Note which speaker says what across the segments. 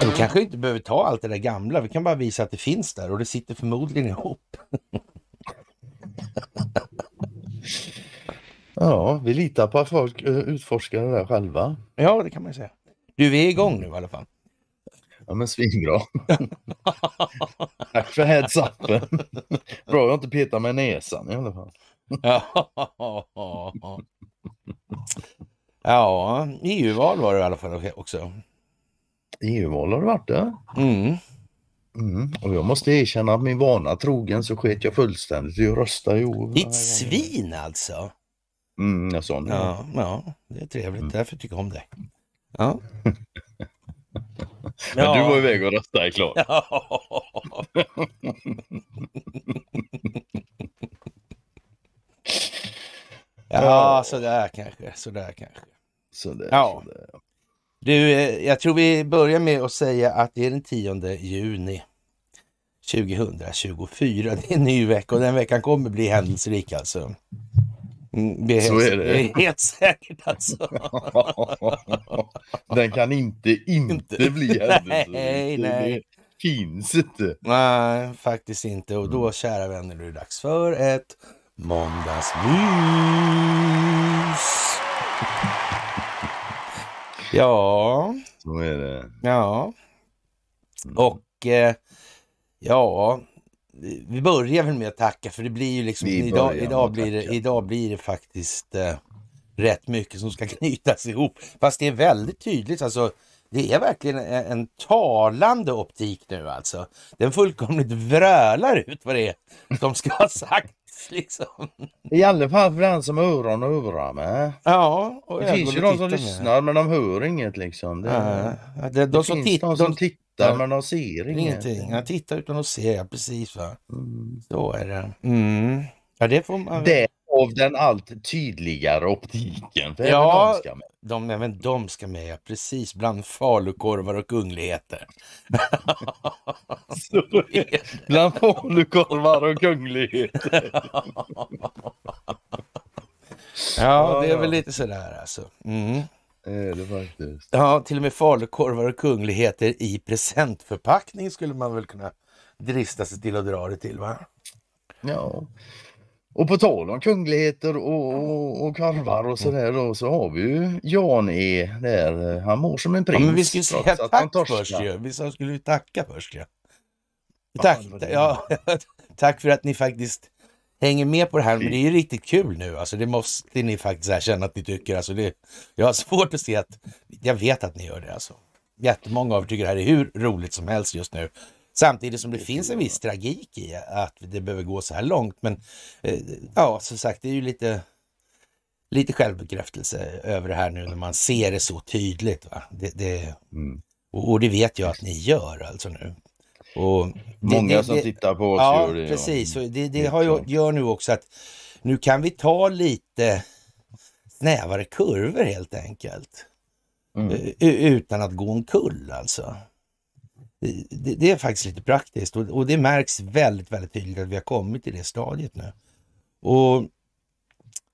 Speaker 1: Vi kanske inte behöver ta allt det där gamla. Vi kan bara visa att det finns där och det sitter förmodligen ihop. ja, vi litar på att folk eh, utforskar det där själva. Ja, det kan man säga. Du, vi är igång nu i alla fall. Ja men svinbra. Tack för heads upen. Bra att jag inte petar i näsan i alla fall ja, EU-val var det i alla fall också. EU-val har det varit, ja. Mm. Mm. Och jag måste erkänna att min vana trogen så sket jag fullständigt i att rösta Ditt svin alltså? Mm, jag sa ja, ja, det är trevligt. Mm. Därför tycker jag om dig. Ja. Men ja. du var iväg och röstade klart. Ja. Ja, ja. sådär kanske. Sådär kanske.
Speaker 2: Sådär, ja. Sådär.
Speaker 1: Du, eh, jag tror vi börjar med att säga att det är den 10 juni 2024. Det är en ny vecka och den veckan kommer bli händelserik alltså. Mm, det är, Så helt, är det. det är helt säkert alltså. den kan inte inte bli händelserik. Nej, nej. Det finns inte. Nej, faktiskt inte. Och då, kära vänner, är det dags för ett Måndagsmys! ja. Så är det. Ja. Mm. Och eh, ja, vi börjar väl med att tacka för det blir ju liksom idag, idag, blir det, idag blir det faktiskt eh, rätt mycket som ska knytas ihop. Fast det är väldigt tydligt alltså. Det är verkligen en, en talande optik nu alltså. Den fullkomligt vrölar ut vad det är de ska ha sagt liksom. I alla fall för den som öron öra med. Ja. Och det finns ju de som lyssnar men de hör inget liksom. Det, ja, det, de det finns titt, de som tittar de, men de ser inget. Ingenting. De tittar utan att se, precis va. Mm. Så är det. Mm. Ja det får man. Det av den allt tydligare optiken. För ja, de ska med. De, även de ska med, precis bland falukorvar och kungligheter. bland falukorvar och kungligheter. ja, det är väl lite sådär alltså. Mm. Eh, ja, till och med falukorvar och kungligheter i presentförpackning skulle man väl kunna drista sig till att dra det till va? Ja. Och på tal om kungligheter och, och, och karvar och sådär då så har vi ju Jan E där. Han mår som en prins. Ja, men vi skulle säga tack först ju. Vi skulle ju tacka först Ja. Tack, ja, tack för att ni faktiskt hänger med på det här. Men det är ju riktigt kul nu. Alltså, det måste ni faktiskt erkänna att ni tycker. Alltså, det, jag har svårt att se att... Jag vet att ni gör det. Alltså. Jättemånga av er tycker det här är hur roligt som helst just nu. Samtidigt som det, det finns en viss tragik i att det behöver gå så här långt. Men eh, ja, som sagt, det är ju lite, lite självbekräftelse över det här nu när man ser det så tydligt. Va? Det, det mm. och, det vet jag att ni gör alltså nu. Och Många det, som tittar på oss ja, gör det. Precis, och det, det har ju, gör nu också att nu kan vi ta lite snävare kurvor helt enkelt. Mm. Eh, utan att gå omkull alltså det, det är faktiskt lite praktiskt och, och, det märks väldigt, väldigt tydligt att vi har kommit till det stadiet nu. Och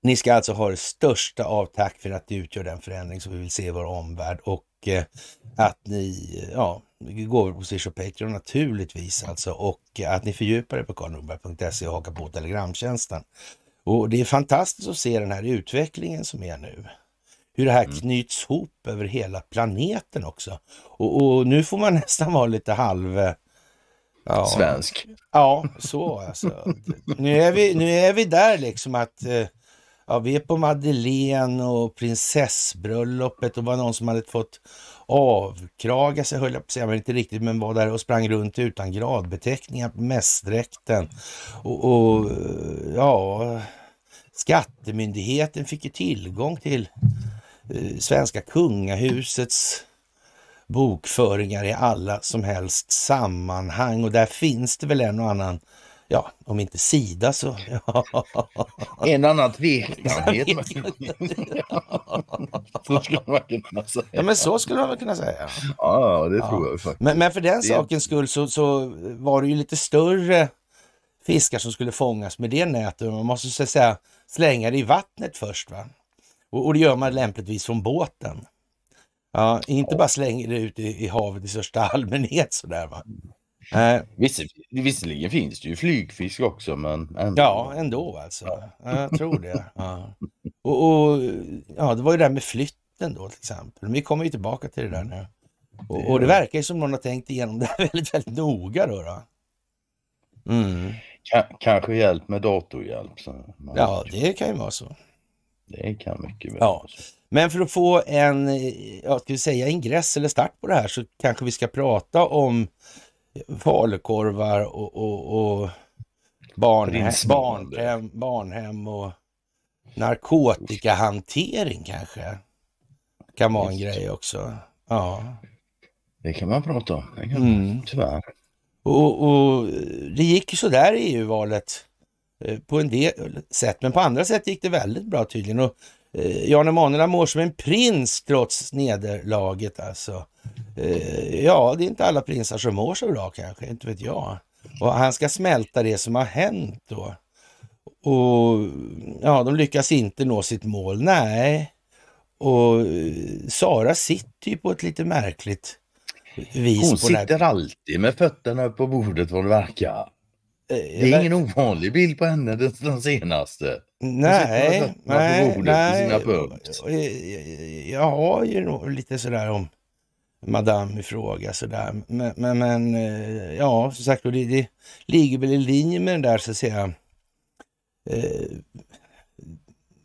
Speaker 1: ni ska alltså ha det största av tack för att ni utgör den förändring som vi vill se i vår omvärld och eh, att ni ja, gåvor på Swish och Patreon naturligtvis alltså och att ni fördjupar er på karlnorberg.se och hakar på Telegramtjänsten. Och det är fantastiskt att se den här utvecklingen som är nu hur det här mm. knyts ihop över hela planeten också. Och, och, nu får man nästan vara lite halv... Eh, ja, Svensk. Ja, så alltså. nu, är vi, nu är vi där liksom att... Eh, ja, vi är på Madeleine och prinsessbröllopet och var någon som hade fått avkraga sig, höll jag på att säga, men inte riktigt, men var där och sprang runt utan gradbeteckningar på mässdräkten. Och, och eh, ja, Skattemyndigheten fick ju tillgång till Eh, svenska kungahusets bokföringar i alla som helst sammanhang och där finns det väl en och annan ja, om inte Sida så... Ja. En annan tveksamhet. så skulle man kunna säga. Ja, men så skulle man väl kunna säga. Ja, det tror ja. jag faktiskt. Men, men för den sakens skull så, så, var det ju lite större fiskar som skulle fångas med det nätet. Man måste så att säga slänga det i vattnet först. va? Och, och det gör man lämpligtvis från båten. Ja, inte bara slänger det ut i, i havet i största allmänhet sådär va. Mm. Eh, visserligen finns det ju flygfisk också men... Ändå. Ja, ändå alltså. Ja. Jag tror det. Ja. Och, och, ja, det var ju det här med flytten då till exempel. Vi kommer ju tillbaka till det där nu. Och, och det verkar ju som någon har tänkt igenom det här väldigt, väldigt noga då. då. Mm. kanske hjälp med datorhjälp. Så. Ja, det kan ju vara så. Det kan mycket väl. Ja. Men för att få en, eh, ja, ska vi säga ingress eller start på det här så kanske vi ska prata om falukorvar och, och, och barnhem, barnhem, barnhem och narkotikahantering kanske. Kan vara en grej också. Ja. Det kan man prata om, det kan man, mm. tyvärr. Och, och det gick ju sådär i EU-valet Eh, på en del sätt, men på andra sätt gick det väldigt bra tydligen. Och eh, Jan Emanuel mår som en prins trots nederlaget alltså. Eh, ja, det är inte alla prinsar som mår så bra kanske, inte vet jag. Och han ska smälta det som har hänt då. Och ja, de lyckas inte nå sitt mål. Nej. Och Sara sitter ju på ett lite märkligt vis. Hon sitter här... alltid med fötterna på bordet vad det verkar. Eh, det är ingen ovanlig bild på henne, den senaste. Nej, nej, nej. Jag, eh, jag, har ju lite sådär om madame i fråga sådär. Men, men, men eh, ja, som sagt, det, det ligger väl i linje med den där så att säga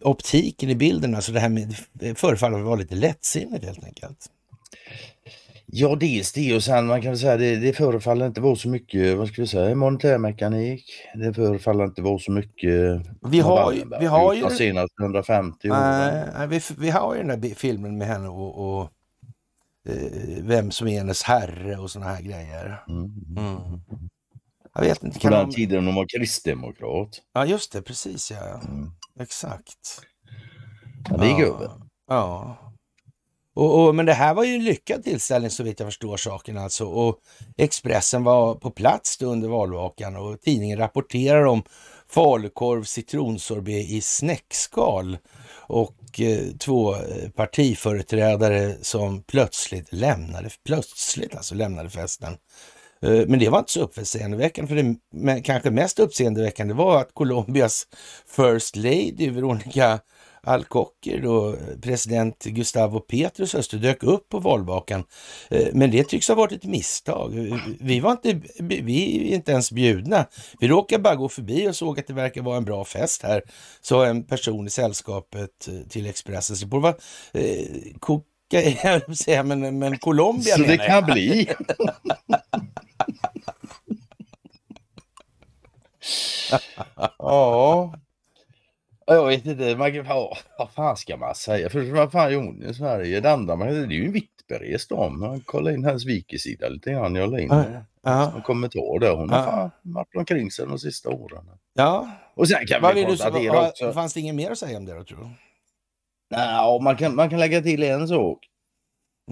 Speaker 1: optiken i bilden. Alltså det här med, det förefaller vara lite lättsinnigt helt enkelt. Ja, dels det och sen man kan säga det, det förefaller inte vara så mycket, vad ska vi säga, monetärmekanik. Det förefaller inte vara så mycket. Vi har, ju, vi har ju... Senaste 150 åren. Nej, vi, vi har ju den där filmen med henne och, och eh, vem som är hennes herre och såna här grejer. Mm. Jag vet inte. På den tiden hon var kristdemokrat. Ja, just det, precis ja. Mm. Exakt. Ja, det är gubben. Ja. Och, och, men det här var ju en lyckad tillställning så vitt jag förstår saken alltså. Och Expressen var på plats då under valvakan och tidningen rapporterar om falukorv, citronsorbet i snäckskal och eh, två eh, partiföreträdare som plötsligt lämnade, plötsligt alltså lämnade festen. Eh, men det var inte så uppseendeväckande, för det men, kanske mest uppseendeväckande var att Colombias First Lady Veronica Al Kocker, då president Gustavo Petrus öster, dök upp på valvakan. Eh, men det tycks ha varit ett misstag. Vi var inte, vi är inte ens bjudna. Vi råkade bara gå förbi och såg att det verkar vara en bra fest här, sa en person i sällskapet eh, till Expressens report. Vad, eh, jag säga, men, men Colombia Så det kan jag. bli. ja, jag vet inte, man, ja, vad fan ska man säga? Först vad fan gjorde ni i Sverige? Det andra, man, det är ju en vittberest dam. Kolla in hennes wikisida lite grann. Jag la in uh, en kommentar där. Hon uh. har fan varit omkring sig de sista åren. Ja. Och sen kan vad vi konstatera också... Fanns det inget mer att säga om det då, tror du? man kan, man kan lägga till en sak.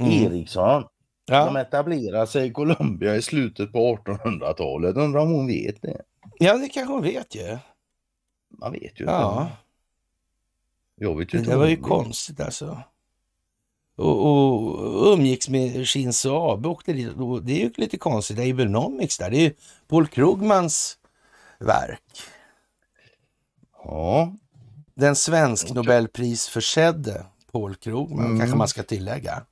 Speaker 1: Mm. Eriksson. Ja. De etablerade sig i Colombia i slutet på 1800-talet. Undrar om hon vet det? Ja, det kanske hon vet ju. Man vet ju. Ja. Inte. Jag det var ju det. konstigt alltså. Och, och umgicks med Shinzo Abe åkte dit. Och det är ju lite konstigt. Det är Abenomics där. Det är ju Paul Krugmans verk. Ja. Den svensk nobelprisförsedde Paul Krugman, mm. kanske man ska tillägga.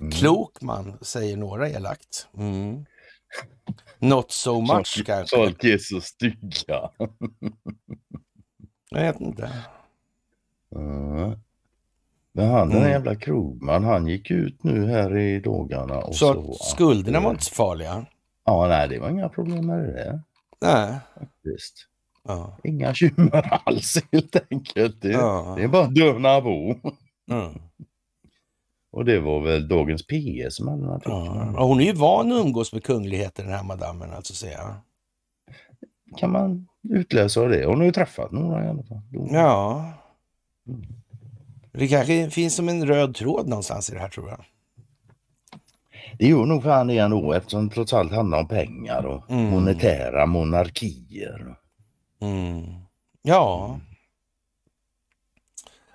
Speaker 1: Mm. Klok man, säger några elakt. Mm. Not so much folk, kanske. Folk är så stygga. Jag vet inte. Men han den mm. jävla krogman, han gick ut nu här i dagarna. Och så, så skulderna eh, var inte så farliga? Ja, nej det var inga problem med det. Där. Nej. Faktiskt. Ja. Inga tjuvar alls helt enkelt. Det, ja. det är bara Dövna Bo. Mm. Och det var väl dagens PS som han fick. Ja. Hon är ju van att umgås med kungligheter den här madammen alltså jag. Kan man utläsa av det. Hon har ju träffat några i alla fall. Ja. Det kanske finns som en röd tråd någonstans i det här tror jag. Det gör nog fan det ändå eftersom det trots allt handlar om pengar och mm. monetära monarkier. Mm. Ja.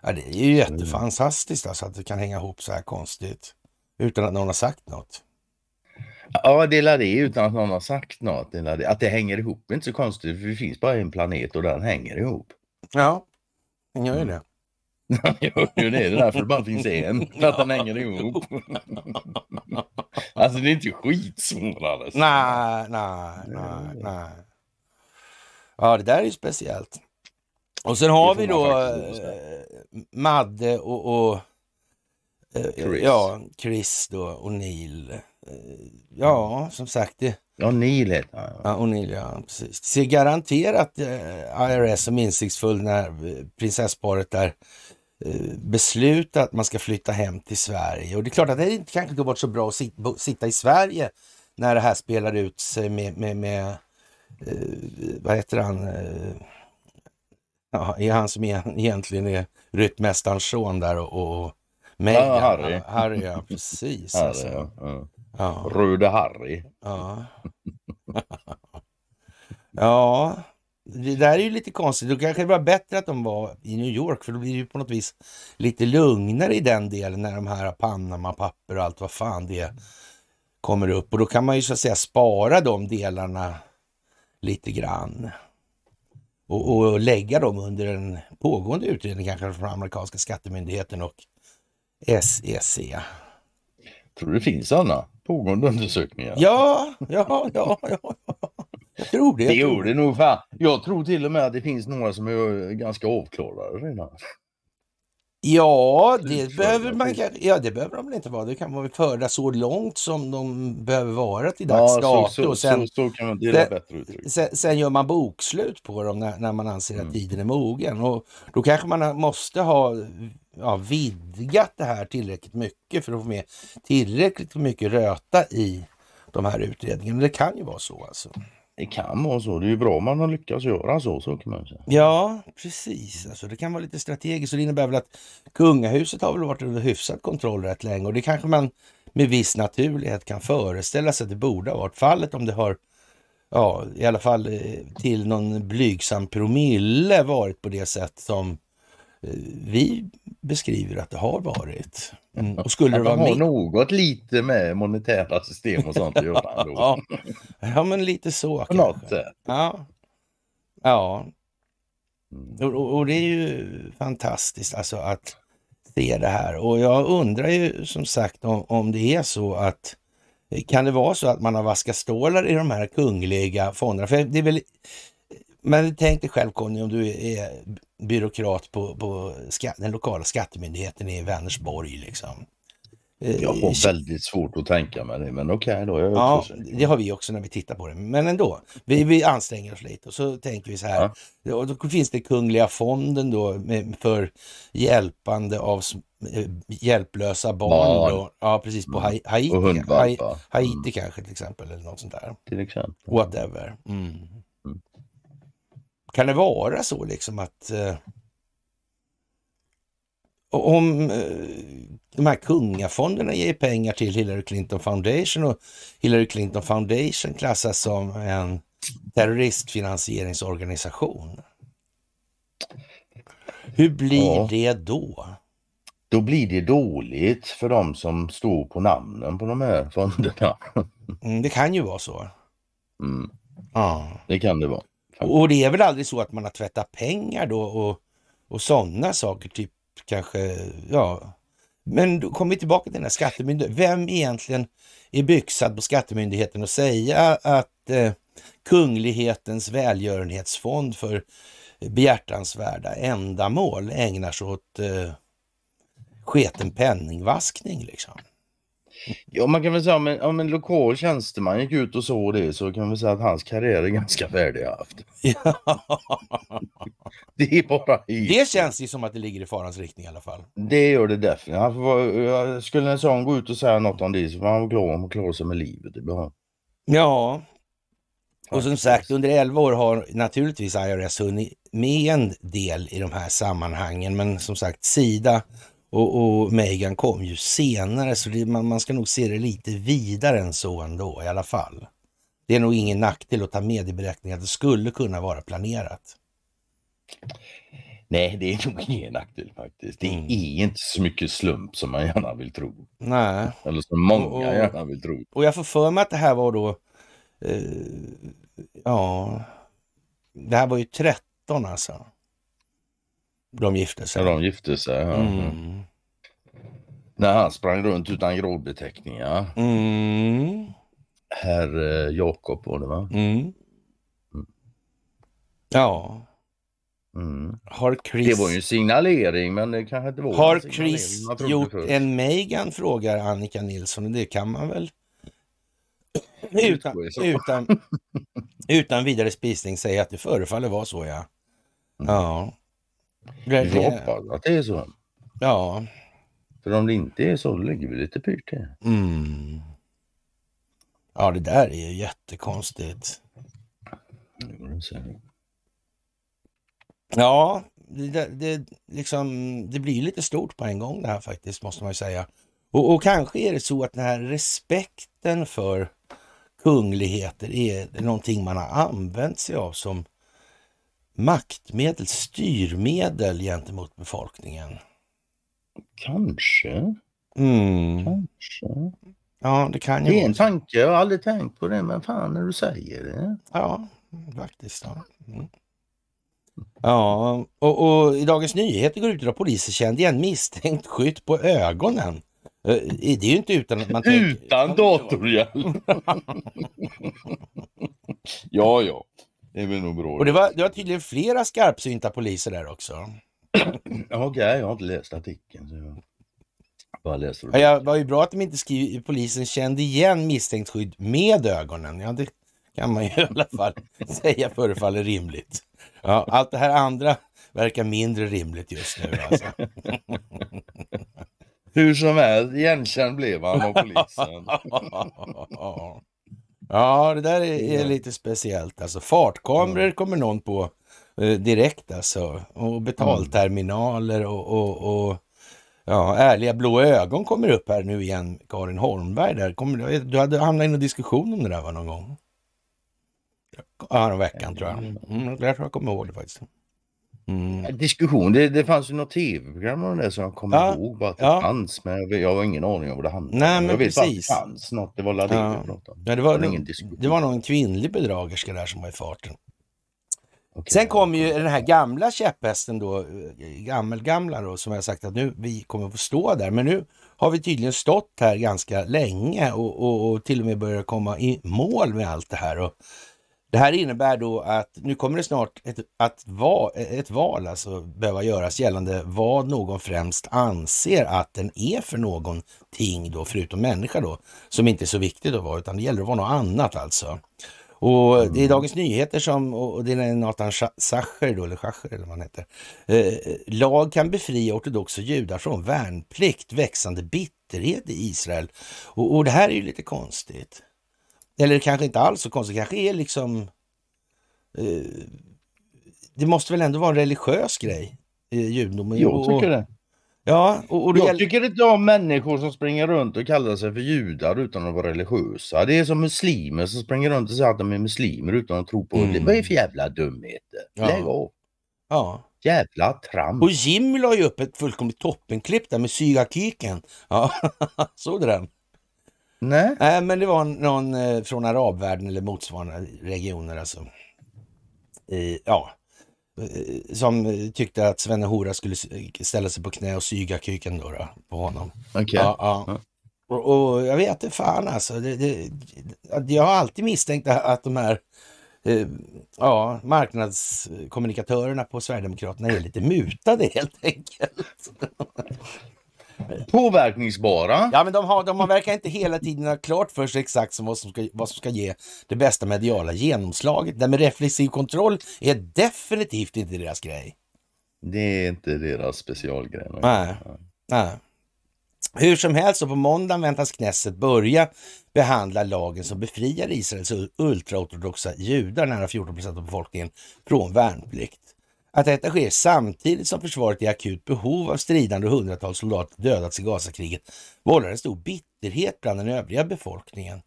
Speaker 1: ja. Det är ju mm. jättefantastiskt alltså att det kan hänga ihop så här konstigt utan att någon har sagt något. Ja, det är det utan att någon har sagt något. Det att det hänger ihop det är inte så konstigt för det finns bara en planet och den hänger ihop. Ja, den gör ju mm. det. Han gör ju det, det är därför det bara finns en. För att den hänger ihop. Alltså det är inte skitsvårt Anders. Nej, nej, nej, nej. Ja, det där är ju speciellt. Och sen har vi då eh, Madde och, och eh, Chris. Ja, Chris då och Neil. Eh, ja, mm. som sagt. Det, ja, Neil heter ja, han. Ja, och ja, precis. Det ser garanterat eh, IRS som insiktsfull när prinsessparet där Eh, besluta att man ska flytta hem till Sverige. Och det är klart att det inte kanske går varit så bra att sitta i Sverige när det här spelar ut sig med, med, med eh, vad heter han, eh, ja, är han som egentligen är ryttmästarens son där och, och Megan. Ja, Harry. Harry, ja precis. Harry, alltså. ja, ja. Ja. Rude Harry. Ja. ja, det där är ju lite konstigt. Då kanske det var bättre att de var i New York för då blir det ju på något vis lite lugnare i den delen när de här Panama-papper och allt vad fan det kommer upp. Och då kan man ju så att säga spara de delarna lite grann. Och, och lägga dem under en pågående utredning kanske från amerikanska skattemyndigheten och SEC. Tror du det finns sådana pågående undersökningar? Ja, ja, ja, ja. ja. Jag tror det. Jag det tror... gjorde nog fan. Jag tror till och med att det finns några som är eh, ganska avklarade redan. Ja, det behöver, man, ja, det behöver de väl inte vara. Det kan man föra så långt som de behöver vara till dags ja, så, dato. Sen, så, så,
Speaker 2: kan man, det bättre
Speaker 1: Sen, sen, gör man bokslut på dem när, när man anser mm. att tiden är mogen. Och då kanske man måste ha ja, vidgat det här tillräckligt mycket för att få med tillräckligt mycket röta i de här utredningarna. Det kan ju vara så alltså. Det kan vara så. Det är ju bra om man har lyckats göra så. så kan man säga. Ja, precis. Alltså, det kan vara lite strategiskt. Och det innebär väl att kungahuset har väl varit under hyfsad kontroll rätt länge. Och det kanske man med viss naturlighet kan föreställa sig att det borde ha varit fallet om det har, ja, i alla fall eh, till någon blygsam promille varit på det sätt som vi beskriver att det har varit. Mm. Och skulle det vara har något lite med monetära system och sånt att göra ändå. ja, men lite så. På något sätt. Ja. ja. Mm. Och, och, det är ju fantastiskt alltså att se det här. Och jag undrar ju som sagt om, om det är så att kan det vara så att man har vaskat stålar i de här kungliga fonderna? För det är väl men tänk dig själv Conny, om du är byråkrat på, på skatt, den lokala skattemyndigheten i Vänersborg. Liksom. Jag eh, har väldigt svårt att tänka mig det, men okej okay, då. Jag ja, det har vi också när vi tittar på det. Men ändå, vi, vi anstränger oss lite och så tänker vi så här. Ja. Och då finns det Kungliga fonden då för hjälpande av eh, hjälplösa barn. Då. Ja, precis på mm. Haiti. Haiti mm. kanske till exempel eller något sånt där. Till exempel. Whatever. Mm. Kan det vara så liksom att eh, om eh, de här kungafonderna ger pengar till Hillary Clinton Foundation och Hillary Clinton Foundation klassas som en terroristfinansieringsorganisation. Hur blir ja. det då? Då blir det dåligt för de som står på namnen på de här fonderna. Mm, det kan ju vara så. Mm. Ja. Det kan det vara. Och det är väl aldrig så att man har tvättat pengar då och, och sådana saker, typ kanske, ja. Men då kommer vi tillbaka till den här skattemyndigheten. Vem egentligen är byxad på skattemyndigheten att säga att eh, kunglighetens välgörenhetsfond för behjärtansvärda ändamål ägnar sig åt eh, sketen penningvaskning liksom. Ja, man kan väl säga om en, om en lokal tjänsteman gick ut och såg det så kan vi säga att hans karriär är ganska färdighaft. det är bara Det känns ju som att det ligger i farans riktning i alla fall. Det gör det definitivt. skulle en sån gå ut och säga något om det så får han vara glad om att klarar sig med livet. Det blir Ja, och som sagt, under 11 år har naturligtvis IRS hunnit med en del i de här sammanhangen, men som sagt, Sida och, och Megan kom ju senare, så det, man, man, ska nog se det lite vidare än så ändå i alla fall. Det är nog ingen nackdel att ta med i beräkningen att det skulle kunna vara planerat. Nej, det är nog ingen nackdel faktiskt. Det mm. är inte så mycket slump som man gärna vill tro. Nej. Eller som många och, och, gärna vill tro. Och jag får för mig att det här var då, eh, ja, det här var ju 13 alltså de gifte sig. När de gifte sig. Ja. Mm. När han sprang runt utan gråbeteckningar. Mm. Herr eh, Jakob var det va? Mm. mm. Ja. Mm. Har Chris... Det var ju en signalering men det kanske inte var Har en Chris gjort först. en Megan frågar Annika Nilsson. Det kan man väl utan, utan, utan vidare spisning säga att det förefaller vara så ja. Mm. Ja. Vi hoppas att det är så. Ja. För om det inte är så, då ligger vi lite pyrt till. Mm. Ja, det där är ju jättekonstigt. Ja, det, det, liksom, det blir lite stort på en gång det här faktiskt, måste man ju säga. Och, och kanske är det så att den här respekten för kungligheter är någonting man har använt sig av som maktmedel, styrmedel gentemot befolkningen? Kanske. Mm. Kanske. Ja, det kan ju Det är en tanke. Jag har aldrig tänkt på det, men fan när du säger det. Ja, faktiskt. Ja. Mm. Ja, och, och, i Dagens Nyheter går ut idag polisen kände igen misstänkt skytt på ögonen. Eh, det är ju inte utan att man tänker... Utan datorhjälp! ja, ja. Det är väl nog bra. Och det var, det var tydligen flera skarpsynta poliser där också. Okej, okay, jag har inte läst artikeln. Så jag... Bara läste ja, jag var ju bra att de inte skrev polisen kände igen misstänkt skydd med ögonen. Ja, det kan man ju i alla fall säga förefaller rimligt. Ja, allt det här andra verkar mindre rimligt just nu alltså. Hur som helst, igenkänd blev han av polisen. Ja, det där är, är lite speciellt. Alltså fartkameror mm. kommer någon på eh, direkt alltså. Och betalterminaler och, och, och ja, ärliga blå ögon kommer upp här nu igen. Karin Holmberg där. Kommer, du hade hamnat i någon diskussion om det där va, någon gång? Häromveckan tror jag. Mm. mm, jag tror jag kommer ihåg det faktiskt. Mm. Diskussion, det, det, fanns ju något tv-program om det som jag kommer ja. ihåg bara att det ja. fanns men jag har ingen aning om vad det handlade Nej, Jag vet bara att det fanns något, det var laddning ja. Ja, det, var, det, var ingen diskussion. det var någon kvinnlig bedragerska där som var i farten. Okay. Sen kom ju den här gamla käpphästen då, gammelgamla då, som jag sagt att nu vi kommer få stå där. Men nu har vi tydligen stått här ganska länge och, och, och till och med börjat komma i mål med allt det här. Och det här innebär då att nu kommer det snart ett, att va, ett val alltså behöva göras gällande vad någon främst anser att den är för någonting då, förutom människa då, som inte är så viktigt att vara, utan det gäller att vara något annat alltså. Och mm. det är Dagens Nyheter som, och det är Nathan Sacher då, eller Schacher eller vad han heter. Eh, lag kan befria ortodoxa judar från värnplikt, växande bitterhet i Israel. Och, och det här är ju lite konstigt. Eller kanske inte alls så konstigt, kanske är liksom... Eh, det måste väl ändå vara en religiös grej, eh, judendomen? Jag tycker det. Ja, och, och jag tycker inte om människor som springer runt och kallar sig för judar utan att vara religiösa. Det är som muslimer som springer runt och säger att de är muslimer utan att tro på mm. det. Vad är för jävla dumheter? Ja. Lägg av! Ja. Jävla trams! Och Jim la ju upp ett fullkomligt toppenklipp där med Sygakiken. Ja, såg du den? Nej. Nej, men det var någon eh, från arabvärlden eller motsvarande regioner alltså. I, ja, eh, som eh, tyckte att Svenne Hora skulle ställa sig på knä och syga kuken då, då på honom. Okay. Ja, ja. Och, och, jag vet inte fan alltså. Det, det, jag har alltid misstänkt att de här ja, marknadskommunikatörerna på Sverigedemokraterna är lite mutade helt enkelt. Påverkningsbara. Ja, men de, har, de verkar inte hela tiden ha klart för sig exakt som vad, som ska, vad som ska ge det bästa mediala genomslaget. Det med reflexiv kontroll är definitivt inte deras grej. Det är inte deras specialgrej. Nej. Nej. Hur som helst, så på måndag väntas Knesset börja behandla lagen som befriar Israels ultraortodoxa judar, nära 14 procent av befolkningen, från värnplikt. Att detta sker samtidigt som försvaret i akut behov av stridande och hundratals soldater dödats i Gazakriget vållar en stor bitterhet bland den övriga befolkningen.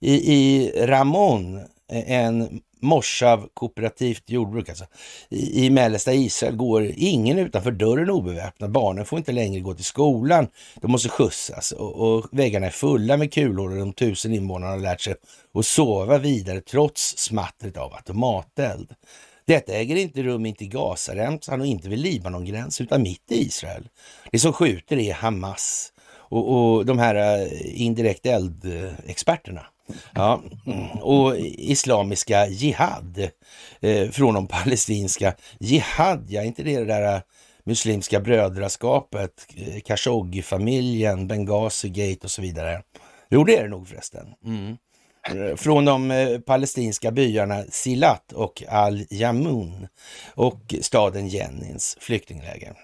Speaker 1: I, i Ramon, en Moshav kooperativt jordbruk alltså, i, i mellersta Israel går ingen utanför dörren obeväpnad. Barnen får inte längre gå till skolan, de måste skjutsas och, och väggarna är fulla med kulor och de tusen invånarna har lärt sig att sova vidare trots smattret av automateld. Detta äger inte rum inte i Gazaremsan och inte vid Libanongränsen utan mitt i Israel. Det som skjuter är Hamas och, och de här eh, indirekt eldexperterna. Ja, mm. och islamiska jihad eh, från de palestinska jihad, ja inte det, det där eh, muslimska brödraskapet, eh, Khashoggi-familjen, Benghazi-gate och så vidare. Jo, det är det nog förresten. Mm. Eh, från de eh, palestinska byarna Silat och Al-Jamun och staden Jennins flyktingläger.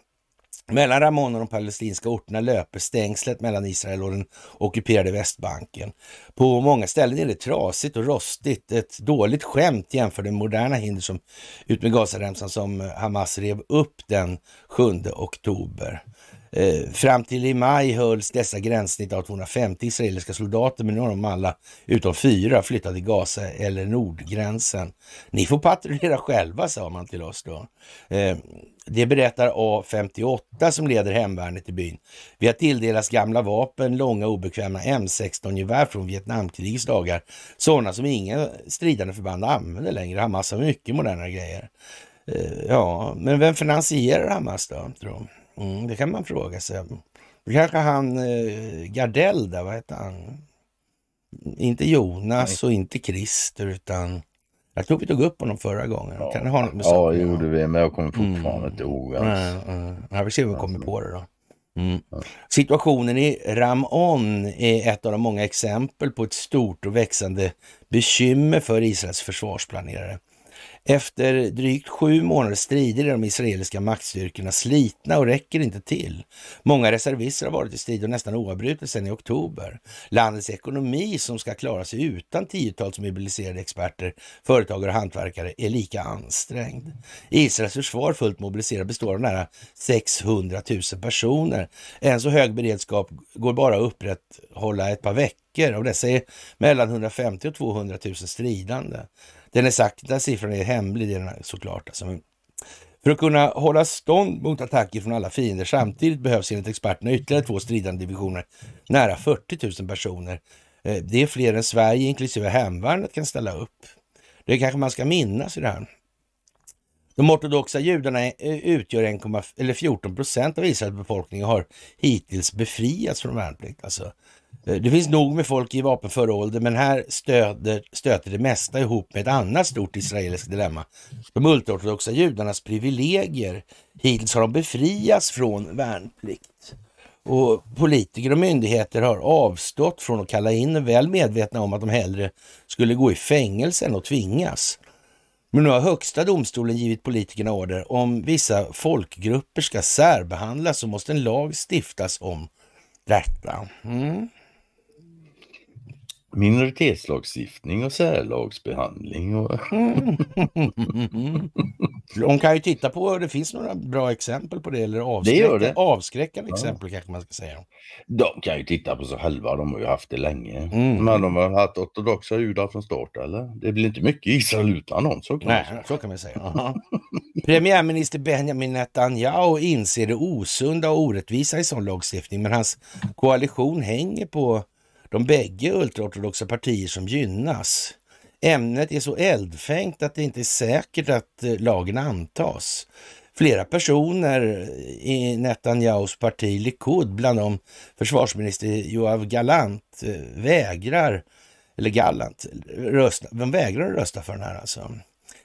Speaker 1: Mellan Ramon och de palestinska orterna löper stängslet mellan Israel och den ockuperade Västbanken. På många ställen är det trasigt och rostigt, ett dåligt skämt jämfört med moderna hinder som ut Gazaremsan som Hamas rev upp den 7 oktober. Eh, fram till i maj hölls dessa gränssnitt av 250 israeliska soldater, men nu har de alla utom fyra flyttat till Gaza eller nordgränsen. Ni får patrullera själva, sa man till oss då. Eh, det berättar A58 som leder hemvärnet i byn. Vi har tilldelats gamla vapen, långa obekväma M16-gevär från Vietnamkrigets dagar. Sådana som inga stridande förband använder längre. Hamas har mycket moderna grejer. Eh, ja, men vem finansierar Hamas då, tror de? Mm, det kan man fråga sig. Det kanske han eh, Gardell där, vad hette han? Inte Jonas Nej. och inte Christer utan jag tror vi tog upp honom förra gången. Ja, kan det ha något med ja det gjorde vi, men jag kommer mm. fortfarande inte ihåg. Vi får se om vi kommer på det då. Mm. Situationen i Ramon är ett av de många exempel på ett stort och växande bekymmer för Israels försvarsplanerare. Efter drygt sju månaders strider är de israeliska maktstyrkorna slitna och räcker inte till. Många reservister har varit i strid och nästan oavbrutet sedan i oktober. Landets ekonomi som ska klara sig utan tiotals mobiliserade experter, företagare och hantverkare är lika ansträngd. Israels försvar fullt mobiliserat består av nära 600 000 personer. En så hög beredskap går bara att upprätthålla ett par veckor. Av dessa är mellan 150 och 200 000 stridande. Den exakta siffran är hemlig är såklart. Alltså. För att kunna hålla stånd mot attacker från alla fiender samtidigt behövs enligt experterna ytterligare två stridande divisioner, nära 40 000 personer. Eh, det är fler än Sverige, inklusive hemvärnet, kan ställa upp. Det kanske man ska minnas i det här. De ortodoxa judarna eh, utgör 1, eller 14 procent av Israels befolkning och har hittills befriats från värnplikt. Alltså, Eh, det finns nog med folk i vapenför ålder, men här stöder, stöter det mesta ihop med ett annat stort israeliskt dilemma. De ultraortodoxa judarnas privilegier. Hittills har de befriats från värnplikt. Och politiker och myndigheter har avstått från att kalla in väl medvetna om att de hellre skulle gå i fängelse än att tvingas. Men nu har högsta domstolen givit politikerna order om vissa folkgrupper ska särbehandlas så måste en lag stiftas om detta. Mm minoritetslagstiftning och särlagsbehandling. Och... de mm. kan ju titta på, det finns några bra exempel på det, eller avskräckande, det det. ja. exempel kanske man ska säga. De kan ju titta på sig själva, de har ju haft det länge. Mm. Men de har haft ortodoxa judar från start eller? Det blir inte mycket Israel utan någon, så kan Nej, man säga. Så kan man säga. Premiärminister Benjamin Netanyahu inser det osunda och orättvisa i sån lagstiftning, men hans koalition hänger på de bägge ultraortodoxa partier som gynnas. Ämnet är så eldfängt att det inte är säkert att eh, lagen antas. Flera personer i Netanyahus parti Likud, bland dem försvarsminister Joav Galant, eh, vägrar, eller Galant, rösta, de vägrar att rösta för den här alltså.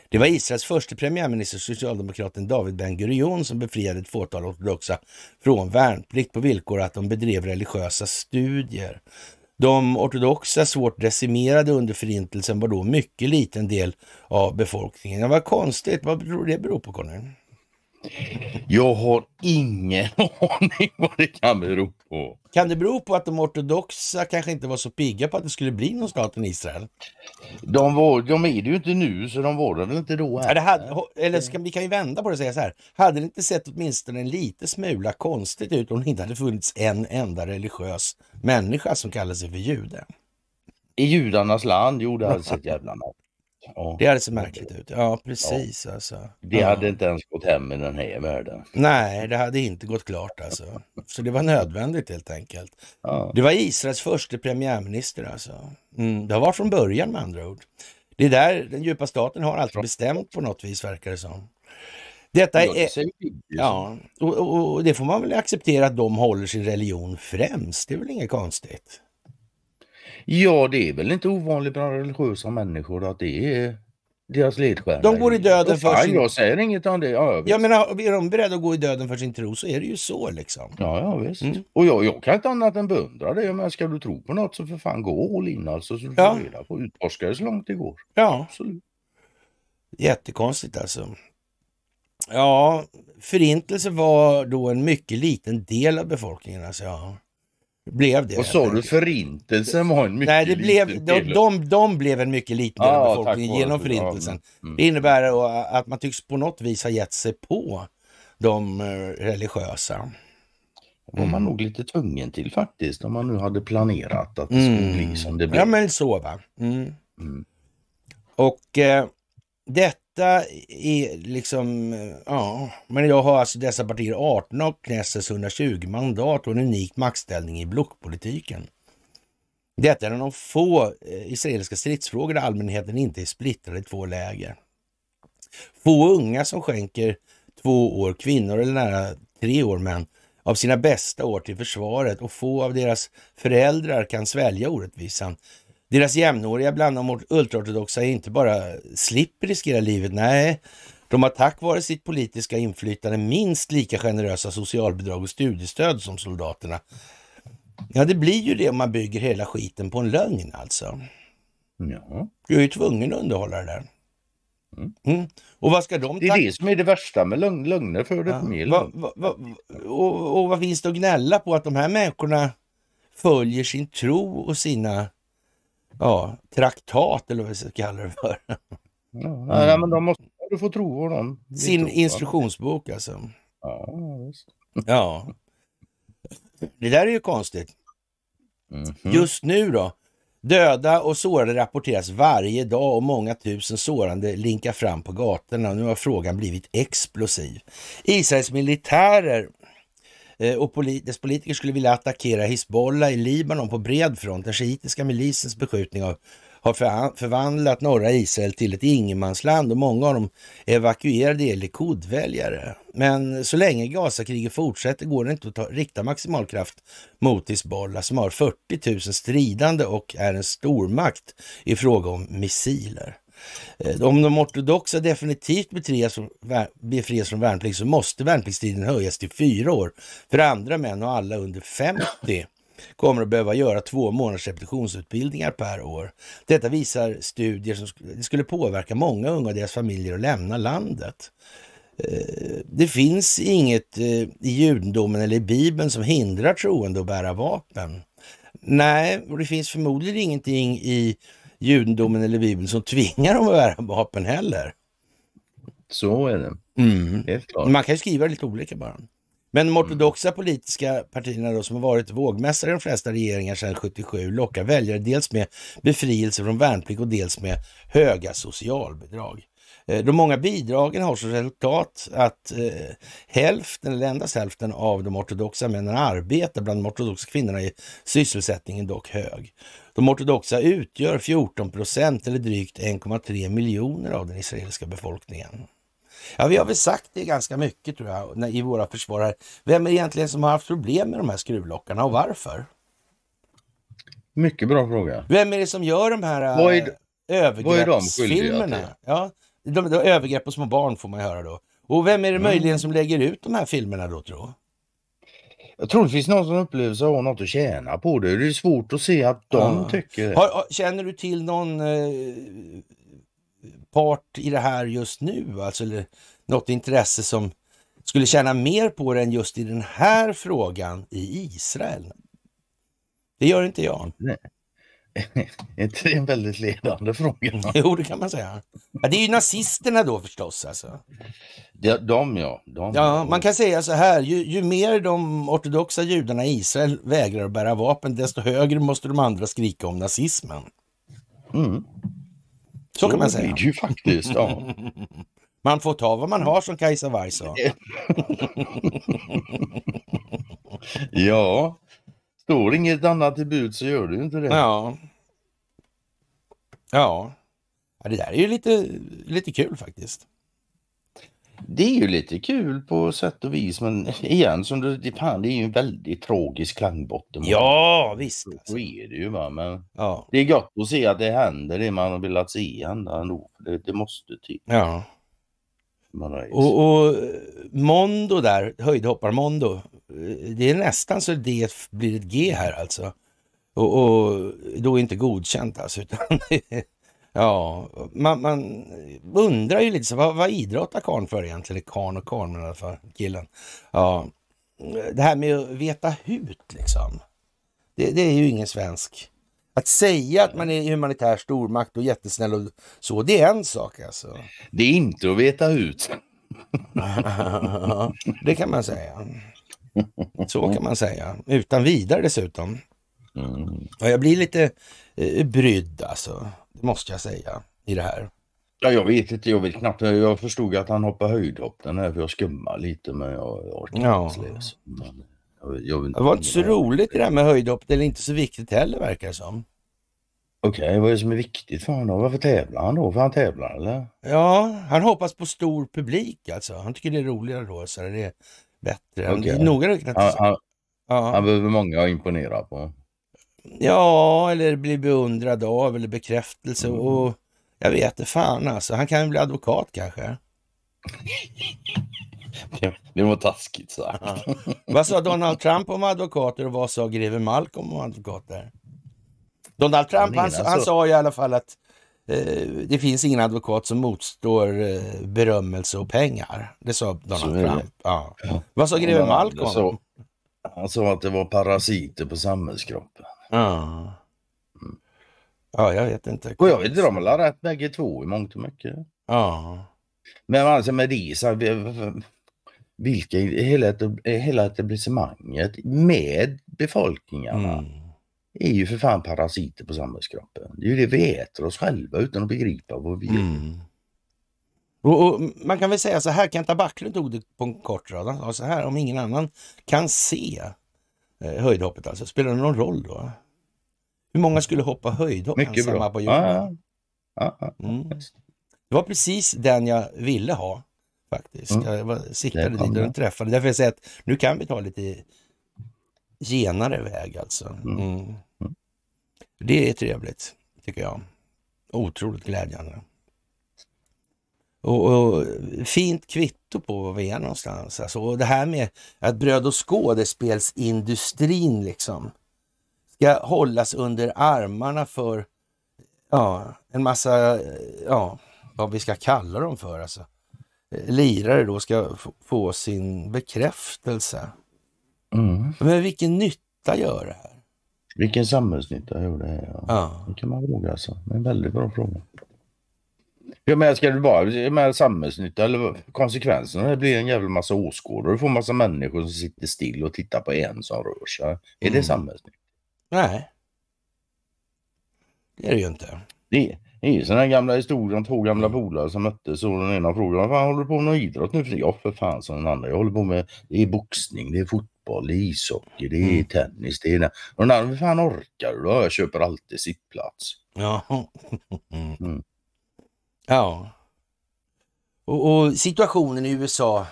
Speaker 1: Det var Israels första premiärminister, socialdemokraten David Ben-Gurion, som befriade ett fåtal ortodoxa från värnplikt på villkor att de bedrev religiösa studier. De ortodoxa, svårt decimerade under förintelsen var då mycket liten del av befolkningen. Ja, vad konstigt, vad beror det beror på Conny? Jag har ingen aning vad det kan bero på. Kan det bero på att de ortodoxa kanske inte var så pigga på att det skulle bli någon staten Israel? De, var, de är det ju inte nu, så de var det väl inte då. Här. Hade, eller ska, vi kan ju vända på det och säga så här. Hade det inte sett åtminstone en lite smula konstigt ut om det inte hade funnits en enda religiös människa som kallade sig för jude? I judarnas land? Jo, det hade sett jävla märkligt Ja. Det hade sett märkligt ut. Ja, precis ja. alltså. Det ja. hade inte ens gått hem i den här världen. Nej, det hade inte gått klart alltså. Så det var nödvändigt helt enkelt. Det var Israels första premiärminister alltså. Mm. Det var från början med andra ord. Det är där den djupa staten har alltid bestämt på något vis verkar det som. Detta är, ja, liksom. och, och, och det får man väl acceptera att de håller sin religion främst. Det är väl inget konstigt? Ja, det är väl inte ovanligt bland religiösa människor att det är deras ledstjärna. De går i döden för sin... Jag säger inget om det. Ja, jag, jag menar, är de beredda att gå i döden för sin tro så är det ju så liksom. Ja, ja visst. Mm. Och jag, jag kan inte annat än beundra det. Men ska du tro på något så för fan gå all in alltså. Så du ja. får reda på. Utforska det så långt det går. Ja. Absolut. Jättekonstigt alltså. Ja, förintelse var då en mycket liten del av befolkningen alltså. Ja. Blev det. Och sa du förintelsen var en mycket Nej, det blev, liten de, de, de blev en mycket liten del av ah, befolkningen genom förintelsen. mm. Det innebär att man tycks på något vis ha gett sig på de eh, religiösa. Det var man nog lite tvungen till faktiskt om man nu hade planerat att det skulle mm. bli som det blev. Ja men så va. Mm. mm. Och eh, det detta är liksom, eh, ja, men idag har alltså dessa partier 18 av Knessets 120 mandat och en unik maktställning i blockpolitiken. Detta är en av de få eh, israeliska stridsfrågor där allmänheten inte är splittrad i två läger. Få unga som skänker två år kvinnor eller nära tre år män av sina bästa år till försvaret och få av deras föräldrar kan svälja orättvisan deras jämnåriga bland de ultraortodoxa inte bara slipper riskera livet, nej, de har tack vare sitt politiska inflytande minst lika generösa socialbidrag och studiestöd som soldaterna. Ja, det blir ju det om man bygger hela skiten på en lögn alltså. Ja. Du är ju tvungen att underhålla det där. Mm. mm. Och vad ska de det är det som är det värsta med lögn, lögner för det ja. va, va, va, och, och vad finns det att gnälla på att de här människorna följer sin tro och sina ja, traktat eller vad vi ska kalla det för. Ja, nej, men de måste du få tro dem. Sin instruktionsbok alltså. Ja, visst. ja. Det där är ju konstigt. Mm -hmm. Just nu då? Döda och sårade rapporteras varje dag och många tusen sårande linkar fram på gatorna. Nu har frågan blivit explosiv. Israels militärer Eh, och dess politiker skulle vilja attackera Hizbollah i Libanon på bred front. Den shiitiska milisens beskjutning av har förvandlat norra Israel till ett ingenmansland och många av dem evakuerade är likud Men så länge Gazakriget fortsätter går det inte att ta, rikta maximal kraft mot Hizbollah som har 40 000 stridande och är en stormakt i fråga om missiler. Eh, om de ortodoxa definitivt befrias, från värnplikt så måste värnpliktstiden höjas till fyra år för andra män och alla under 50 kommer att behöva göra två månaders repetitionsutbildningar per år. Detta visar studier som skulle påverka många unga och deras familjer att lämna landet. Eh, det finns inget eh, i judendomen eller i Bibeln som hindrar troende att bära vapen. Nej, och det finns förmodligen ingenting i judendomen eller Bibeln som tvingar dem att bära vapen heller. Så är det. Mm. Helt klart. Man kan skriva lite olika bara. Men de ortodoxa mm. politiska partierna då, som har varit vågmästare i de flesta regeringar sedan 77 lockar väljare dels med befrielse från värnplikt och dels med höga socialbidrag. Eh, de många bidragen har som resultat att eh, hälften eller endast hälften av de ortodoxa männen arbetar. Bland de ortodoxa kvinnorna är sysselsättningen dock hög. De ortodoxa utgör 14 procent eller drygt 1,3 miljoner av den israeliska befolkningen. Ja, vi har väl sagt det ganska mycket tror jag i våra försvar här. Vem är det egentligen som har haft problem med de här skruvlockarna och varför? Mycket bra fråga. Vem är det som gör de här är, eh, övergreppsfilmerna? Ja, de, de, övergrepp på små barn får man höra då. Och vem är det mm. möjligen som lägger ut de här filmerna då tro? Jag tror det finns någon som upplever sig ha något att tjäna på det. Det är svårt att se att de ja. tycker... det. har, känner du till någon eh, part i det här just nu? Alltså eller något intresse som skulle tjäna mer på det än just i den här frågan i Israel? Det gör inte jag. Nej. är inte det en väldigt ledande fråga? Jo, det kan man säga. Ja, det är ju nazisterna då förstås. Alltså. De, de, ja. De, ja. Man kan säga så här, ju, ju, mer de ortodoxa judarna i Israel vägrar att bära vapen, desto högre måste de andra skrika om nazismen.
Speaker 2: Mm. Så, så kan man säga. Det ju faktiskt, ja.
Speaker 1: Man får ta vad man har som Kajsa Warg sa. ja, Står inget annat till bud så gör du inte det. Ja. Ja. ja det där är ju lite, lite kul faktiskt. Det är ju lite kul på sätt och vis men igen, som du, det, det är ju en väldigt tragisk klangbotten. Ja visst! Alltså. Så är det ju va, men ja. det är gott att se att det händer det man har velat se hända ändå. Det, det måste till. Ja. Och, och Mondo där, höjdhoppar-Mondo, det är nästan så det blir ett G här alltså. Och, och då inte godkänt alltså, utan ja, man, man, undrar ju lite så, vad, vad idrottar karn för egentligen? Karn och karn, men i alla fall killen. Ja, det här med att veta hut liksom. Det, det är ju ingen svensk att säga att man är humanitär stormakt och jättesnäll och så, det är en sak alltså. Det är inte att veta ut. det kan man säga. Så kan man säga. Utan vidare dessutom. Mm. jag blir lite eh, brydd alltså, det måste jag säga, i det här. Ja, jag vet inte, jag vet knappt. Jag förstod att han hoppade höjdhopp den här för jag skummar lite men jag orkar inte ja. Jag det var inte så roligt det där med höjdhopp. Det är inte så viktigt heller verkar det som. Okej, okay, vad är det som är viktigt för honom? Varför tävlar han då? För han tävlar eller? Ja, han hoppas på stor publik alltså. Han tycker det är roligare då, så det är bättre. Okay. Det är noga Han, han, ja. han behöver många att imponera på. Ja, eller bli beundrad av eller bekräftelse mm. och jag vet inte fan alltså. Han kan ju bli advokat kanske. det, var taskigt sagt. Ja. Vad sa Donald Trump om advokater och vad sa greve Malcolm om advokater? Donald Trump han, han, han alltså- sa i alla fall att eh, det finns ingen advokat som motstår eh, berömmelse och pengar. Det sa Donald Trump. Ja. ja. Vad sa greve Malcolm? Så, han sa att det var parasiter på samhällskroppen. Ja. Ja, jag vet inte. Och jag vet inte, de har rätt bägge två i mångt och mycket. Ja. Men alltså med det så, vilka, hela, hela etablissemanget med befolkningarna mm. är ju för fan parasiter på samhällskroppen. Det är ju det vi äter oss själva utan att begripa vad vi mm. Och, och, man kan väl säga så här, Kenta Backlund tog det på en kort rad. Han sa så här, om ingen annan kan se eh, höjdhoppet, alltså, spelar det någon roll då? Hur många skulle hoppa höjdhopp Mycket ensamma bra. på jorden?
Speaker 2: Ja, ja. Ja, mm.
Speaker 1: Det var precis den jag ville ha faktiskt. Mm. Jag var, siktade dit och träffade. Därför jag säger att nu kan vi ta lite genare väg alltså. Mm. mm. Mm. Det är trevligt, tycker jag. Otroligt glädjande. Och, och, fint kvitto på var vi är någonstans. Alltså, och det här med att bröd och skådespelsindustrin liksom ska hållas under armarna för ja, en massa, ja, vad vi ska kalla dem för alltså lirare då ska få sin bekräftelse. Mm. Men vilken nytta gör det här? Vilken samhällsnytta gör det här? Ja. ja. Det kan man fråga alltså. Det är en väldigt bra fråga. Jag menar, ska det vara med samhällsnytta eller konsekvenserna? Det blir en jävla massa åskådare. Du får massa människor som sitter still och tittar på en som rör sig. Är mm. det samhällsnytta? Nej. Det är det ju inte. Det, det är ju här gamla historier om två gamla polare som möttes och den ena frågade vad fan håller du på med idrott nu? ja för fan sa den andra. Jag håller på med det är boxning, det är fotboll, det är ishockey, det är mm. tennis, det är Och den andra, hur fan orkar du Jag köper alltid sittplats. Ja. Mm. Ja. Och, och, situationen i USA,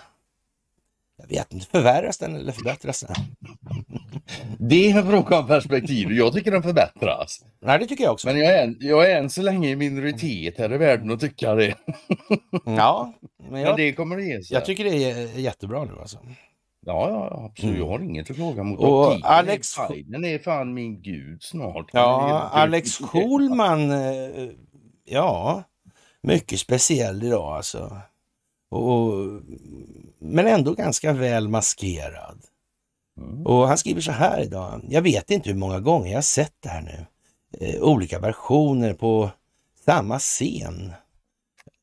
Speaker 1: jag vet inte, förvärras den eller förbättras den? Det är en fråga om perspektiv jag tycker den förbättras. Nej, det tycker jag också. Men jag är, jag är än så länge i minoritet här i världen och tycker det. Mm. Ja, men, jag, men det kommer det ge sig. Jag tycker det är jättebra nu alltså. Ja, ja absolut. Jag har mm. inget att klaga mot. Och Alex... Den är fan min gud snart. Ja, Alex Schulman, eh, ja, mycket speciell idag alltså. Och, men ändå ganska väl maskerad. Mm. Och han skriver så här idag. Jag vet inte hur många gånger jag sett det här nu. Eh, olika versioner på samma scen.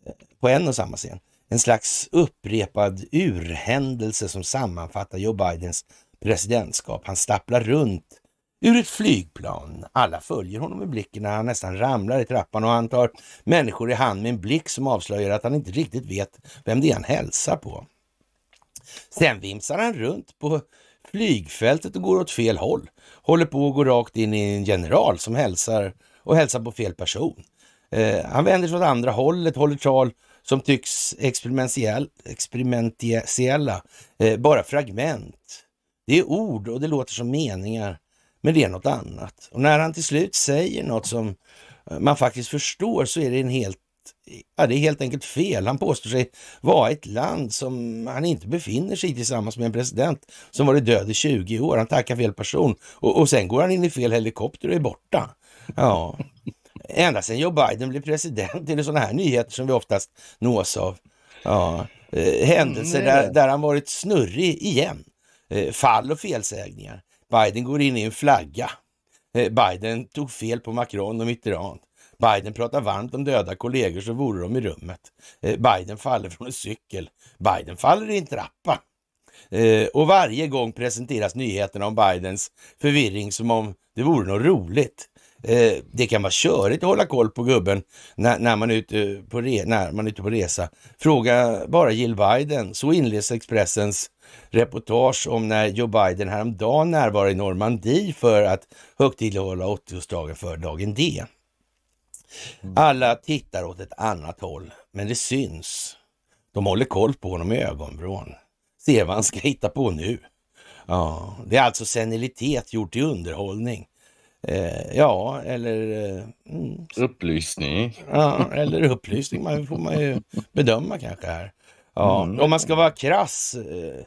Speaker 1: Eh, på en och samma scen. En slags upprepad urhändelse som sammanfattar Joe Bidens presidentskap. Han stapplar runt ur ett flygplan. Alla följer honom med blicken när han nästan ramlar i trappan och han tar människor i hand med en blick som avslöjar att han inte riktigt vet vem det är han hälsar på. Sen vimsar han runt på Flygfältet och går åt fel håll. Håller på att gå rakt in i en general som hälsar och hälsar på fel person. Eh, han vänder sig åt andra hållet, håller tal som tycks experimentiella, eh, bara fragment. Det är ord och det låter som meningar, men det är något annat. Och när han till slut säger något som eh, man faktiskt förstår så är det en helt ja, det är helt enkelt fel. Han påstår sig vara ett land som han inte befinner sig i tillsammans med en president som varit död i 20 år. Han tackar fel person och, och sen går han in i fel helikopter och är borta. Ja, ända sedan Joe Biden blev president är det sådana här nyheter som vi oftast nås av. Ja, eh, händelser mm, där, där han varit snurrig igen. Eh, fall och felsägningar. Biden går in i en flagga. Eh, Biden tog fel på Macron och Mitterrand. Biden pratar varmt om döda kollegor så vore de i rummet. Eh, Biden faller från en cykel. Biden faller i en trappa. Eh, och varje gång presenteras nyheterna om Bidens förvirring som om det vore något roligt. Eh, det kan vara körigt att hålla koll på gubben när, när, man, är ute på re, när man är ute på resa. Fråga bara Jill Biden. Så inleds Expressens reportage om när Joe Biden häromdagen närvarade i Normandie för att högtidlighålla 80-årsdagen för dagen D. Mm. Alla tittar åt ett annat håll, men det syns. De håller koll på honom i ögonvrån. Se vad han ska hitta på nu. Ja, det är alltså senilitet gjort till underhållning. Eh, ja, eller... Eh, mm. Upplysning. Ja, eller upplysning man, får man ju bedöma kanske här. Ja, mm. om man ska vara krass. Eh,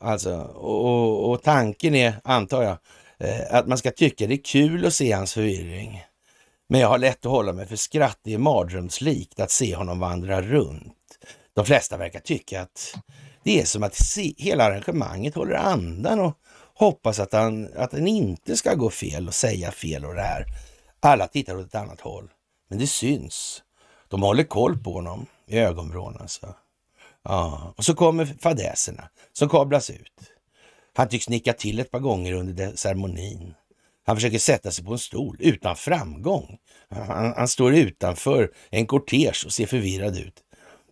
Speaker 1: alltså, och, och, och, tanken är, antar jag, eh, att man ska tycka det är kul att se hans förvirring. Men jag har lätt att hålla mig för skratt. Det är mardrömslikt att se honom vandra runt. De flesta verkar tycka att det är som att se, hela arrangemanget håller andan och hoppas att han, att han inte ska gå fel och säga fel och det här. Alla tittar åt ett annat håll, men det syns. De håller koll på honom i ögonvrån alltså. Ja. Och så kommer fadäserna som kablas ut. Han tycks nicka till ett par gånger under ceremonin. Han försöker sätta sig på en stol utan framgång. Han, han står utanför en kortege och ser förvirrad ut.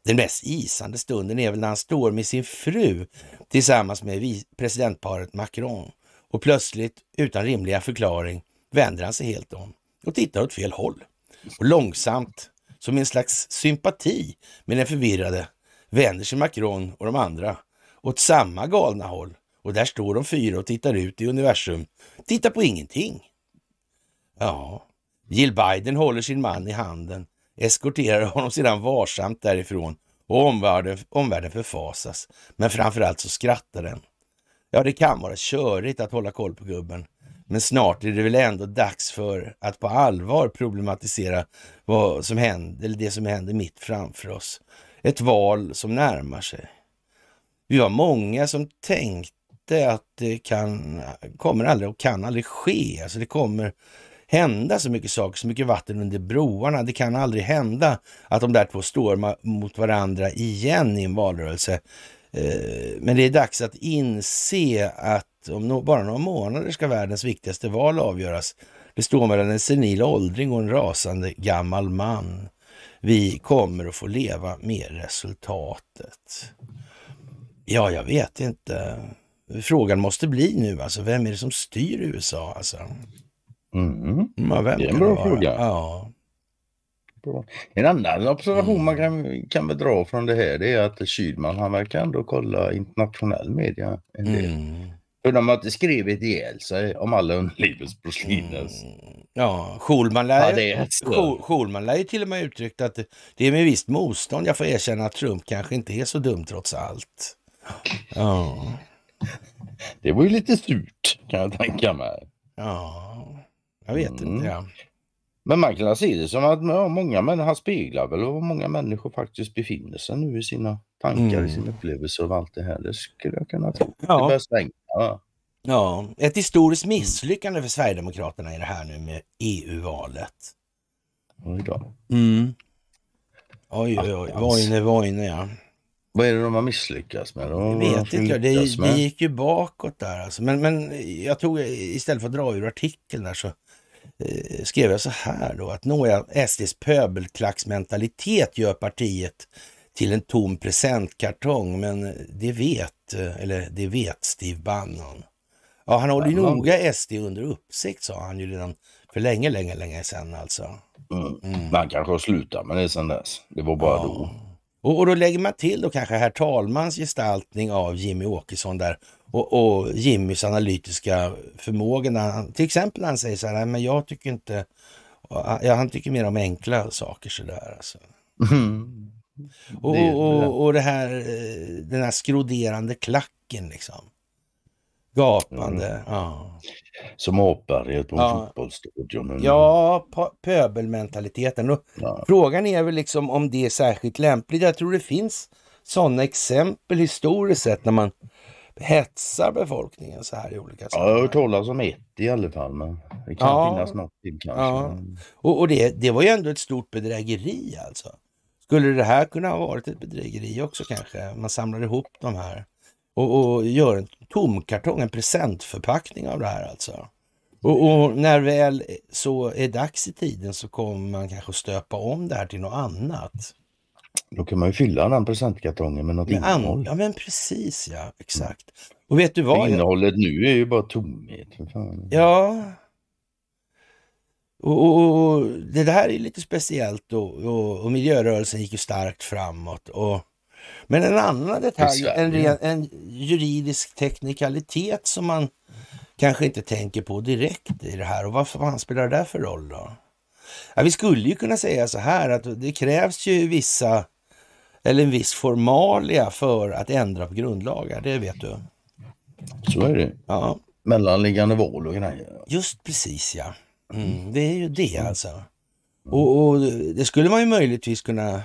Speaker 1: Den mest isande stunden är väl när han står med sin fru tillsammans med presidentparet Macron och plötsligt, utan rimliga förklaring, vänder han sig helt om och tittar åt fel håll. Och långsamt, som en slags sympati med den förvirrade, vänder sig Macron och de andra åt samma galna håll och där står de fyra och tittar ut i universum. Tittar på ingenting. Ja, Jill Biden håller sin man i handen, eskorterar honom sedan varsamt därifrån och omvärlden, omvärlden förfasas. Men framförallt så skrattar den. Ja, det kan vara körigt att hålla koll på gubben. Men snart är det väl ändå dags för att på allvar problematisera vad som händer, eller det som händer mitt framför oss. Ett val som närmar sig. Vi var många som tänkte inte att det kan, kommer aldrig och kan aldrig ske. Alltså det kommer hända så mycket saker, så mycket vatten under broarna. Det kan aldrig hända att de där två står mot varandra igen i en valrörelse. Eh, men det är dags att inse att om bara några månader ska världens viktigaste val avgöras. Det står mellan en senil åldring och en rasande gammal man. Vi kommer att få leva med resultatet. Ja, jag vet inte frågan måste bli nu. Alltså, vem är det som styr USA? Alltså? Mm. Ja, vem det är en bra fråga. Ja. En annan observation mm. man kan, kan dra från det här det är att Kydman han verkar ändå kolla internationell media en del. Mm. För de har inte skrivit ihjäl sig om alla underlivets porslines. Mm. Ja, Schulman lär, ja, Schulman lär ju till och med uttryckt att det är med visst motstånd jag får erkänna att Trump kanske inte är så dum trots allt. Ja. Det var ju lite surt kan jag tänka mig. Ja, jag vet mm. inte. Ja. Men man kan se det som att ja, många män, han speglar väl vad många människor faktiskt befinner sig nu i sina tankar, mm. i sin upplevelse av allt det här. Det skulle jag kunna tro. Ja. Det svänga, ja, ett historiskt misslyckande för Sverigedemokraterna i det här nu med EU-valet. Oj då. Mm. Oj, oj, oj. Vojne, vojne, ja. Vad är det de har misslyckats med? De vet inte Det, det, gick ju bakåt där. Alltså. Men, men jag tog, istället för att dra ur artikeln där så eh, skrev jag så här då att nåja, SDs pöbelklacksmentalitet gör partiet till en tom presentkartong, men det vet, eh, eller det vet Steve Bannon. Ja, han håller ju noga SD under uppsikt, sa han ju redan för länge, länge, länge sedan alltså. Mm. Mm. Han kanske har slutat med det sedan dess. Det var bara ja. då. Och, och då lägger man till då kanske herr talmans gestaltning av Jimmy Åkesson där och, och Jimmys analytiska förmågor. till exempel när han säger så här, men jag tycker inte, ja, han tycker mer om enkla saker sådär. Alltså. Mm. Och, och, och det här, eh, den här skroderande klacken liksom. Gapande. Mm. Ja som apar i på en ja. fotbollsstadion. Ja, pöbelmentaliteten. ja. Frågan är väl liksom om det är särskilt lämpligt. Jag tror det finns sådana exempel historiskt sett när man hetsar befolkningen så här i olika sammanhang. Ja, jag har hört talas om ett i alla fall, men det kan ja. finnas något till kanske. Ja. Och, och det, det var ju ändå ett stort bedrägeri alltså. Skulle det här kunna ha varit ett bedrägeri också kanske? Man samlar ihop de här och, och gör en tom kartong, en presentförpackning av det här alltså. Och, och, när väl så är dags i tiden så kommer man kanske stöpa om det här till något annat. Då kan man ju fylla den presentkartongen med något med innehåll. Ja men precis ja, exakt. Och vet du vad? innehållet nu är ju bara tomhet. Ja. Och, och, och, det där är lite speciellt och, och, miljörörelsen gick ju starkt framåt. Och, men en annan detalj, en, ren, en juridisk teknikalitet som man kanske inte tänker på direkt i det här. Och vad fan spelar det där för roll då? Ja, vi skulle ju kunna säga så här att det krävs ju vissa, eller en viss formalia för att ändra på grundlagar, det vet du. Så är det. Ja. Mellanliggande val och grejer. Just precis ja. Mm, det är ju det alltså. Och, och det skulle man ju möjligtvis kunna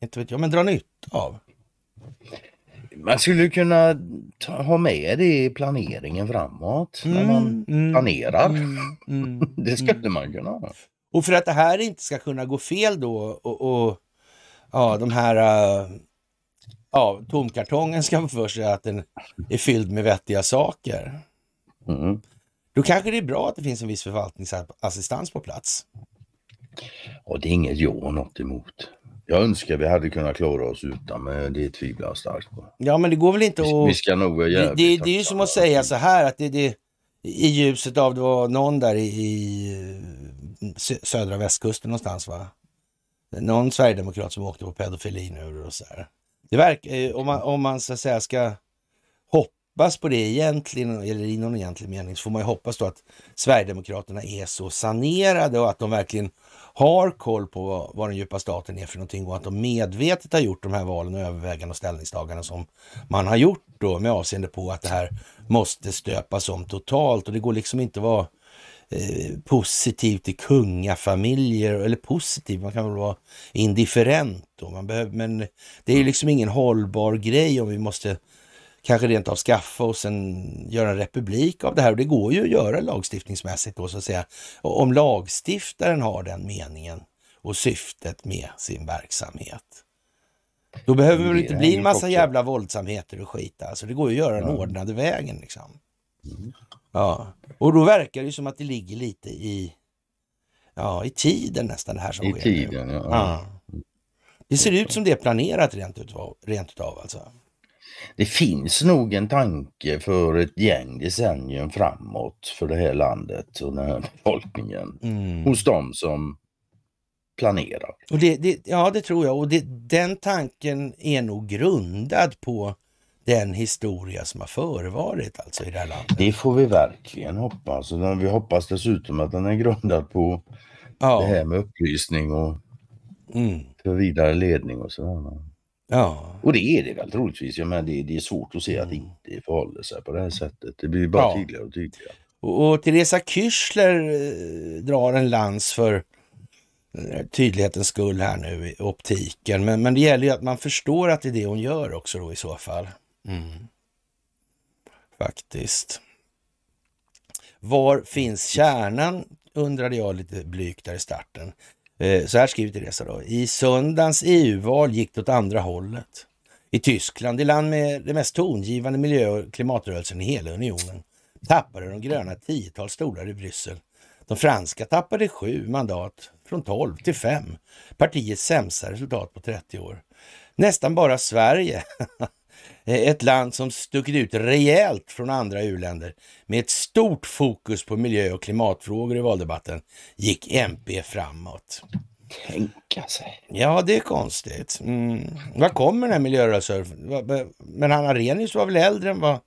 Speaker 1: inte vet jag, men dra nytta av? Man skulle kunna ta, ha med det i planeringen framåt mm, när man mm, planerar. Mm, mm det skulle mm. man kunna ha. Och för att det här inte ska kunna gå fel då och, och ja, de här äh, ja, tomkartongen ska få för sig att den är fylld med vettiga saker. Mm. Då kanske det är bra att det finns en viss förvaltningsassistans på plats. Och det är inget jag har något emot. Jag önskar vi hade kunnat klara oss utan, men det tvivlar jag starkt på. Ja, men det går väl inte att... Vi, vi ska nog vara jävligt det, det, det är ju som att säga så här att det, det i ljuset av det var någon där i, i eh, södra västkusten någonstans va? Någon sverigedemokrat som åkte på pedofili nu och så här. Det verkar, eh, om man, om man så att säga ska hoppas på det egentligen, eller i någon egentlig mening, så får man ju hoppas då att Sverigedemokraterna är så sanerade och att de verkligen har koll på vad, vad den djupa staten är för någonting och att de medvetet har gjort de här valen och överväganden och ställningstaganden som man har gjort då med avseende på att det här måste stöpas om totalt och det går liksom inte vara eh, positiv till kungafamiljer, eller positiv, man kan väl vara indifferent. Då. Man behöver, men det är mm. liksom ingen hållbar grej om vi måste kanske rent av skaffa och sen göra en republik av det här. Och det går ju att göra lagstiftningsmässigt då så att säga. Och om lagstiftaren har den meningen och syftet med sin verksamhet. Då behöver det inte bli en massa också. jävla våldsamheter och skit. Alltså det går ju att göra den ja. ordnade vägen liksom. Mm. Ja, och då verkar det som att det ligger lite i, ja, i tiden nästan det här som I sker. I tiden, ja. ja. Mm. Det ser ut som det är planerat rent utav, rent utav alltså det finns nog en tanke för ett gäng decennium framåt för det här landet och den här befolkningen mm. hos dem som planerar. Och det, det, ja, det tror jag. Och det, den tanken är nog grundad på den historia som har förevarit alltså i det här landet. Det får vi verkligen hoppas. Och vi hoppas dessutom att den är grundad på ja. det här med upplysning och mm. för vidare ledning och sådär. Ja. Och det är det väl troligtvis. Jag menar, det, det är svårt att se att det mm. inte förhåller sig på det här sättet. Det blir bara ja. tydligare och tydligare. Och, och Teresa Kyschler eh, drar en lans för eh, tydlighetens skull här nu i optiken. Men, men det gäller ju att man förstår att det är det hon gör också då i så fall. Mm. Faktiskt. Var finns kärnan? undrade jag lite blygt där i starten. Eh, så här skriver Teresa då. I söndagens EU-val gick det åt andra hållet. I Tyskland, det land med det mest tongivande miljö och klimatrörelsen i hela unionen, tappade de gröna tiotal stolar i Bryssel. De franska tappade sju mandat, från tolv till fem. Partiets sämsta resultat på 30 år. Nästan bara Sverige Eh, ett land som stuckit ut rejält från andra u-länder med ett stort fokus på miljö och klimatfrågor i valdebatten gick MP framåt. Tänka sig. Ja, det är konstigt. Mm. Vad kommer den här miljörörelsen? Men Hanna Renius var väl äldre än vad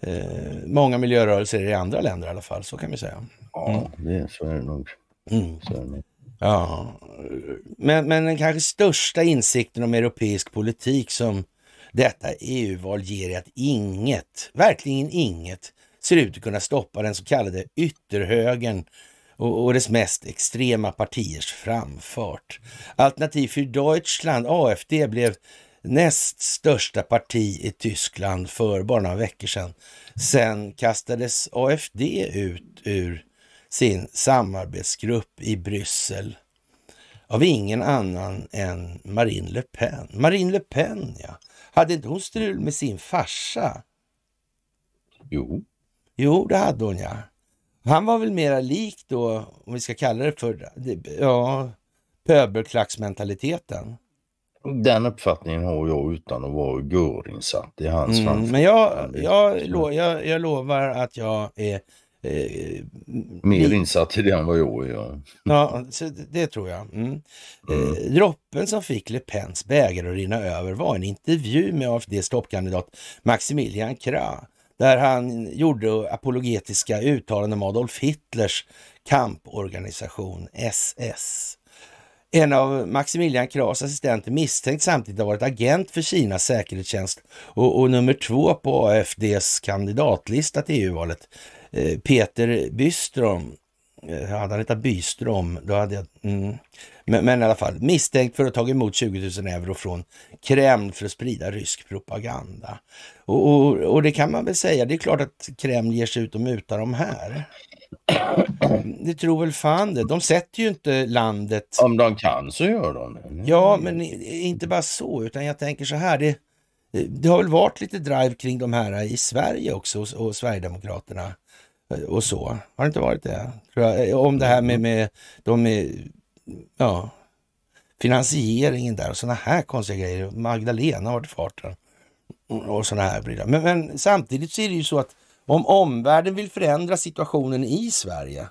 Speaker 1: eh, många miljörörelser i andra länder i alla fall, så kan vi säga. Mm. Ja, det är, så är det nog. Mm. Ja, men, men den kanske största insikten om europeisk politik som detta EU-val ger er att inget, verkligen inget, ser ut att kunna stoppa den så kallade ytterhögern och, och dess mest extrema partiers framfart. Alternativ för Deutschland, AFD, blev näst största parti i Tyskland för bara några veckor sedan. Sen kastades AFD ut ur sin samarbetsgrupp i Bryssel av ingen annan än Marine Le Pen. Marine Le Pen, ja. Hade inte hon strul med sin farsa? Jo. Jo, det hade hon ja. Han var väl mera lik då, om vi ska kalla det för, ja, pöbelklacksmentaliteten. Den uppfattningen har jag utan att vara gurinsatt i hans mm, Men jag, jag, jag, jag lovar att jag är Eh, Mer insatt i det än vad jag är. Ja, ja det tror jag. Mm. Eh, mm. Eh, droppen som fick Le Pens bägare att rinna över var en intervju med AFDs toppkandidat Maximilian Krah där han gjorde apologetiska uttalanden om Adolf Hitlers kamporganisation SS. En av Maximilian Krahs assistenter misstänkt samtidigt ha varit agent för Kinas säkerhetstjänst och, och nummer två på AFDs kandidatlista till EU-valet Eh, Peter Byström... hade eh, han hetat Byström, Då hade jag, mm. men, men i alla fall, misstänkt för att ha tagit emot 20 000 euro från Kreml för att sprida rysk propaganda. Och, och, och, det kan man väl säga, det är klart att Kreml ger sig ut och mutar de här. Det tror väl fan det. De sätter ju inte landet... Om de kan så gör de mm. Ja, men inte bara så, utan jag tänker så här. Det, det har väl varit lite drive kring de här i Sverige också och Sverigedemokraterna och så. Har det inte varit det? Jag, eh, om det här med, med de med, ja, finansieringen där och sådana här konstiga grejer. Magdalena har varit i farten och sådana här bryr. Men, men samtidigt så är det ju så att om omvärlden vill förändra situationen i Sverige,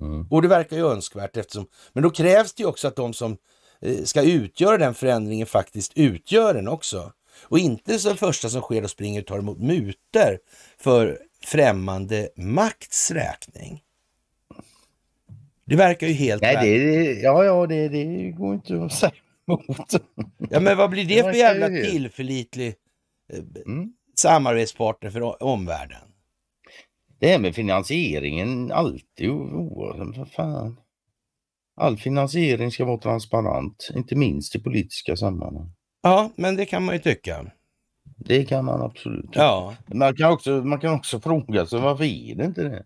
Speaker 1: mm. och det verkar ju önskvärt eftersom, men då krävs det ju också att de som eh, ska utgöra den förändringen faktiskt utgör den också. Och inte så första som sker och springer och tar emot muter för främmande makts räkning. Det verkar ju helt... Nej, det, ja, ja, det, det går inte att säga emot. Ja, men vad blir det, det för jävla tillförlitlig eh, mm. samarbetspartner för omvärlden? Det här med finansieringen, alltid oerhört. fan. All finansiering ska vara transparent, inte minst i politiska sammanhang. Ja, men det kan man ju tycka. Det kan man absolut. Ja. Man, kan också, man kan också fråga sig varför är det inte det?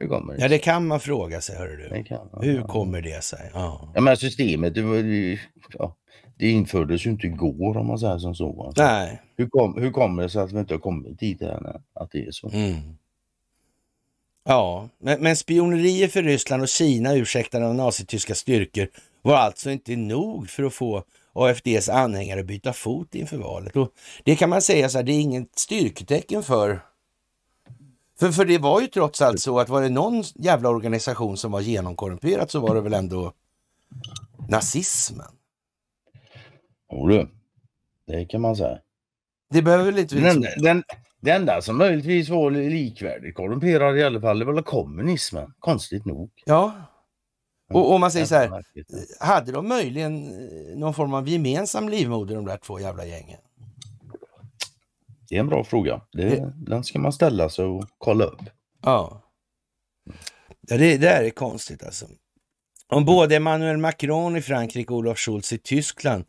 Speaker 1: Hur kommer det? Ja, det kan man fråga sig. Hörru du. Man, Hur ja. kommer det sig? Ja. ja men systemet, det, var, ju, ja, det infördes ju inte igår om man säger som så. Alltså. Nej. Hur, kom, hur kommer det sig att vi inte har kommit dit än? Att det är så? Mm. Ja, men, men spionerier för Ryssland och Kina ursäktade av nazityska styrkor var alltså inte nog för att få AFDs anhängare byta fot inför valet. Och det kan man säga så här, det är inget styrketecken för för, för det var ju trots allt så att var det någon jävla organisation som var genomkorrumperad så var det väl ändå nazismen? Jo du, det kan man säga. Det behöver väl inte... Den, den, det enda som möjligtvis var likvärdigt korrumperad i alla fall, det var kommunismen. Konstigt nog. Ja,
Speaker 2: och, och man säger så här,
Speaker 1: hade de möjligen eh, någon form av gemensam livmoder de där två jävla gängen? Det är en bra fråga. Det, det... Den ska man ställa sig och kolla upp. Ja. ja det, det där är konstigt alltså. Om både Emmanuel Macron i Frankrike och Olof Scholz i Tyskland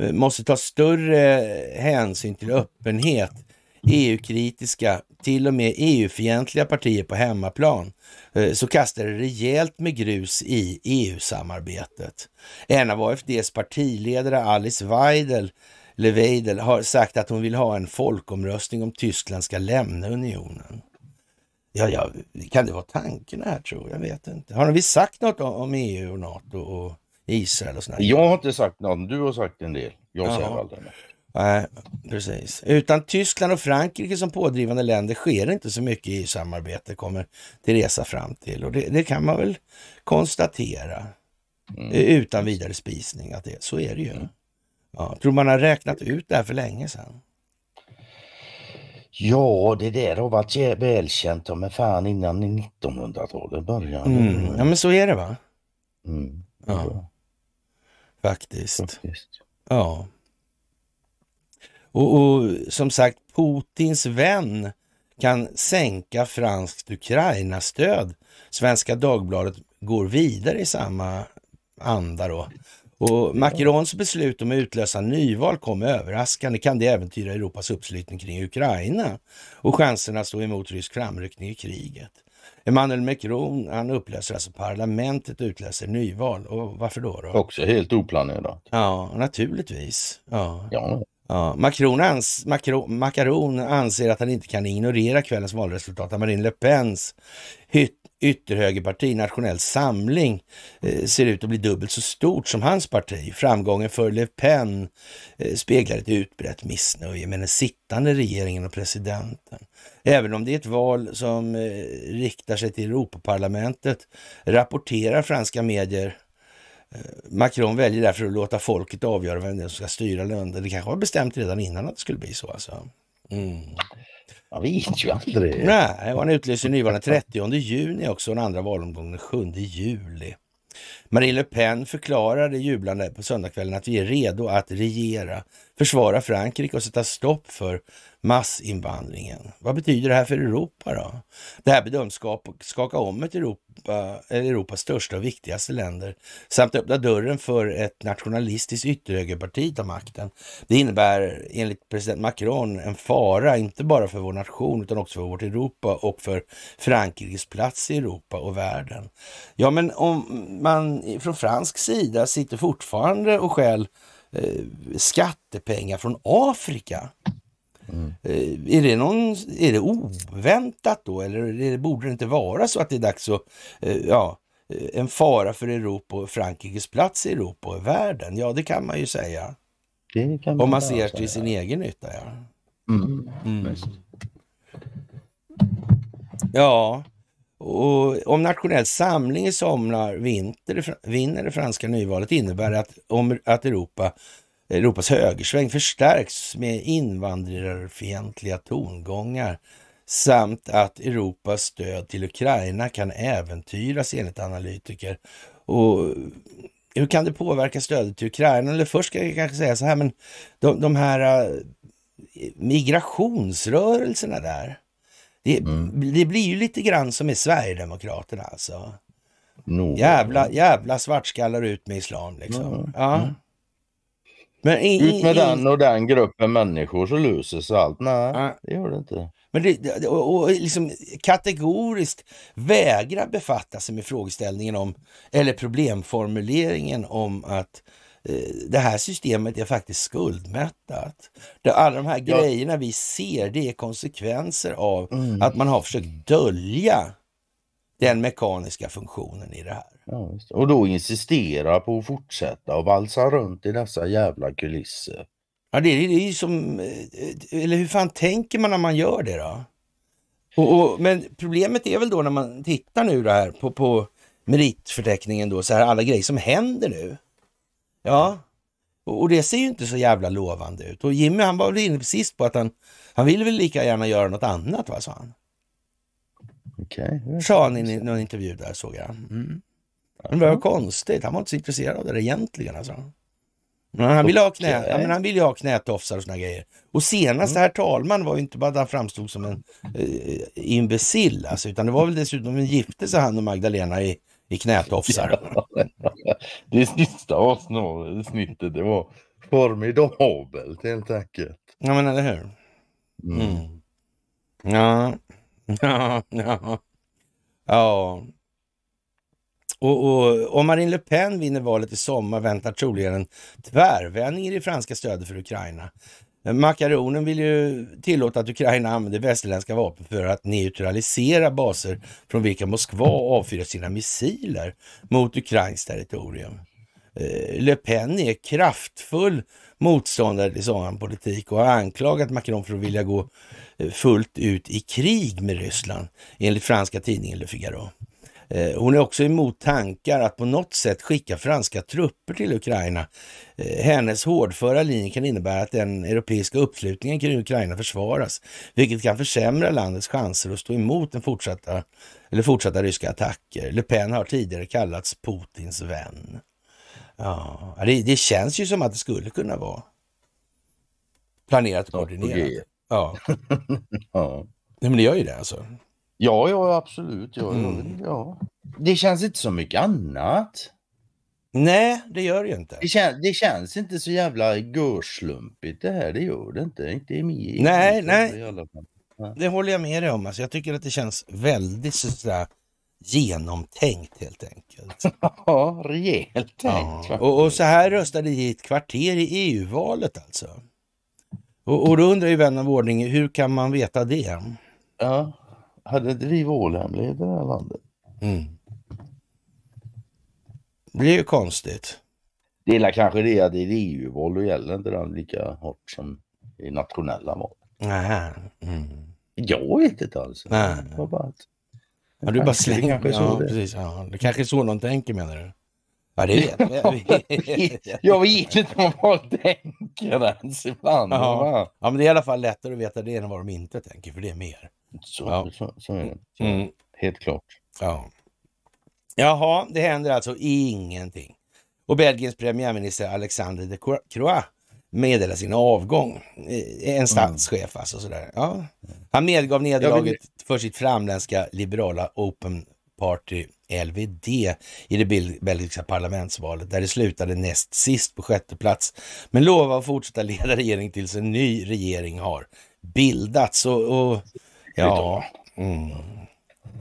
Speaker 1: eh, måste ta större eh, hänsyn till öppenhet EU-kritiska, till och med EU-fientliga partier på hemmaplan eh, så kastar det rejält med grus i EU-samarbetet. En av AFDs partiledare Alice Weidel, Weidel har sagt att hon vill ha en folkomröstning om Tyskland ska lämna unionen. Ja, ja, kan det vara tanken här tror jag? vet inte. Har vi sagt något om EU och NATO och Israel och sånt? Jag har inte sagt något, du har sagt en del. Jag säger aldrig Nej, precis. Utan Tyskland och Frankrike som pådrivande länder sker inte så mycket EU-samarbete, kommer Teresa fram till. Och det, det kan man väl konstatera mm. Eh, utan vidare spisning att det så är det ju. Mm. Ja, tror man har räknat ut det här för länge sedan? Ja, det där har varit välkänt, men fan innan 1900-talet började. Mm. Ja, men så är det va? Mm. Ja. Faktiskt. Faktiskt. Ja. Och, och som sagt, Putins vän kan sänka franskt Ukraina-stöd. Svenska Dagbladet går vidare i samma anda då. Och Macrons beslut om att utlösa nyval kom överraskande. Kan det äventyra Europas uppslutning kring Ukraina och chanserna att stå emot rysk framryckning i kriget? Emmanuel Macron, han upplöser alltså parlamentet utlöser nyval. Och varför då? då? Också helt oplanerat. Ja, naturligtvis. Ja. ja. Ja, Macron, ans Macron, Macron anser att han inte kan ignorera kvällens valresultat Marine Le Pens ytterhögerparti Nationell Samling eh, ser ut att bli dubbelt så stort som hans parti. Framgången för Le Pen eh, speglar ett utbrett missnöje med den sittande regeringen och presidenten. Även om det är ett val som eh, riktar sig till Europaparlamentet rapporterar franska medier Eh, Macron väljer därför att låta folket avgöra vem som ska styra landet. Det kanske var bestämt redan innan att det skulle bli så alltså. Mm. Man vet ju aldrig. Nej, han utlyser nyvalen 30 juni också och en andra valomgång den 7 juli. Marine Le Pen förklarade jublande på söndagskvällen att vi är redo att regera, försvara Frankrike och sätta stopp för massinvandringen. Vad betyder det här för Europa då? Det här bedöms skaka om ett Europa, Europas största och viktigaste länder samt öppna dörren för ett nationalistiskt ytterhögerparti av makten. Det innebär enligt president Macron en fara, inte bara för vår nation utan också för vårt Europa och för Frankrikes plats i Europa och världen. Ja, men om man från fransk sida sitter fortfarande och stjäl eh, skattepengar från Afrika. Mm. Eh, är, det någon, är det oväntat då eller det, borde det inte vara så att det är dags att, eh, ja, eh, en fara för Europa och Frankrikes plats i Europa och världen? Ja, det kan man ju säga. Man Om man ser till sin egen nytta, ja.
Speaker 2: Mm. Mm.
Speaker 1: Ja, och om Nationell Samling i somrar vinter, vinner det franska nyvalet innebär det att, att Europa, Europas högersväng förstärks med invandrarfientliga tongångar samt att Europas stöd till Ukraina kan äventyras enligt analytiker. Och hur kan det påverka stödet till Ukraina? Eller först ska jag kanske säga så här, men de, de här eh, migrationsrörelserna där, det, mm. det blir ju lite grann som i Sverigedemokraterna alltså. No. Jävla, jävla svartskallar ut med islam liksom. Mm. Ja. Men i, ut med i, den och den gruppen människor så löser sig allt. Nej, ja. det gör det inte. Men det, och, och liksom kategoriskt vägra befatta sig med frågeställningen om, eller problemformuleringen om att Eh, det här systemet är faktiskt skuldmättat. alla de här ja. grejerna vi ser, det är konsekvenser av mm. att man har försökt dölja den mekaniska funktionen i det här. Ja, och då insistera på att fortsätta och valsa runt i dessa jävla kulisser. Ja, det är, det är ju som... Eh, eller hur fan tänker man när man gör det då? Och, och, men problemet är väl då när man tittar nu det här på, på meritförteckningen då, så här alla grejer som händer nu. Ja, och det ser ju inte så jävla lovande ut. Och Jimmy han var inne precis på att han, han vill väl lika gärna göra något annat, va, sa han. Okej. Okay. Sa han i någon intervju där, såg jag. Mm. Men det var konstigt, han var inte så intresserad av det egentligen alltså. Men han vill ha knä, ja, men han ville ha knätofsar och såna grejer. Och senast mm. herr talman var ju inte bara att han framstod som en eh, imbecill alltså, utan det var väl dessutom en sig, han och Magdalena i i knätofsar. det sista avsnittet, det var formidabelt helt enkelt. Ja men eller hur. Mm. mm. Ja. ja, ja, ja. Och, och, om Marine Le Pen vinner valet i sommar väntar troligen en tvärvändning i det franska stödet för Ukraina. Makaronen vill ju tillåta att Ukraina använder västerländska vapen för att neutralisera baser från vilka Moskva avfyrar sina missiler mot Ukrains territorium. Eh, Le Pen är kraftfull motståndare till sådan politik och har anklagat Macron för att vilja gå eh, fullt ut i krig med Ryssland, enligt franska tidningen Le Figaro. Eh, hon är också emot tankar att på något sätt skicka franska trupper till Ukraina. Eh, hennes hårdföra linje kan innebära att den europeiska uppslutningen kring Ukraina försvaras, vilket kan försämra landets chanser att stå emot den fortsatta, eller fortsatta ryska attacker. Le Pen har tidigare kallats Putins vän. Ja, det, det känns ju som att det skulle kunna vara planerat och koordinerat. E. Ja. ja. Nej, men det gör ju det alltså. Ja, ja absolut. Ja, mm. ja. Det känns inte så mycket annat. Nej, det gör det ju inte. Det, kän det känns inte så jävla görslumpigt det här, det gör det inte. Inte i mig. Nej, inte nej. Det håller jag med dig om. Alltså, jag tycker att det känns väldigt sådär genomtänkt helt enkelt. ja, rejält tänkt. Ja. Och, och, så här röstade i ett kvarter i EU-valet alltså. Och, och då undrar ju vän av ordning, hur kan man veta det? Ja hade inte vi valhemligheter i det här landet? Mm. Det är ju konstigt. Det är kanske det att i EU-val, då gäller inte den lika hårt som i nationella val. Nej. Mm. Jag vet inte alls. Nej. Jag bara,
Speaker 2: ja, du bara slänger. Det, ja, det. Precis,
Speaker 1: ja. det kanske är så någon tänker menar du? Ja, det vet jag. jag vet inte vad folk tänker ens ibland. Ja. ja, men det är i alla fall lättare att veta det än vad de inte tänker, för det är mer. Så, ja. så, så är det. Mm. Helt klart. Ja. Jaha, det händer alltså ingenting. Och Belgiens premiärminister Alexander de Croix meddelar sin avgång. Eh, en statschef mm. alltså. Sådär. Ja. Han medgav nederlaget vill... för sitt framländska liberala Open Party LVD i det belgiska parlamentsvalet där det slutade näst sist på sjätte plats. Men lovar att fortsätta leda regeringen tills en ny regering har bildats. Och, och Ja. Mm.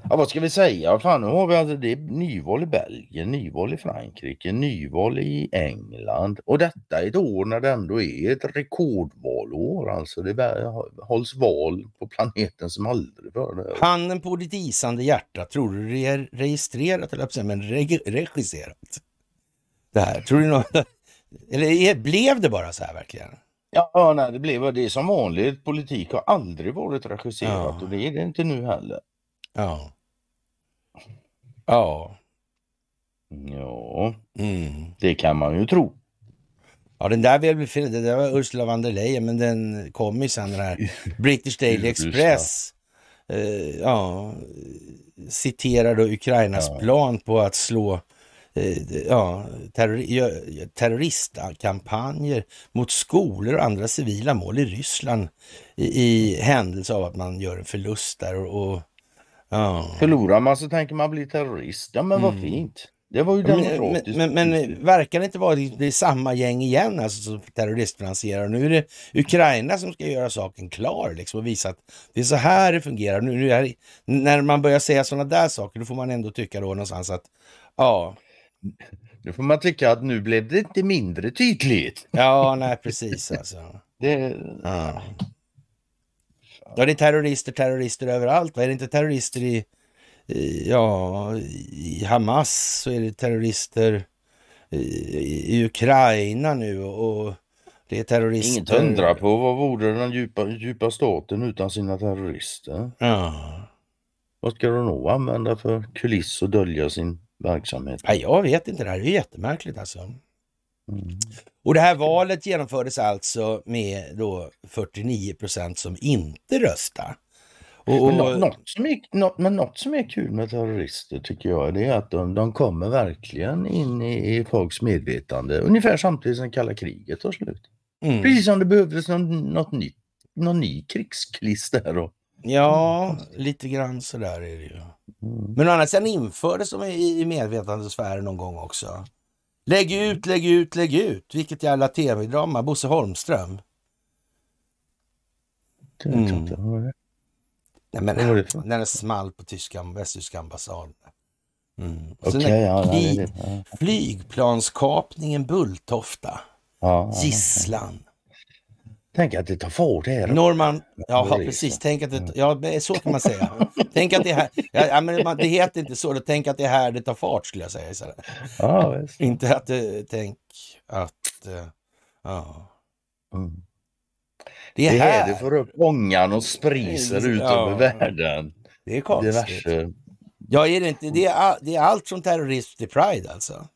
Speaker 1: ja. Vad ska vi säga? Fan, nu har vi alltså det nyval i Belgien, nyval i Frankrike, nyval i England. Och detta är ett år när det ändå är ett rekordvalår. Alltså det hålls val på planeten som aldrig förr. Handen på ditt isande hjärta. Tror du det är registrerat, eller men reg regisserat? Det här. Tror du något? Eller blev det bara så här verkligen? Ja, nej, det blev det som vanligt. Politik har aldrig varit regisserat ja. och det är det inte nu heller. Ja. Ja. Ja, mm. det kan man ju tro. Ja, den där välbefinnandet, det där var Ursula von der Leyen, men den kom ju sen den här British Daily Express. Eh, ja, citerar då Ukrainas ja. plan på att slå Eh, ja, terroristkampanjer mot skolor och andra civila mål i Ryssland i, i händelse av att man gör en förlust där. Och, och ja. Förlorar man så tänker man bli terrorist. Ja men vad mm. fint. Det var ju eh, demokratiskt. Men, men, men, eh, verkar det inte vara det samma gäng igen alltså, som terroristfinansierar? Nu är det Ukraina som ska göra saken klar liksom, och visa att det är så här det fungerar. Nu, nu är, när man börjar säga sådana där saker, då får man ändå tycka då någonstans att ja, nu får man tycka att nu blev det inte mindre tydligt. Ja, nej precis alltså. Det... Ja. ja, det är terrorister, terrorister överallt. Är det inte terrorister i, i ja, i Hamas så är det terrorister i, i Ukraina nu och det är terrorister. Inget undra på, vad vore den djupa, djupa staten utan sina terrorister? Ja. Vad ska de då använda för kuliss och dölja sin verksamhet? Ja, jag vet inte, det här är jättemärkligt alltså. Mm. Och det här valet genomfördes alltså med då 49 procent som inte röstar. Och, och... Något, något, som är, något, men något som är kul med terrorister tycker jag det är att de, de kommer verkligen in i, i folks medvetande ungefär samtidigt som kalla kriget tar slut. Mm. Precis som det behövdes någon, något nytt, någon ny krigsklister. Och, Ja, mm. lite grann sådär är det ju. Mm. Men å andra sidan infördes de i medvetandesfären någon gång också. Lägg ut, lägg ut, lägg ut. Vilket jävla tv-drama. Bosse Holmström. Mm. Nej, men den, den small på tyska, västtyska ambassaden. Mm. Okay, ja, ja. flygplanskapningen Bulltofta. Ja, Gisslan. Tänk att det tar fart här. Norman, ja precis, tänk att det, ja, så kan man säga. tänk att det här, ja, men det heter inte så, tänk att det är här det tar fart skulle jag säga istället. Ja, inte att det, eh, tänk att, eh, ja. Mm. Det är, det är här det får upp ångan och spriser ut ja. över världen. Det är konstigt. Diverse. Ja, är det inte, det är, all, det är allt från terrorism till Pride alltså.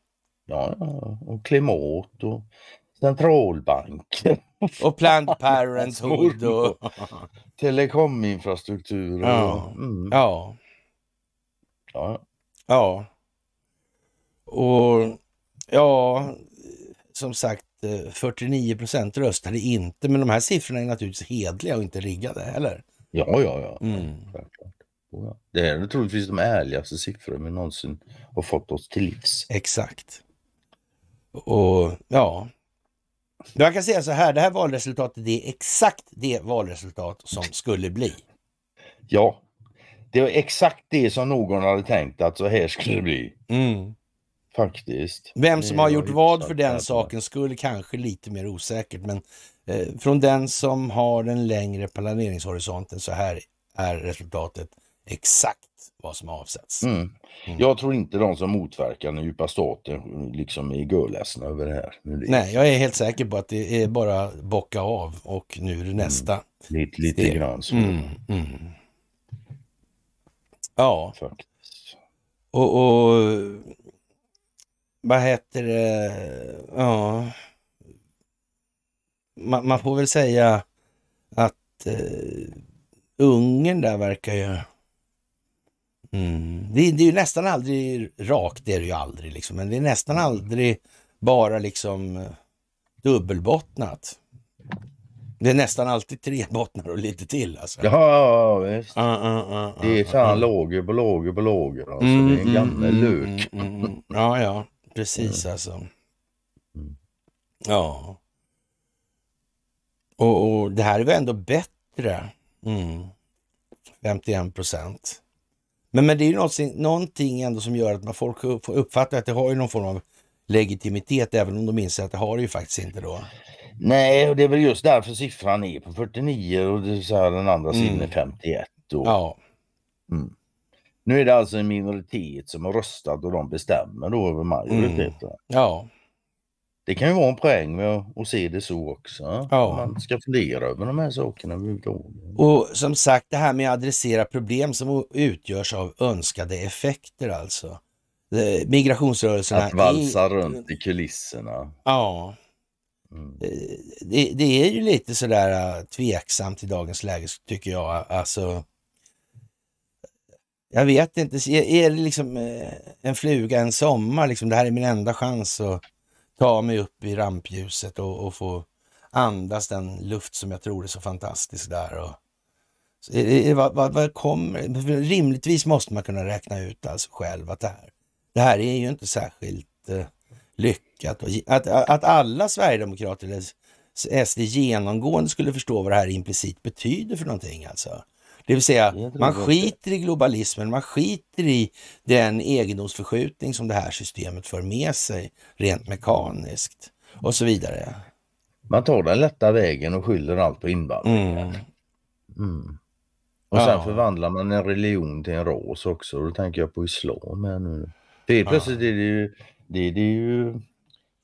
Speaker 1: Ja, och klimat och centralbanker och Planned Parenthood och... Telekominfrastruktur. Och... Ja. Mm. ja. Ja. Ja. Och ja, som sagt, 49 eh, procent röstade inte, men de här siffrorna är naturligtvis hedliga och inte riggade heller. Ja, ja, ja. Mm. Oh, Det är troligtvis de ärligaste siffror vi någonsin har fått oss till livs. Exakt. Och ja, jag kan säga så här, det här valresultatet det är exakt det valresultat som skulle bli. Ja, det var exakt det som någon hade tänkt att så här skulle det bli. Mm. Faktiskt. Vem som har gjort vad för den saken skulle kanske lite mer osäkert, men eh, från den som har den längre planeringshorisonten så här är resultatet exakt vad som avsätts. Mm. Mm. Jag tror inte de som motverkar den djupa staten liksom är görledsna över det här. Det Nej, jag är helt säker på att det är bara bocka av och nu är det mm. nästa. Mm. Lite, lite steg. grann så. Mm, mm. Ja. Faktiskt. Och, och vad heter det? Ja. Man, man får väl säga att eh, Ungern där verkar ju Mm. Det, det, är ju nästan aldrig rakt, det är det ju aldrig, liksom. men det är nästan mm. aldrig bara liksom eh, dubbelbottnat. Det är nästan alltid tre bottnar och lite till. Alltså. Ja, visst. Uh, uh, uh, det är ah, fan ah. låger på låger på låger. Alltså. Mm, det är en mm, gammal mm, lök. Mm, mm, ja, ja, precis mm. alltså. Ja. Och, och, det här är väl ändå bättre. 51 procent. Men, men det är ju någonting, någonting ändå som gör att folk uppfattar att det har ju någon form av legitimitet, även om de inser att det har det ju faktiskt inte då. Nej, och det är väl just därför siffran är på 49 och det så här, den andra sidan är 51. Mm. Och... Ja. Mm. Nu är det alltså en minoritet som har röstat och de bestämmer då över mm. majoriteten. Mm. Ja. Det kan ju vara en poäng med att se det så också. Ja. Man ska fundera över de här sakerna Och som sagt det här med att adressera problem som utgörs av önskade effekter alltså. Migrationsrörelserna... Att valsa är... runt i kulisserna. Ja. Mm. Eh, det, det, är ju lite sådär eh, tveksamt i dagens läge tycker jag. Alltså, jag vet inte, är det liksom eh, en fluga en sommar? Liksom, det här är min enda chans att ta mig upp i rampljuset och, och, få andas den luft som jag tror är så fantastisk där. Och, vad, vad, vad kommer, rimligtvis måste man kunna räkna ut alltså själv att det här, det här är ju inte särskilt eh, lyckat. Att, att alla sverigedemokrater eller SD genomgående skulle förstå vad det här implicit betyder för någonting alltså. Det vill säga, man skiter i globalismen, man skiter i den egendomsförskjutning som det här systemet för med sig rent mekaniskt och så vidare. Man tar den lätta vägen och skyller allt på invandringen. Mm. Mm. Och sen ja. förvandlar man en religion till en ras också. Då tänker jag på islam här nu. Det är plötsligt ja. är det ju... Det, det är ju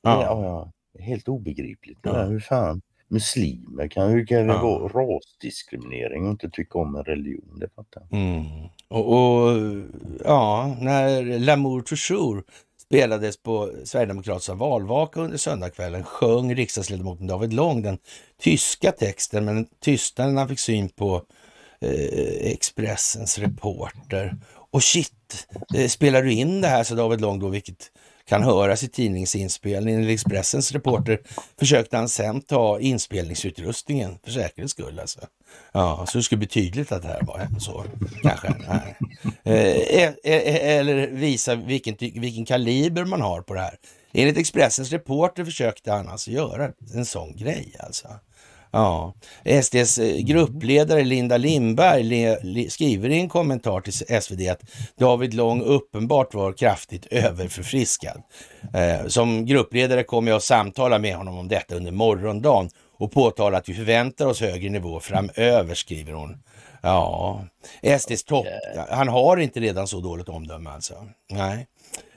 Speaker 1: ja. Det ja, helt obegripligt. Ja. Hur fan muslimer kan ju det ja. vara rasdiskriminering och inte tycka om en religion. Det fattar mm. och, och, ja, när L'amour toujours spelades på Sverigedemokraternas valvaka under söndagskvällen sjöng riksdagsledamoten David Lång den tyska texten men tystnaden han fick syn på eh, Expressens reporter. Och shit, eh, spelar du in det här så David Lång då, vilket kan höras i tidningsinspelningen. Enligt Expressens reporter försökte han sen ta inspelningsutrustningen för säkerhets skull. Alltså. Ja, så det skulle bli tydligt att det här var så. Kanske. Nej. Eh, eh, eh, eh eller visa vilken, vilken kaliber man har på det här. Enligt Expressens reporter försökte han alltså göra en sån grej. Alltså. Ja, SDs eh, mm. gruppledare Linda Lindberg le, le, skriver i en kommentar till SvD att David Lång uppenbart var kraftigt överförfriskad. Eh, som gruppledare kommer jag att samtala med honom om detta under morgondagen och påtala att vi förväntar oss högre nivå framöver, skriver hon. Ja, SDs topp, han har inte redan så dåligt omdöme alltså. Nej.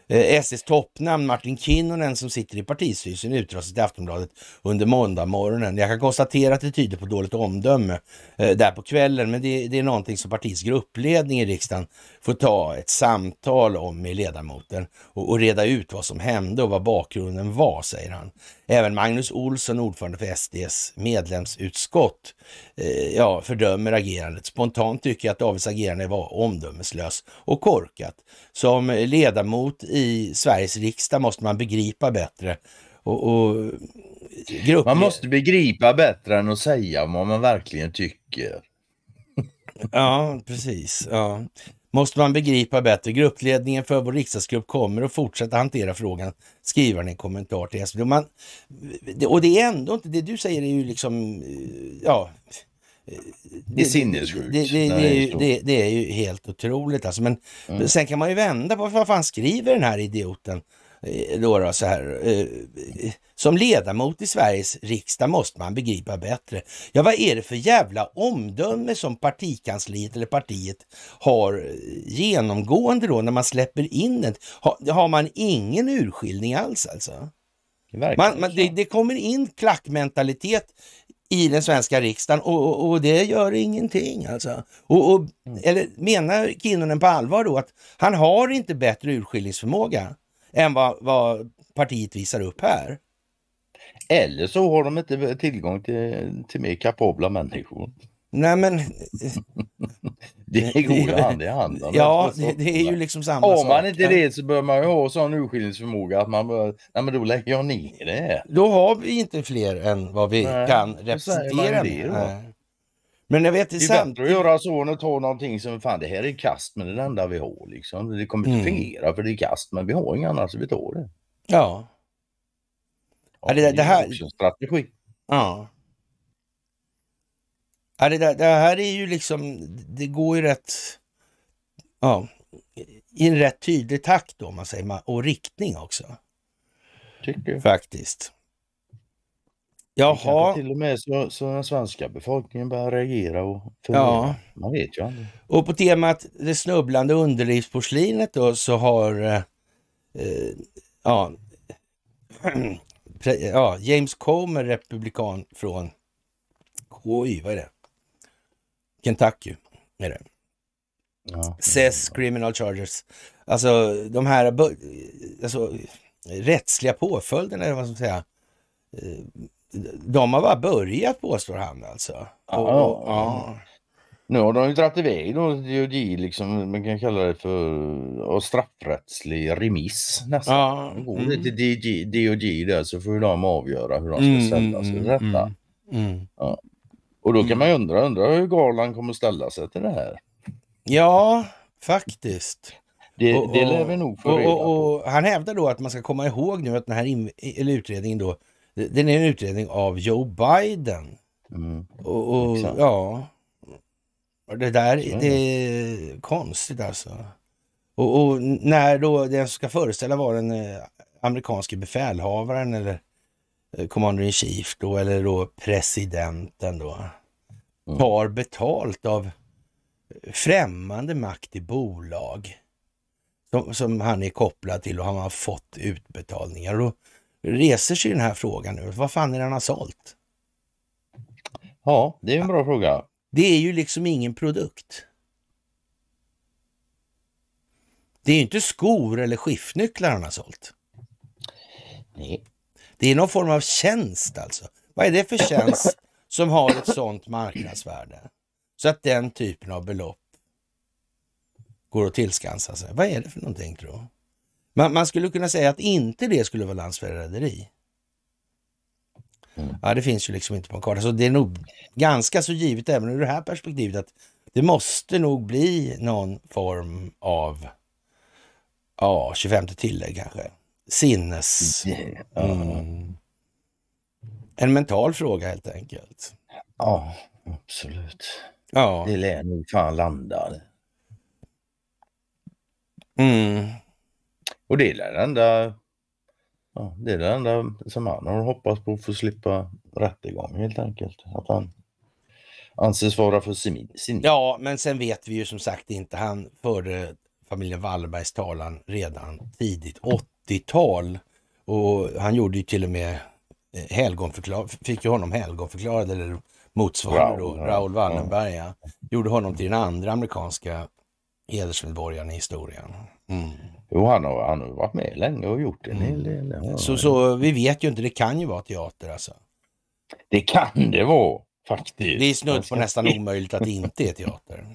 Speaker 1: SSs eh, toppnamn Martin Kinnunen som sitter i partistyrelsen sig till Aftonbladet under måndag morgonen. Jag kan konstatera att det tyder på dåligt omdöme eh, där på kvällen, men det, det är någonting som partiets gruppledning i riksdagen får ta ett samtal om med ledamoten och, och reda ut vad som hände och vad bakgrunden var, säger han. Även Magnus Olsson, ordförande för SDs medlemsutskott, eh, ja, fördömer agerandet. Spontant tycker jag att Davids agerande var omdömeslös och korkat. Som ledamot i Sveriges riksdag måste man begripa bättre och, och grupp... Man måste begripa bättre än att säga vad man verkligen tycker. Ja, precis. Ja måste man begripa bättre. Gruppledningen för vår riksdagsgrupp kommer att fortsätta hantera frågan, skriver han i en kommentar till SVT. Man, och det är ändå inte, det du säger är ju liksom, eh, ja, det är sinnessjukt. Det, det, det, det, är ju helt otroligt alltså. Men mm. sen kan man ju vända på vad fan skriver den här idioten eh, då, då så här. Eh, som ledamot i Sveriges riksdag måste man begripa bättre. Ja, vad är det för jävla omdöme som partikansliet eller partiet har eh, genomgående då när man släpper in det? Har, man ingen urskiljning alls alltså? Man, man, det, det, kommer in klackmentalitet i den svenska riksdagen och, och, och det gör ingenting alltså. Och, och mm. Eller menar Kinnunen på allvar då att han har inte bättre urskiljningsförmåga än vad, vad partiet visar upp här? Eller så har de inte tillgång till, till mer kapabla människor. Nej men... det är goda hand i hand. Ja, alltså. det, det, är ju liksom samma sak. Har man inte det så bör man ju ha sån urskiljningsförmåga att man bör, nej men då lägger jag ner det. Då har vi inte fler än vad vi nej, kan representera. men jag vet det är bättre att göra så än att ta någonting som, fan det här är kast men det enda vi har liksom. Det kommer inte mm. fungera för det är kast men vi har inget annat så vi tar det. Ja. Ja, det, det, här... också en strategi. Ja. ja det, det, här är ju liksom, det går ju rätt, ja, i en rätt tydlig takt då, om man säger, och riktning också. Tycker jag. Faktiskt. Jaha. Till och med så, så den svenska befolkningen börjar reagera och fundera. Ja. Man vet ju aldrig. Och på temat det snubblande underlivsporslinet då så har eh, eh ja, ja, James Comer, republikan från KY, vad är det? Kentucky är det. Ja. criminal chargers. Alltså de här alltså, rättsliga påföljderna, eller vad man ska säga. Eh, de har bara börjat påstår han alltså. Och, ja, ja. Nu har de ju dragit iväg då, DOJ, liksom, man kan kalla det för straffrättslig remiss nästan. Ja. Mm. det till DOJ, DOJ där så får ju de avgöra hur de ska mm, ställa sig till mm, detta. Mm, mm. Ja. Och då kan man ju mm. undra, undra hur Garland kommer ställa sig till det här. Ja, faktiskt. Det, och, det lär vi nog få reda på. Han hävdar då att man ska komma ihåg nu att den här in, eller utredningen då, den är en utredning av Joe Biden. Och, och ja, det där mm. det är konstigt alltså. Och, och, när då den som ska föreställa var den eh, amerikanske befälhavaren eller eh, commander in chief då, eller då presidenten då, mm. tar betalt av eh, främmande makt i bolag som, som, han är kopplad till och han har fått utbetalningar. Och då reser sig den här frågan nu. Vad fan är det han har sålt? Ja, det är en bra fråga. Det är ju liksom ingen produkt. Det är ju inte skor eller skiftnycklar han har sålt. Nej. Det är någon form av tjänst alltså. Vad är det för tjänst som har ett sådant marknadsvärde? Så att den typen av belopp går att tillskansa sig. Vad är det för någonting tror man, man, skulle kunna säga att inte det skulle vara landsförräderi. Mm. Ja, det finns ju liksom inte på en karta. Så det är nog ganska så givet även ur det här perspektivet att det måste nog bli någon form av ja, 25 tillägg kanske. Sinnes... Mm. En mental fråga helt enkelt. Ja, absolut. Ja. Det lär nog fan landa. Mm. Och det är den enda Ja, det är det enda som han har hoppats på för att slippa rättegång helt enkelt. Att han anses vara för sin. sin. Ja, men sen vet vi ju som sagt inte. Han förde familjen Wallenbergs talan redan tidigt 80-tal och han gjorde ju till och med eh, helgonförklarad, fick ju honom helgonförklarad eller motsvarande Raoul, då, Raoul Wallenberg. Ja. Gjorde honom till den andra amerikanska hedersmedborgaren i historien. Mm. Jo, han har, han har varit med länge och gjort en hel del. Mm. Så, vi vet ju inte, det kan ju vara teater alltså. Det kan det vara faktiskt. Det är snudd på nästan omöjligt att det inte är teater.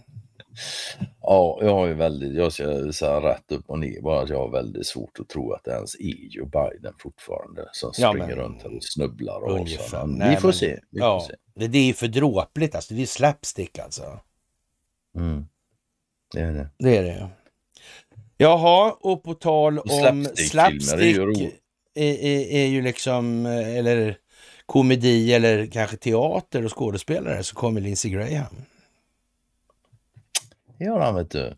Speaker 1: Ja, jag har ju väldigt, jag ska säga rätt upp och ner bara att jag har väldigt svårt att tro att det ens är Joe Biden fortfarande som ja, springer men, runt och snubblar och ungefär. sådant. Vi får men, se. Vi ja, får se. Det är för dråpligt alltså, det är slapstick alltså. Mm. Det är det. Det är det. Jaha, och på tal om slapstick, är, är, är, ju liksom, eh, eller komedi eller kanske teater och skådespelare, så kommer Lindsey Graham. Det gör han vet du.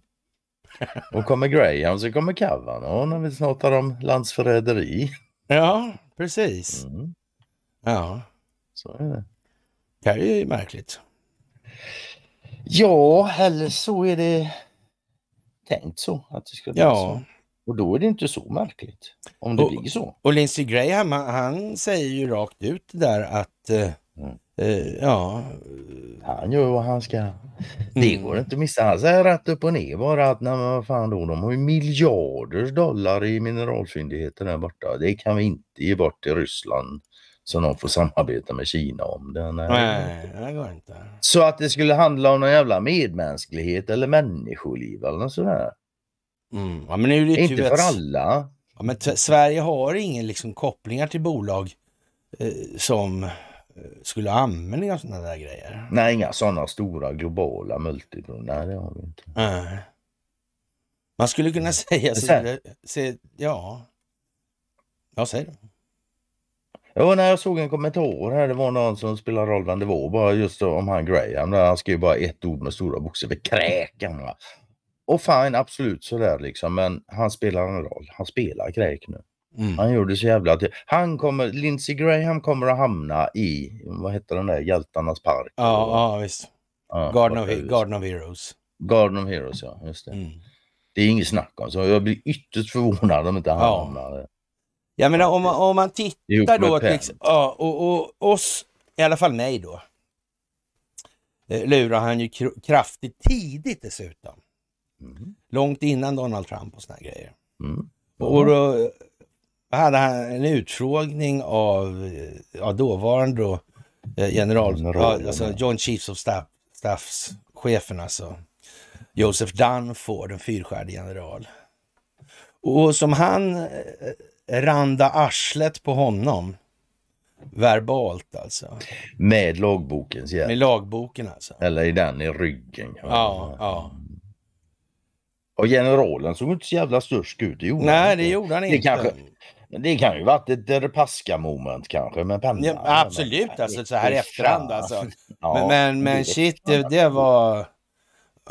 Speaker 1: Och kommer Graham så kommer Kavanagh när vi pratar om landsförräderi. Ja, precis. Mm. Ja. Så är det. Det här är ju märkligt. Ja, eller så är det tänkt så. Att det skulle ja. så. Och då är det inte så märkligt om det och, blir så. Och Lindsey Graham han säger ju rakt ut där att eh, mm. eh, ja... Han gör vad han ska. Det mm. går inte att missa. Han säger rätt upp och ner bara att nej, men fan då, de har ju miljarder dollar i mineralfyndigheter där borta. Det kan vi inte ge bort till Ryssland så någon får samarbeta med Kina om det. Nej, Nej det går inte. Så att det skulle handla om någon jävla medmänsklighet eller människoliv eller något sådär. Mm. Ja, men nu är det inte typ för alla. Ja, men Sverige har ingen liksom, kopplingar till bolag eh, som eh, skulle användning av sådana där grejer. Nej, inga sådana stora globala multibron. Nej, det har vi inte. Nej. Man skulle kunna säga... Så, det, se, ja. säg det. Jo, när jag såg en kommentar här, det var någon som spelade roll vem det var, bara just om han Graham. Där han skrev bara ett ord med stora bokstäver, kräkan. Va? Och fine, absolut sådär liksom, men han spelar en roll. Han spelar kräk nu. Mm. Han gjorde så jävla... Han kommer, Lindsey Graham kommer att hamna i, vad heter den där, Hjältarnas park? Ja, ja visst. Ja, Garden, of, Garden of Heroes. Garden of Heroes, ja. Just det. Mm. Det är inget snack om. Så jag blir ytterst förvånad om inte han ja. hamnar jag menar om man, om man tittar då, liksom, ja, och, och oss, i alla fall mig då, eh, lurar han ju kraftigt tidigt dessutom. Mm. Långt innan Donald Trump och sådana grejer.
Speaker 2: Mm. Och
Speaker 1: då eh, hade han en utfrågning av eh, ja, dåvarande då, general, general alltså John Chiefs of Staff, Staffs, chefen alltså. Joseph Dunford, en fyrstjärnig general. Och som han randa arslet på honom. Verbalt alltså. Med lagbokens hjälp. Med lagboken alltså. Eller i den i ryggen. Ja, ja. Mm. Och generalen såg inte så jävla störsk ut. Det gjorde Nej, han det gjorde han inte. Det, kanske, det kan ju varit ett Deripaska-moment kanske med pennan. Ja, absolut, men, alltså så här i efterhand alltså. Ja, men, men, men shit, det, det var...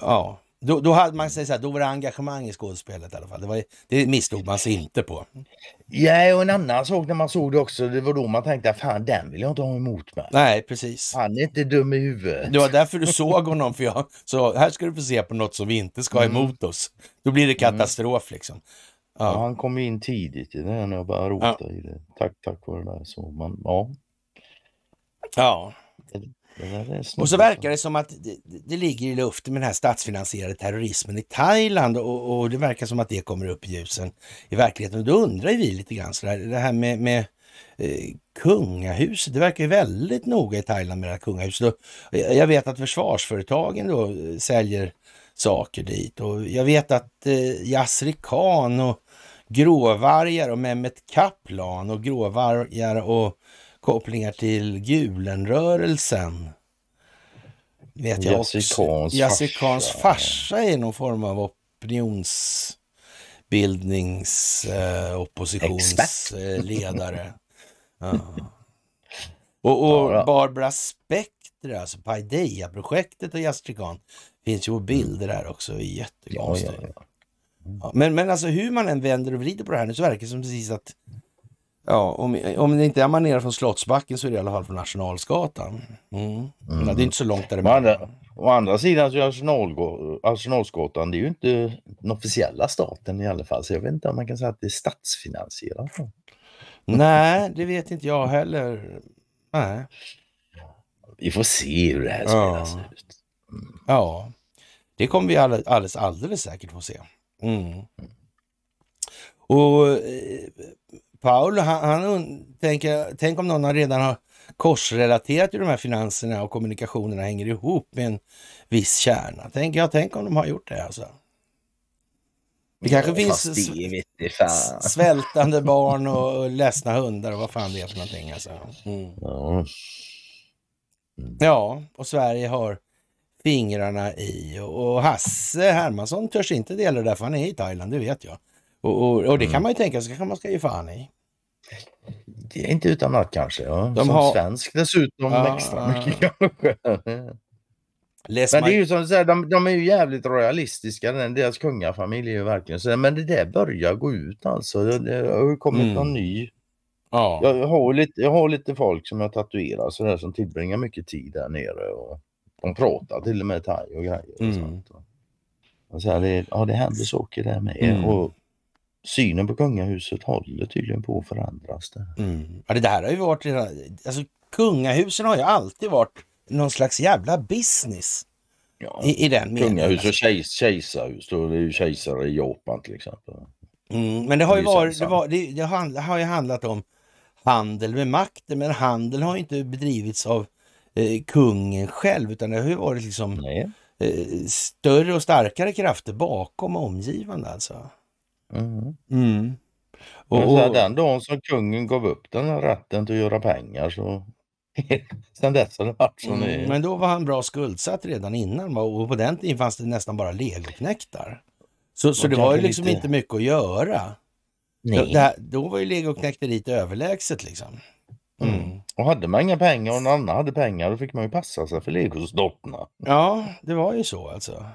Speaker 1: Ja. Då, då hade man sig så här, då var det engagemang i skådespelet i alla fall. Det, var, det misstog man sig inte på. Ja, och en annan sak när man såg det också, det var då man tänkte fan den vill jag inte ha emot mig. Nej, precis. Han är inte dum i huvudet. Det var därför du såg honom, för jag så här ska du få se på något som vi inte ska ha mm. emot oss. Då blir det mm. katastrof mm. liksom. Ja. Ja, han kom in tidigt i det när jag bara rota ja. i det. Tack, tack vare det där. Så man, ja. Ja, och så verkar det som att det, det, ligger i luften med den här statsfinansierade terrorismen i Thailand och, och, det verkar som att det kommer upp i ljusen i verkligheten. Och då undrar vi lite grann så det här med, med eh, kungahuset. Det verkar ju väldigt noga i Thailand med det här kungahuset. Och jag vet att försvarsföretagen då eh, säljer saker dit och jag vet att eh, Yasri Khan och gråvargar och Mehmet Kaplan och gråvargar och kopplingar till Gulenrörelsen. Vet jag Jessicans farsa. farsa är någon form av opinionsbildningsoppositionsledare. Eh, ja. Och, och Barbara Spectre, alltså Paideia-projektet och Yassir Khan finns ju på bilder där också. Jättekonstigt. Ja, ja, ja. Men, men alltså hur man än vänder och vrider på det här nu så verkar det som precis att Ja, om, om det inte emanerar från Slottsbacken så är det i alla fall från Nationalsgatan. Mm. Mm. Ja, det är inte så långt däremellan. Å, å andra sidan så är Arsenalsgatan, det är ju inte den officiella staten i alla fall, så jag vet inte om man kan säga att det är statsfinansierat. Nej, det vet inte jag heller. Nej. Vi får se hur det här spelas ja. ut. Mm. Ja, det kommer vi alldeles, alldeles, alldeles säkert få se. Mm. Och eh, Paul, han, han tänker, tänk om någon redan har korsrelaterat hur de här finanserna och kommunikationerna hänger ihop med en viss kärna. Tänk, jag tänk om de har gjort det alltså. Det kanske ja, finns det svältande barn och ledsna hundar och vad fan det är för någonting. Alltså. Mm. Ja. Mm. ja, och Sverige har fingrarna i och Hasse Hermansson törs inte dela det där för han är i Thailand, det vet jag. Och, och, och det kan mm. man ju tänka sig, kan man ska ge fan i. Det är inte utan att kanske. Ja. De som har... svensk dessutom ja, extra mycket kanske. Läs men det är ju som du säger, de, de, är ju jävligt royalistiska, den, deras kungafamilj är ju verkligen så. Men det där börjar gå ut alltså. Det, det har kommit mm. någon ny. Ja. Jag, har lite, jag har lite folk som jag tatuerar så där, som tillbringar mycket tid där nere. Och de pratar till och med thai och grejer. Och mm. sånt. Och så här, det, ja, det händer saker där med. Mm. Och synen på kungahuset håller tydligen på att förändras. Där. Mm. Ja, det där har ju varit alltså kungahusen har ju alltid varit någon slags jävla business. Ja, I, i den meningen. Kungahus och kejs, kejsarhus, då är det ju kejsare i Japan till exempel. Mm, men det har ju det varit, det, var, det, det, handl, har ju handlat om handel med makten, men handeln har ju inte bedrivits av eh, kungen själv, utan det har ju varit liksom eh, större och starkare krafter bakom omgivande alltså.
Speaker 2: Mm. Mm. Och, och, den
Speaker 1: dagen som kungen gav upp den här rätten till att göra pengar så sen dess har det varit som det mm, Men då var han bra skuldsatt redan innan och på den tiden fanns det nästan bara legoknektar. Så, så det var ju liksom lite... inte mycket att göra. Då, här, då var ju legoknäkteriet överlägset liksom. Mm. Mm. Och hade man inga pengar och någon annan hade pengar då fick man ju passa sig för legosdotterna. Ja, det var ju så alltså.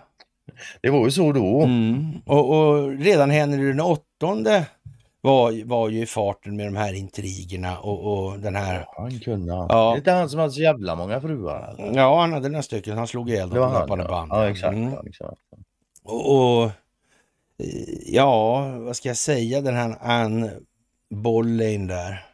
Speaker 1: Det var ju så då. Mm. Och, och, redan Henry den åttonde var, var ju i farten med de här intrigerna och, och den här... han kunde han. Ja. Det är inte han som hade så jävla många fruar? Eller? Ja, han hade några stycken. Han slog ihjäl dem på löpande band. Ja, exakt. Mm. Ja, exakt. Och, och, ja, vad ska jag säga, den här Ann Boleyn där.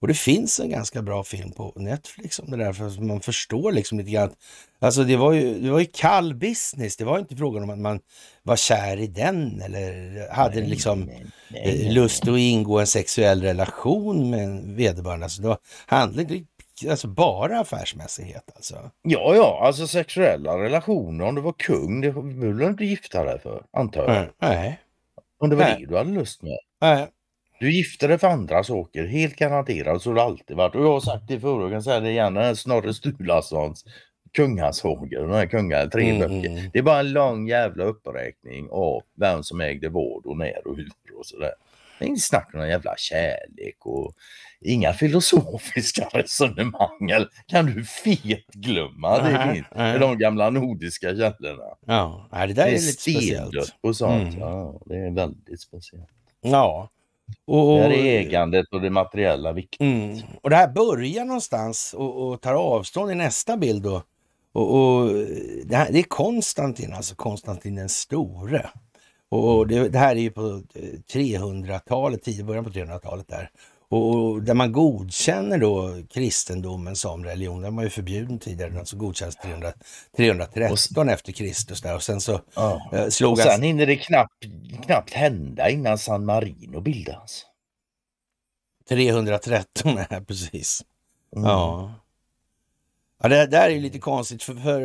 Speaker 1: Och det finns en ganska bra film på Netflix om det där, för man förstår liksom lite grann att Alltså det var, ju, det var ju kall business. Det var inte frågan om att man var kär i den eller hade nej, liksom nej, nej, eh, lust att ingå en sexuell relation med vederbörande. Alltså det handlade alltså bara affärsmässighet alltså? Ja, ja, alltså sexuella relationer. Om du var kung, det behövde du inte gifta dig för, antar jag. nej. Om det var nej. det du hade lust med. Nej. Du gifte dig för andra saker, helt garanterat. Så har det alltid varit. Och jag har sagt det förut, jag kan säga det igen, den här Snorre Sturlassons Kungashorger, den här kungan, tre mm, böcker. Mm. Det är bara en lång jävla uppräkning av vem som ägde vad och när och hur och sådär. inget snack om någon jävla kärlek och inga filosofiska resonemang. Eller kan du fet glömma det nej, finns nej. de gamla nordiska källorna. Ja, det där det är, är lite speciellt. och sånt. Mm. Ja, det är väldigt speciellt. Ja. Och, och, där är ägandet och det materiella viktigt. Mm. Och det här börjar någonstans och, och tar avstånd i nästa bild då. Och, och det, här, det, är Konstantin, alltså Konstantin den store. Och det, det här är ju på 300-talet, eh, början på 300-talet där. Och, där man godkänner då kristendomen som religion, den var ju förbjuden tidigare, den så godkänns 300, 313 och, efter Kristus där och sen så ja. äh, eh, slog och sen hinner det knappt, knappt hända innan San Marino bildas. 313, precis. Mm. Ja. Ja, det där är ju lite konstigt, för, för,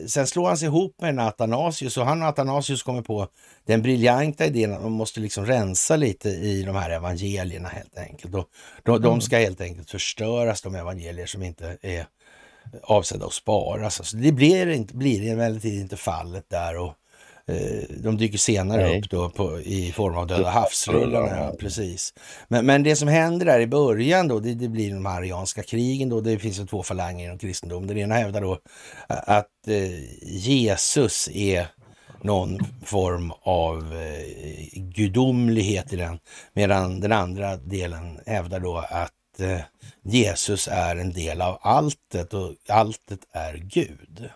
Speaker 1: eh, sen slår han sig ihop med den Athanasius och han och Athanasius kommer på den briljanta idén att man måste liksom rensa lite i de här evangelierna helt enkelt. Och de, de mm. ska helt enkelt förstöras, de evangelier som inte är avsedda att sparas. Alltså, det blir, inte, blir emellertid inte fallet där och Eh, de dyker senare Nej. upp då på, i form av döda havsrullarna. Ja, precis. Men, men det som händer där i början då, det, det blir de arianska krigen då. Det finns ju två falanger inom kristendomen. Den ena hävdar då att eh, Jesus är någon form av eh, gudomlighet i den. Medan den andra delen hävdar då att Jesus är en del av alltet och alltet är Gud.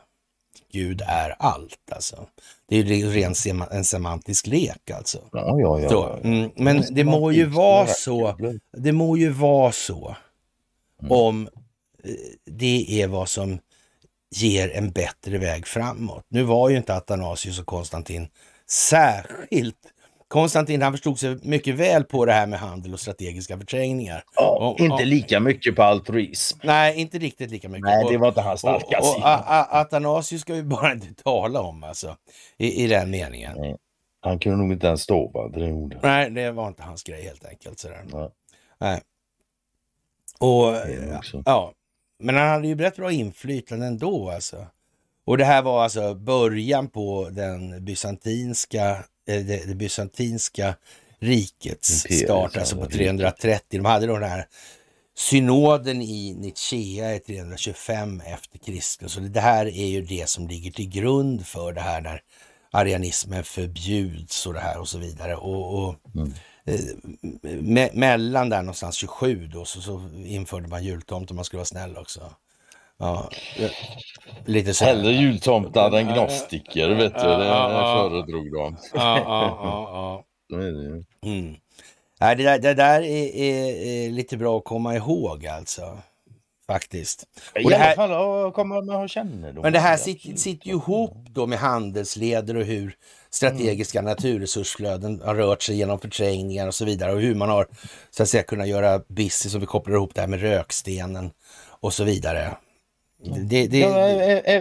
Speaker 1: Gud är allt alltså. Det är ju ren en semantisk lek alltså. Ja, ja, ja. Så, mm, men det må ju vara så. Det må ju vara så. Mm. Om eh, det är vad som ger en bättre väg framåt. Nu var ju inte Athanasius och Konstantin särskilt Konstantin han förstod sig mycket väl på det här med handel och strategiska förträngningar. Ja, och, inte och, lika mycket på altruism. Nej, inte riktigt lika mycket. Nej, det var inte hans starka och, Athanasius ska vi bara inte tala om alltså, i, i den meningen. Nej, han kunde nog inte ens stava det ordet. Nej, det var inte hans grej helt enkelt. Sådär. Nej. nej. Och, ja, men han hade ju rätt bra inflytande ändå alltså. Och det här var alltså början på den bysantinska Eh, det, det bysantinska rikets Imperiet, start, liksom, alltså på 330. De hade då den här synoden i Nicaea är 325 efter Kristus. Och det här är ju det som ligger till grund för det här när arianismen förbjuds och det här och så vidare. Och, och mm. Eh, me mellan där någonstans 27 då så, så införde man jultomten om man skulle vara snäll också. Ja, lite så. Hellre jultomtar än gnostiker, vet du. Det föredrog de. Ja, ja, ja. Mm. Nej, det där, det där är, är, är, lite bra att komma ihåg alltså. Faktiskt. Och I det här, alla fall med och ha kännedom. Men det här sitter, sitter ju ihop då med handelsleder och hur strategiska mm. naturresursflöden har rört sig genom förträngningar och så vidare och hur man har så att säga kunnat göra business och vi kopplar ihop det här med rökstenen och så vidare. Det, det, ja,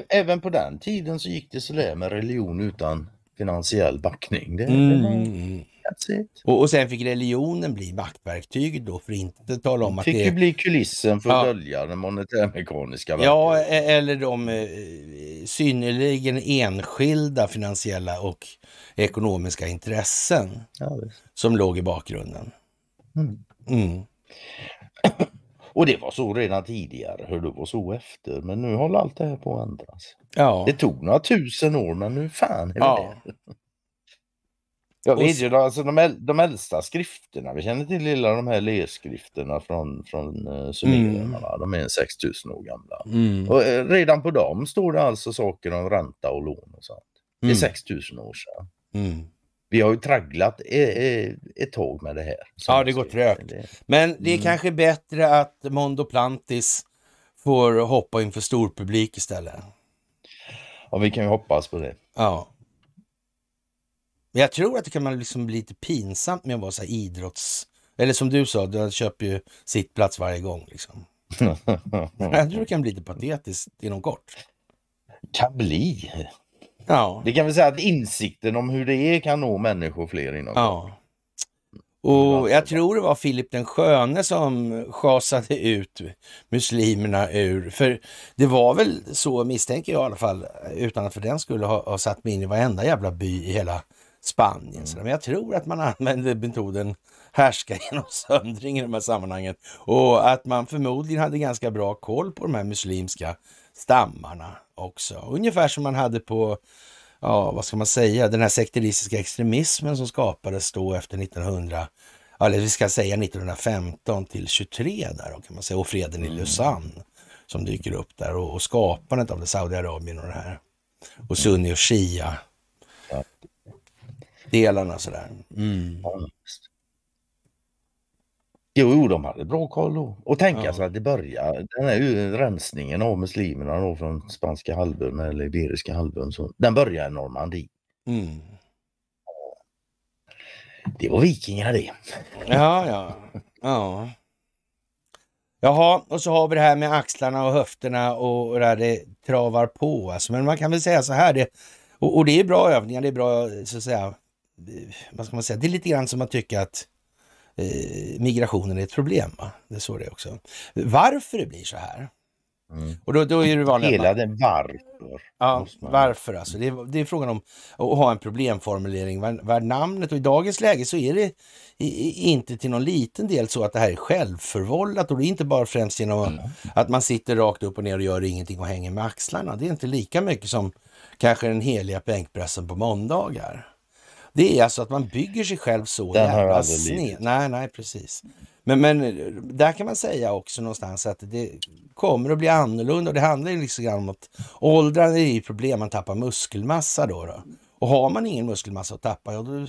Speaker 1: även på den tiden så gick det sådär med religion utan finansiell backning. Det, mm. och, och sen fick religionen bli maktverktyg då för att inte tala om att det... fick ju bli kulissen för att dölja den monetärmekaniska verktyg. Ja, eller de eh, synnerligen enskilda finansiella och ekonomiska intressen ja, som låg i bakgrunden. Mm. Mm. Och det var så redan tidigare, höll på så efter. Men nu håller allt det här på att ändras. Ja. Det tog några tusen år, men nu fan är det ja. det. Jag vet ju, alltså de, de äldsta skrifterna, vi känner till lilla de här lerskrifterna från, från uh, sumererna, mm. de är 6000 år gamla. Mm. Och uh, redan på dem står det alltså saker om ränta och lån och sånt. Det är mm. 6000 år sedan. Mm vi har ju tragglat eh, eh, ett tag med det här. Ja, det går trögt. Men det är mm. kanske bättre att Mondo Plantis får hoppa inför stor publik istället. Ja, vi kan ju hoppas på det. Ja. Men jag tror att det kan man liksom bli lite pinsamt med att vara så här idrotts... Eller som du sa, du köper ju sittplats varje gång. Liksom. jag tror det kan bli lite patetiskt inom kort. Kan bli. Ja. Det kan vi säga att insikten om hur det är kan nå människor fler inom Ja. Och jag tror det var Filip den sköne som sjasade ut muslimerna ur, för det var väl så misstänker jag i alla fall, utan att för den skulle ha, ha satt mig in i varenda jävla by i hela Spanien. Mm. Men jag tror att man använde metoden härska genom söndring i de här sammanhangen och att man förmodligen hade ganska bra koll på de här muslimska stammarna också. Ungefär som man hade på, ja vad ska man säga, den här sekteristiska extremismen som skapades då efter 1900 eller vi ska säga 1915 till 23 där kan man säga, och freden i mm. Lausanne som dyker upp där och, och skapandet av det Saudiarabien och det här. Och Sunni och Shia. Delarna sådär. Mm. Jo, de hade bra koll då. Och tänka ja. sig alltså att det börjar, den här rensningen av muslimerna då från spanska halvön eller iberiska halvön, så, den börjar i Normandie. Mm. Det var vikingar det. Ja, ja. ja. Jaha, och så har vi det här med axlarna och höfterna och där det travar på. Alltså, men man kan väl säga så här, det, och, och det är bra övningar, det är bra så att säga, eh, vad ska man säga, det är lite grann som man tycker att Eh, migrationen är ett problem. Va? Det är så det också. Varför det blir så här. Mm. Och då, då är det vanliga... Hela den varför. Ja, varför alltså. Det är, det är, frågan om att ha en problemformulering värd namnet och i dagens läge så är det inte till någon liten del så att det här är självförvållat och det är inte bara främst genom mm. att man sitter rakt upp och ner och gör ingenting och hänger med axlarna. Det är inte lika mycket som kanske den heliga bänkpressen på måndagar. Det är alltså att man bygger sig själv så Den jävla sned. Nej, nej, precis. Men, men eh, där kan man säga också någonstans att det kommer att bli annorlunda och det handlar ju liksom om att åldrande är ju problem, man tappar muskelmassa då. då. Och har man ingen muskelmassa att tappa, ja då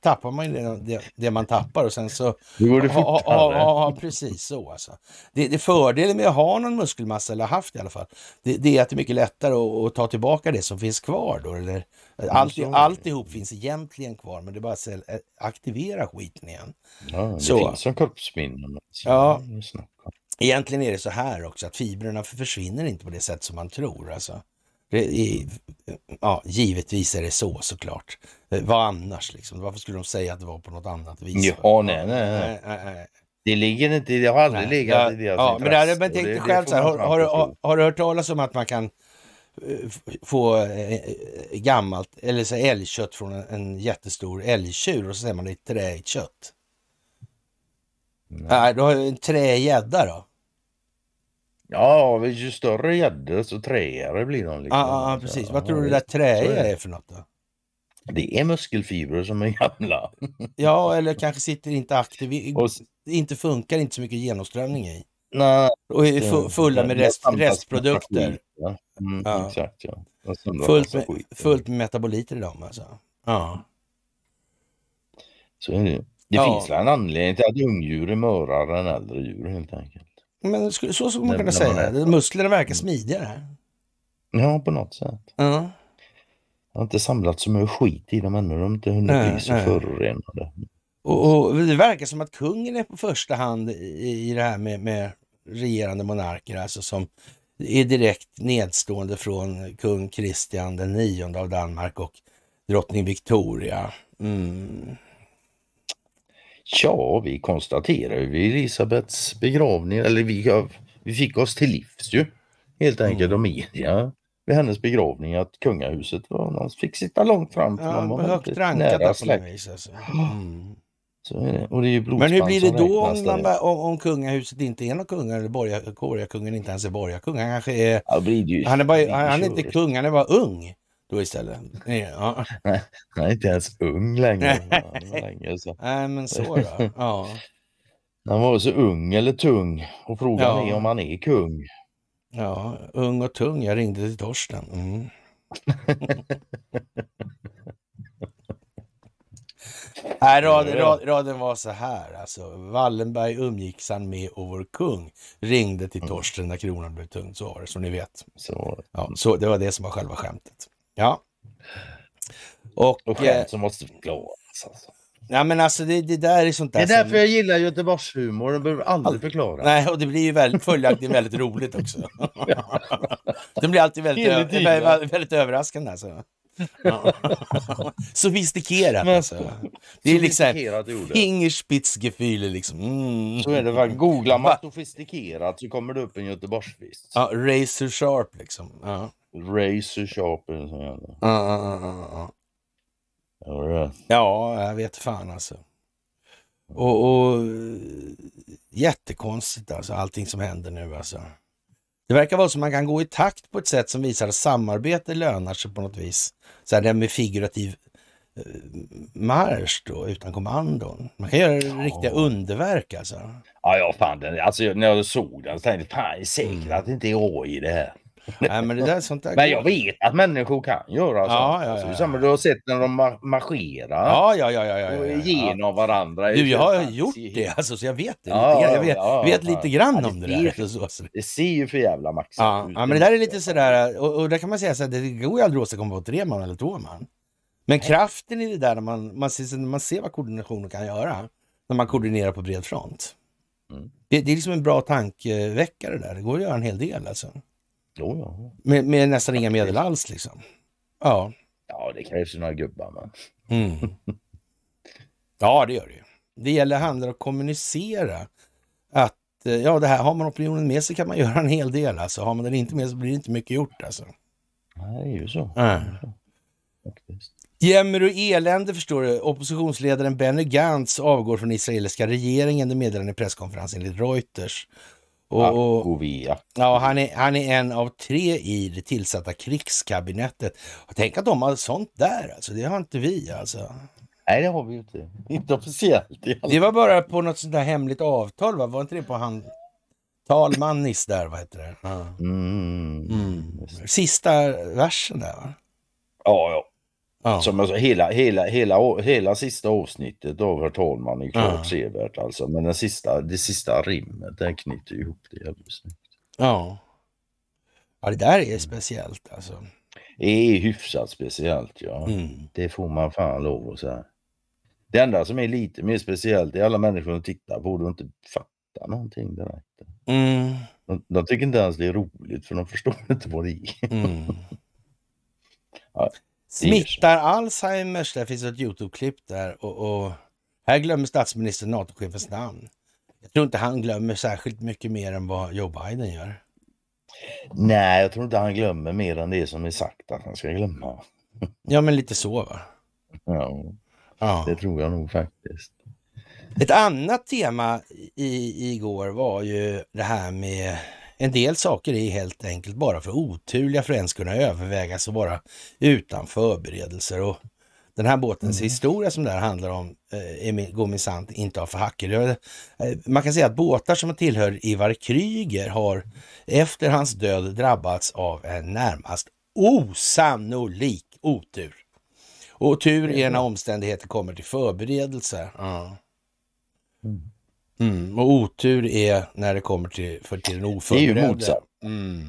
Speaker 1: tappar man ju det, det man tappar och sen så... Det går det fortare. Ja, precis så alltså. Det, det fördelen med att ha någon muskelmassa, eller haft i alla fall, det, det är att det är mycket lättare att, att, ta tillbaka det som finns kvar då. Eller, allt, alltihop finns egentligen kvar, men det är bara att eh, aktivera skiten igen. Ja, det så. finns som kroppsminnen. Alltså, ja. Egentligen är det så här också att fibrerna försvinner inte på det sätt som man tror. Alltså. Det är ja, givetvis är det så såklart. Eh, vad annars liksom? Varför skulle de säga att det var på något annat vis? Ja, nej, nej. nej, nej. Det ligger inte, det har aldrig legat i deras ja, intresse. Men, det hade, men tänk dig själv så här, har, har, har, du hört talas om att man kan eh, få eh, gammalt eller så älgkött från en jättestor älgtjur och så säger man det är träigt kött. Nej. Äh, då har en trägädda då. Ja, ju större gäddor så träigare blir de. Liksom. Ja, ah, precis. Vad tror du det där träiga är för något då? Det är muskelfibrer som är gamla. ja, eller kanske sitter inte aktivt. och, inte funkar inte så mycket genomströmning i. Nej, och är fulla med rest, restprodukter. Mm, ja. Exakt, ja. Fullt, med, fullt med metaboliter i dem alltså. Ja. Så är det. Det ja. finns en anledning till att ungdjur är mörare än äldre djur helt enkelt. Men så skulle man kunna säga. Man Musklerna verkar smidigare. Ja, på något sätt. Ja. Jag har inte samlat så mycket skit i dem ännu. De har inte hunnit bli så förorenade. Och, och, det verkar som att kungen är på första hand i, i det här med, med regerande monarker, alltså som är direkt nedstående från kung Kristian den nionde av Danmark och drottning Victoria. Mm. Ja, vi konstaterar ju vid Elisabeths begravning, eller vi, vi fick oss till livs ju helt enkelt mm. av media vid hennes begravning att kungahuset var, någon fick sitta långt fram. ja, man högt rankat på något vis. Alltså. Ah. Mm. Det. Och det är ju Men hur blir det då om, man, om, om, kungahuset inte är någon kung eller borgarkungen inte ens är borgarkung? Han kanske är... Ja, han är, bara, han, han är inte kung, han är bara ung då istället. Ja. Nej, jag är inte ens ung längre. länge, så. Nej, men så då. Ja. Han var så ung eller tung och frågan ja. är om han är kung. Ja, ung och tung. Jag ringde till Torsten. Mm. Nej, raden, raden, raden, var så här alltså. Wallenberg umgicks han med och vår kung ringde till mm. Torsten när kronan blev tung. Så var det som ni vet. Så, ja, så det var det som var själva skämtet. Ja. Och, och eh, skämt som måste förklaras. Alltså. Ja, men alltså det, det där är sånt där. Det är därför som... jag gillar Göteborgshumor. Den behöver aldrig förklara. Nej, och det blir ju väldigt, följaktligen väldigt roligt också. Den blir alltid väldigt, ö- väldigt överraskande. Alltså. Sofistikerat alltså. Det är liksom fingerspitzgefühle liksom. Mm. Så är det Googlar man sofistikerat så kommer det upp en Göteborgsvist. Ja, razor sharp liksom. Ja. Razor Sharp Ja, ja, ja, ja. jag vet fan alltså. Och, och eh, jättekonstigt alltså allting som händer nu alltså. Det verkar vara som man kan gå i takt på ett sätt som visar att samarbete lönar sig på något vis. Så här, det med figurativ eh, marsch då, utan kommandon. Man kan göra ja. riktiga underverk alltså. Ja, ja, fan den, alltså när jag såg den så tänkte jag, fan det är säkert mm. att det inte är AI i det här. Nej, men det där sånt där men jag vet att människor kan göra så. Ja, ja, ja. Som du har sett när de marscherar ja, ja, ja, ja, ja, ja. genom varandra. Du, jag har gjort det, alltså, så jag vet det. Ja, jag vet, vet lite grann om det, där. Så, alltså. Det ser ju för jävla max ja. ja, men det där är lite sådär, och, och där kan man säga så det går ju aldrig att åstadkomma på tre man eller två man. Men kraften i det där, när man, man, ser, man ser vad koordinationen kan göra när man koordinerar på bred front. Mm. Det, det, är liksom en bra tankeväckare där. Det går att göra en hel del alltså. Oh, ja. med, med nästan inga medel alls liksom. Ja. Ja, det krävs ju några gubbar. Men... Mm. Ja, det gör det ju. Det gäller handlar och kommunicera. Att eh, ja, det här har man opinionen med sig kan man göra en hel del. Alltså. Har man den inte med sig blir det inte mycket gjort. Alltså.
Speaker 2: Nej, det är ju så. Äh.
Speaker 1: Jämmer och elände förstår du. Oppositionsledaren Benny Gantz avgår från israeliska regeringen, det meddelade presskonferens enligt Reuters. Och, och, ja, han, är, han är en av tre i det tillsatta krigskabinettet. Och tänk att de har sånt där, alltså. det har inte vi. Alltså. Nej, det har vi inte. Inte officiellt. Det var bara på något sånt där hemligt avtal, va? var inte det på han Talmannis där? Vad heter det? Ja. Mm. Mm. Sista versen där, va? Ja, ja. Ja. Som jag alltså, sa, hela, hela, hela, hela sela avsnittet av Herr talman är klart ja. sevärt alltså. Men den sista, det sista rimmet, den knyter ihop det jävligt snyggt. Ja. Ja, det där är speciellt alltså. Det är hyfsat speciellt, ja. Mm. Det får man fan lov att säga. Det enda som är lite mer speciellt är alla människor som tittar på det och inte fattar någonting direkt. Mm. De, de tycker inte ens det är roligt för de förstår inte vad det är. Mm. ja. Smittar Alzheimers, det finns ett Youtube-klipp där och, och, här glömmer statsministern NATO-chefens namn. Jag tror inte han glömmer särskilt mycket mer än vad Joe Biden gör. Nej, jag tror inte han glömmer mer än det som är sagt att han ska glömma. ja, men lite så va? Ja, ja. det tror jag nog faktiskt. Ett annat tema i, igår var ju det här med en del saker är helt enkelt bara för oturliga för att ens kunna övervägas och vara utan förberedelser. Och den här båtens mm. historia som det här handlar om eh, går minsann inte av för hacker. Eh, man kan säga att båtar som tillhör Ivar Kryger har efter hans död drabbats av en närmast osannolik otur. Och tur är när omständigheter kommer till förberedelser. Mm. Mm. Och otur är när det kommer till, för till den oförberedde. Det är ju motsatt. Mm.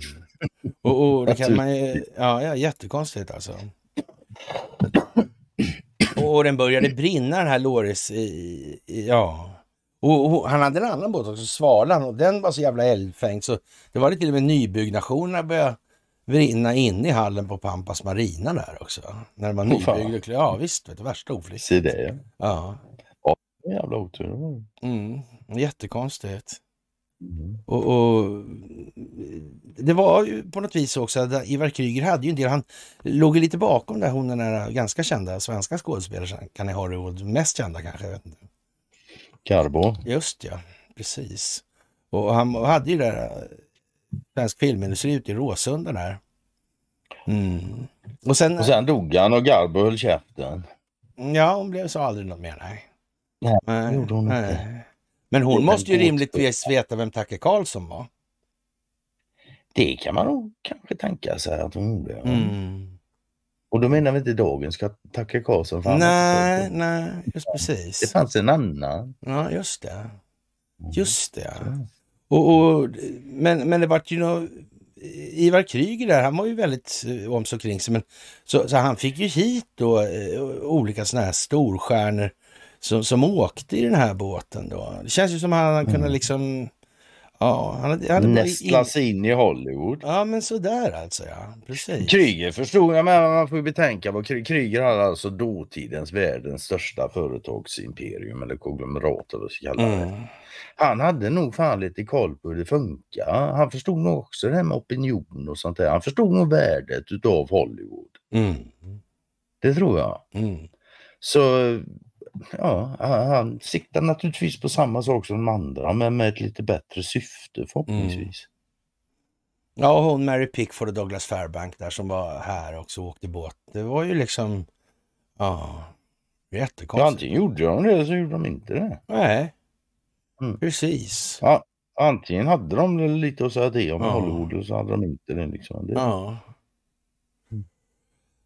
Speaker 1: Och, och det kan man ju, ja, ja, jättekonstigt alltså. Och, och den började brinna den här Loris i, i ja. Och, och, han hade en annan båt också, Svalan, och den var så jävla eldfängd så det var det till och med nybyggnationerna började brinna inne i hallen på Pampas Marina där också. När man nybyggde, Ja visst, vet du, värsta oflykt. Se det ja. Ja. ja jävla otur. Mm. Jättekonstigt. Mm. Och, och, Det var ju på något vis också att Ivar Kryger hade ju en del, han låg ju lite bakom där hon den här ganska kända svenska skådespelerskan i Hollywood, mest kända kanske. Jag vet inte. Carbo. Just ja, precis. Och han hade ju där eh, svensk filmindustri ute i Råsunda där. Mm. Och, sen, och sen dog han och Garbo höll käften. Mm, ja, hon blev så aldrig något mer. Nej, nej, nej. gjorde hon inte. Men hon måste ju rimligtvis veta vem Tacke Karlsson var. Det kan man nog kanske tänka sig att hon gjorde. Mm. Och då menar vi inte dagens Tacke Karlsson. Nej, nej, just precis. Det fanns en annan. Ja, just det. Mm. Just det. Och, och, men, men det vart ju något Ivar Kryger där, han var ju väldigt eh, om sig kring sig. Men, så, så han fick ju hit då eh, olika sådana här storstjärnor som, som åkte i den här båten då. Det känns ju som han mm. kunde liksom... Ja, han hade, hade Nästlas bara... in i Hollywood. Ja, men sådär alltså ja. Precis. Kryger förstod jag, men man får ju betänka vad Kryger hade alltså dåtidens världens största företagsimperium eller konglomerat eller vad kalla det. Mm. Han hade nog fan lite koll på hur det funkar. Han förstod nog också det här med opinion och sånt där. Han förstod nog värdet utav Hollywood. Mm. Det tror jag. Mm. Så ja, han siktar naturligtvis på samma sak som de andra men med ett lite bättre syfte förhoppningsvis. Mm. Ja, hon Mary Pickford och Douglas Fairbank där som var här också och åkte båt. Det var ju liksom, ja, jättekonstigt. Antingen gjorde de det så gjorde de inte det. Nej, mm. precis. Ja, antingen hade de lite att säga till om ja. Hollywood och så hade de inte det. Liksom. det. Ja. Mm.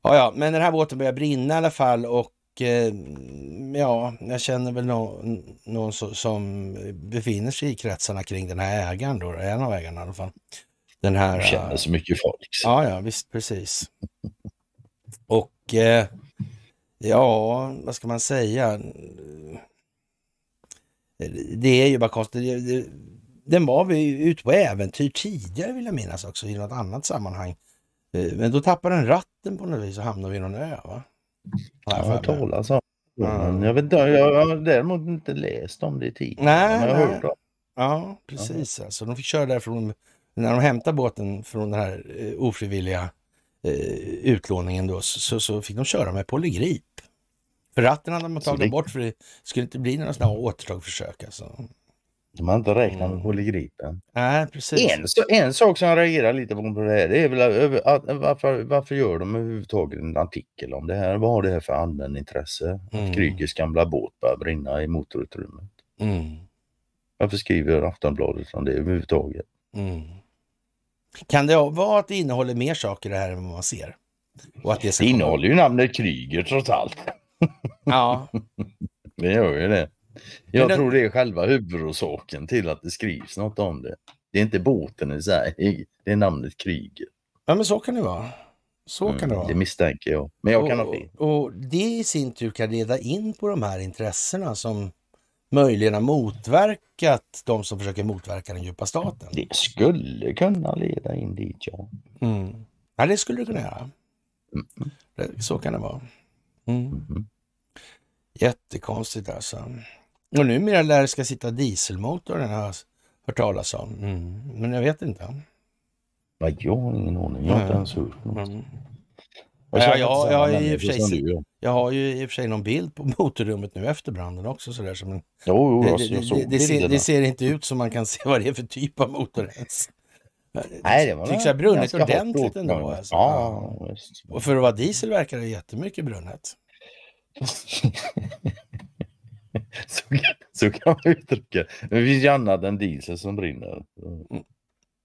Speaker 1: ja, ja, men den här båten börjar brinna i alla fall och Eh, ja, jag känner väl någon, någon som befinner sig i kretsarna kring den här ägaren då, en av ägarna i alla fall. Den här... Jag känner så mycket folk. Ja, ja, visst, precis. Och eh, ja, vad ska man säga? Det är ju bara konstigt. Den var vi ute på äventyr tidigare vill jag minnas också i något annat sammanhang. Eh, men då tappade den ratten på något vis och hamnade vid någon ö. Va? Jag har hört talas om jag, vet, jag har däremot inte läst om det tidigare. Nej, men jag har hört om. Ja, precis. Ja. Alltså, de fick köra därifrån när de hämtade båten från den här eh, ofrivilliga eh, utlåningen då, så, så fick de köra med polygrip. För ratten hade man tagit det... bort för det skulle inte bli några sådana återtagförsök. Alltså. De har inte räknat med mm. Olle Gripen. Nej, precis. En, en sak som jag reagerar lite på det här, det är väl eh, eh, att, eh, varför, varför gör de överhuvudtaget en artikel om det här? Vad har det här för allmänintresse? Mm. Att Krygers gamla båt börjar brinna i motorutrymmet. Mm. Varför skriver Aftonbladet om det överhuvudtaget? Mm. Kan det vara att det innehåller mer saker det här än vad man ser? Och att det, det innehåller ju namnet Kryger trots allt. Ja. det gör ju det. Jag den... tror det är själva huvudorsaken till att det skrivs något om det. Det är inte båten i sig, det är namnet krig. Ja, men så kan det vara. Så kan mm, det vara. Det misstänker jag, men jag och, kan ha fel. Och det i sin tur kan leda in på de här intressena som möjligen har motverkat de som försöker motverka den djupa staten. Det skulle kunna leda in dit, ja. Mm. Ja, det skulle det kunna göra. Mm. Så kan det vara. Mm. mm. Jättekonstigt alltså. Och numera lär det ska sitta dieselmotor den har hört talas om. Mm. Men jag vet inte. Nej, jag har ingen aning. Jag har inte ens hört något. Mm.
Speaker 2: Ja, jag, jag, har i och
Speaker 1: jag har ju i och för sig någon bild på motorrummet nu efter branden också. Sådär, som en, jo, jo, det, det, det, det, ser, det ser inte ut som man kan se vad det är för typ av motor ens. Nej, det tycks ha brunnit ordentligt ändå. Alltså. ja. Och för att vara diesel verkar det jättemycket brunnet. så, så kan man uttrycka Men det finns ju annat än diesel som brinner. Mm.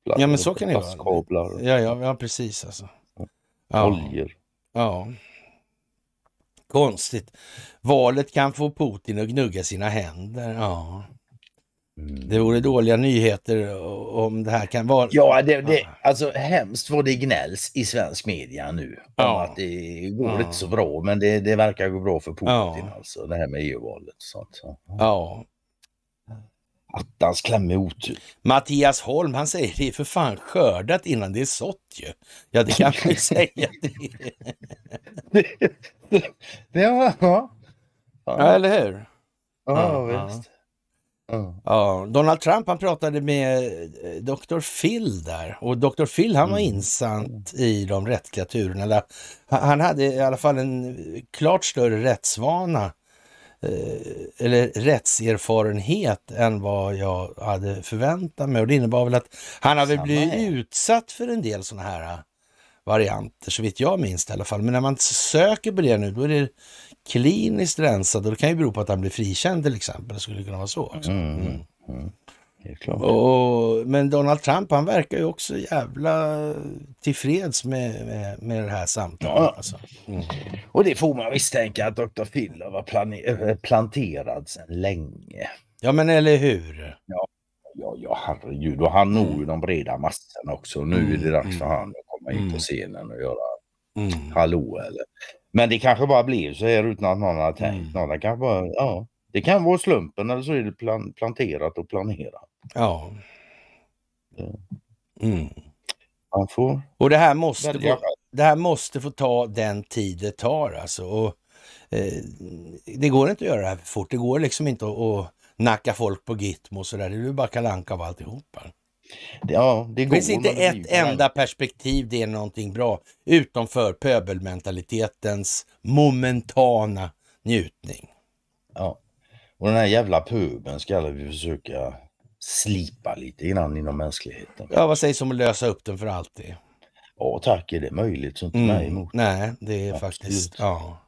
Speaker 1: Platt, ja, men så kan det vara. Ja, ja, ja, precis alltså. Ja. Oljor. Ja. Konstigt. Valet kan få Putin att gnugga sina händer. Ja. Mm. Det vore dåliga nyheter om det här kan vara... Ja, det, det, ah. alltså hemskt vad det gnälls i svensk media nu. Ja. Om att det går ja. inte så bra, men det, det verkar gå bra för Putin ja. alltså. Det här med EU-valet och sånt. Ja. Attans klamot! Mattias Holm, han säger det är för fan skördat innan det är sått ju. Ja, det kan man ju säga. det, det, det, ja. ja, eller hur? Ja, ja visst. Mm. Ja, Donald Trump han pratade med eh, Dr. Phil där och Dr. Phil han var mm. insatt i de rättsliga turerna. Han hade i alla fall en klart större rättsvana eh, eller rättserfarenhet än vad jag hade förväntat mig och det innebar väl att han hade Samma blivit är. utsatt för en del sådana här eh, varianter, så vitt jag minns i alla fall. Men när man söker på det nu, då är det kliniskt rensad och det kan ju bero på att han blir frikänd till exempel. Det skulle kunna vara så också. Mm. Mm. mm, mm. Och, men Donald Trump han verkar ju också jävla tillfreds med, med, med det här samtalet. Ja. Alltså. Mm. Och det får man visst tänka att Dr. Phil var eh, planterad sedan länge. Ja men eller hur? Ja, ja, ja herregud och han når ju de breda massorna också. Nu är det mm, dags för han att komma in på scenen och göra mm. hallå eller men det kanske bara blev så här utan att någon har tänkt. Mm. Någon kanske bara, ja, det kan vara slumpen eller så är det plan planterat och planerat. Ja. Mm. Man får och det här, måste få, det här måste få ta den tid det tar alltså. Och, eh, det går inte att göra det här för fort. Det går liksom inte att, att nacka folk på Gitmo och sådär. Det är ju bara kalanka av alltihopa. Alltså. Ja, det, det finns inte ett enda perspektiv det är någonting bra, utom för pöbelmentalitetens momentana njutning. Ja, och den här jävla puben ska vi försöka slipa lite innan inom mänskligheten. Ja, vad sägs om att lösa upp den för alltid? Ja tack, är det möjligt så inte mm. mig emot. Nej, det är Absolut. faktiskt... Ja.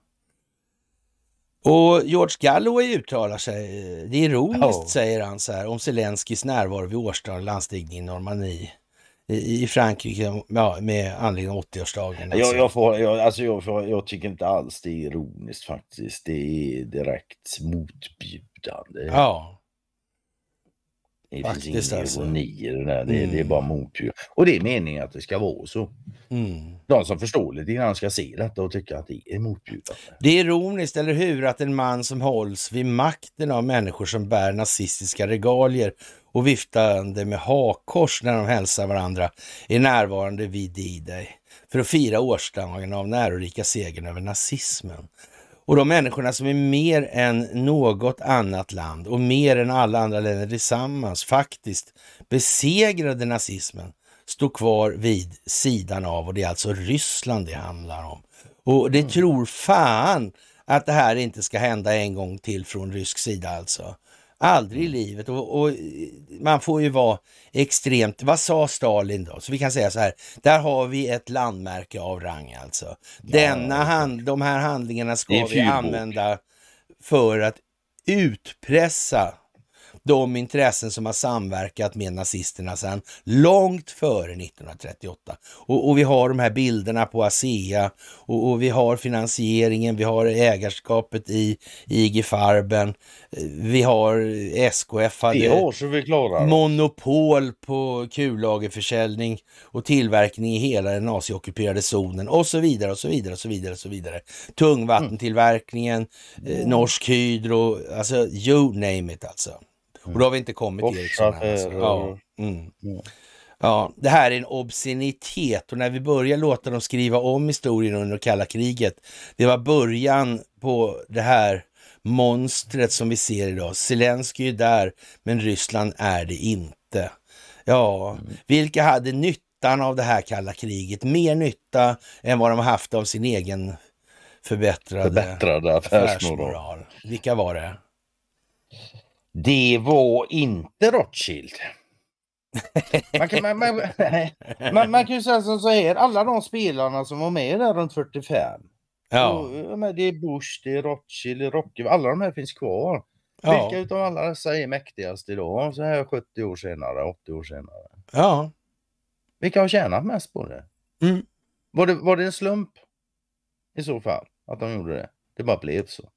Speaker 1: Och George Galloway uttalar sig, eh, det är ironiskt oh. säger han så här, om Zelenskyjs närvaro vid årsdagen landstigningen i Normandie i, i Frankrike ja, med anledning av 80-årsdagen. Alltså. Jag, jag, får, jag, alltså jag, får, jag tycker inte alls det är ironiskt faktiskt. Det är direkt motbjudande. Ja, det Faktiskt finns ingen alltså. ironi i det där. Det, mm. det är mm. bara motljud. Och det är meningen att det ska vara så. Mm. De som förstår lite grann ska se detta och tycka att det är motbjudande. Det är ironiskt, eller hur, att en man som hålls vid makten av människor som bär nazistiska regalier och viftande med hakkors när de hälsar varandra är närvarande vid D-Day för att fira årsdagen av den ärorika segern över nazismen. Och de människorna som är mer än något annat land och mer än alla andra länder tillsammans faktiskt besegrade nazismen står kvar vid sidan av och det är alltså Ryssland det handlar om. Och det mm. tror fan att det här inte ska hända en gång till från rysk sida alltså. Aldrig i mm. livet. Och, och, man får ju vara extremt... Vad sa Stalin då? Så vi kan säga så här, där har vi ett landmärke av rang alltså. Denna hand, de här handlingarna ska vi använda för att utpressa de intressen som har samverkat med nazisterna sedan långt före 1938. Och, och vi har de här bilderna på ASEA och, och, vi har finansieringen, vi har ägarskapet i IG Farben, eh, vi har SKF hade år så vi klarar. monopol på kullagerförsäljning och tillverkning i hela den nazi ockuperade zonen och så vidare och så vidare och så vidare. Och så vidare. Tungvattentillverkningen, eh, mm. Norsk Hydro, alltså you name it alltså. Mm. Och då har vi inte kommit till Eriksson. Här, alltså. ja. Mm. ja, det här är en obscenitet och när vi börjar låta dem skriva om historien under kalla kriget, det var början på det här monstret som vi ser idag. Zelenskyj är där, men Ryssland är det inte. Ja, mm. vilka hade nyttan av det här kalla kriget? Mer nytta än vad de haft av sin egen förbättrade, förbättrade affärsmoral. affärsmoral. Vilka var det? Det var inte Rothschild. Man kan, man, man, man, man, kan ju säga som så här, alla de spelarna som var med där runt 45. Ja. Och, det är Bush, det är Rothschild, det är Rockefeller, alla de här finns kvar. Ja. Vilka utav alla dessa är mäktigast idag så här 70 år senare, 80 år senare? Ja. Vilka har tjänat mest på det? Mm. Var det, var det en slump i så fall att de gjorde det? Det bara blev så.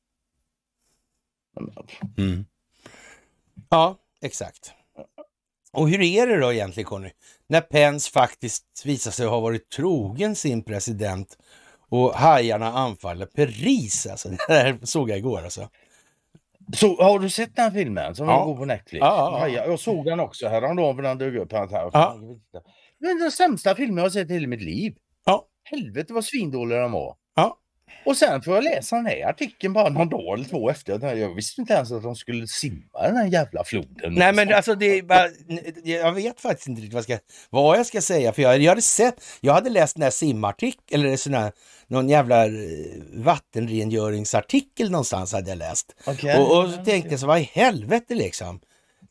Speaker 1: Mm. Ja, exakt. Och hur är det då egentligen Conny? När Pence faktiskt visar sig ha varit trogen sin president och hajarna anfaller Paris alltså. Det här såg jag igår alltså. Så, har du sett den filmen som ja. går på Netflix? Ja, ja, ja. Jag såg den också häromdagen för den dök upp. Här. Ja. är den sämsta filmen jag sett i hela mitt liv. Ja. Helvete vad svindålig den var. Och sen får jag läsa den här artikeln bara någon dag eller två efter. Jag visste inte ens att de skulle simma den här jävla floden. Nej men alltså det bara, jag vet faktiskt inte riktigt vad jag ska, vad jag ska säga för jag, jag hade sett, jag hade läst den här simartikeln, eller sån här, någon jävla eh, vattenrengöringsartikel någonstans hade jag läst. Okay. Och, och, så tänkte jag så vad i helvete liksom.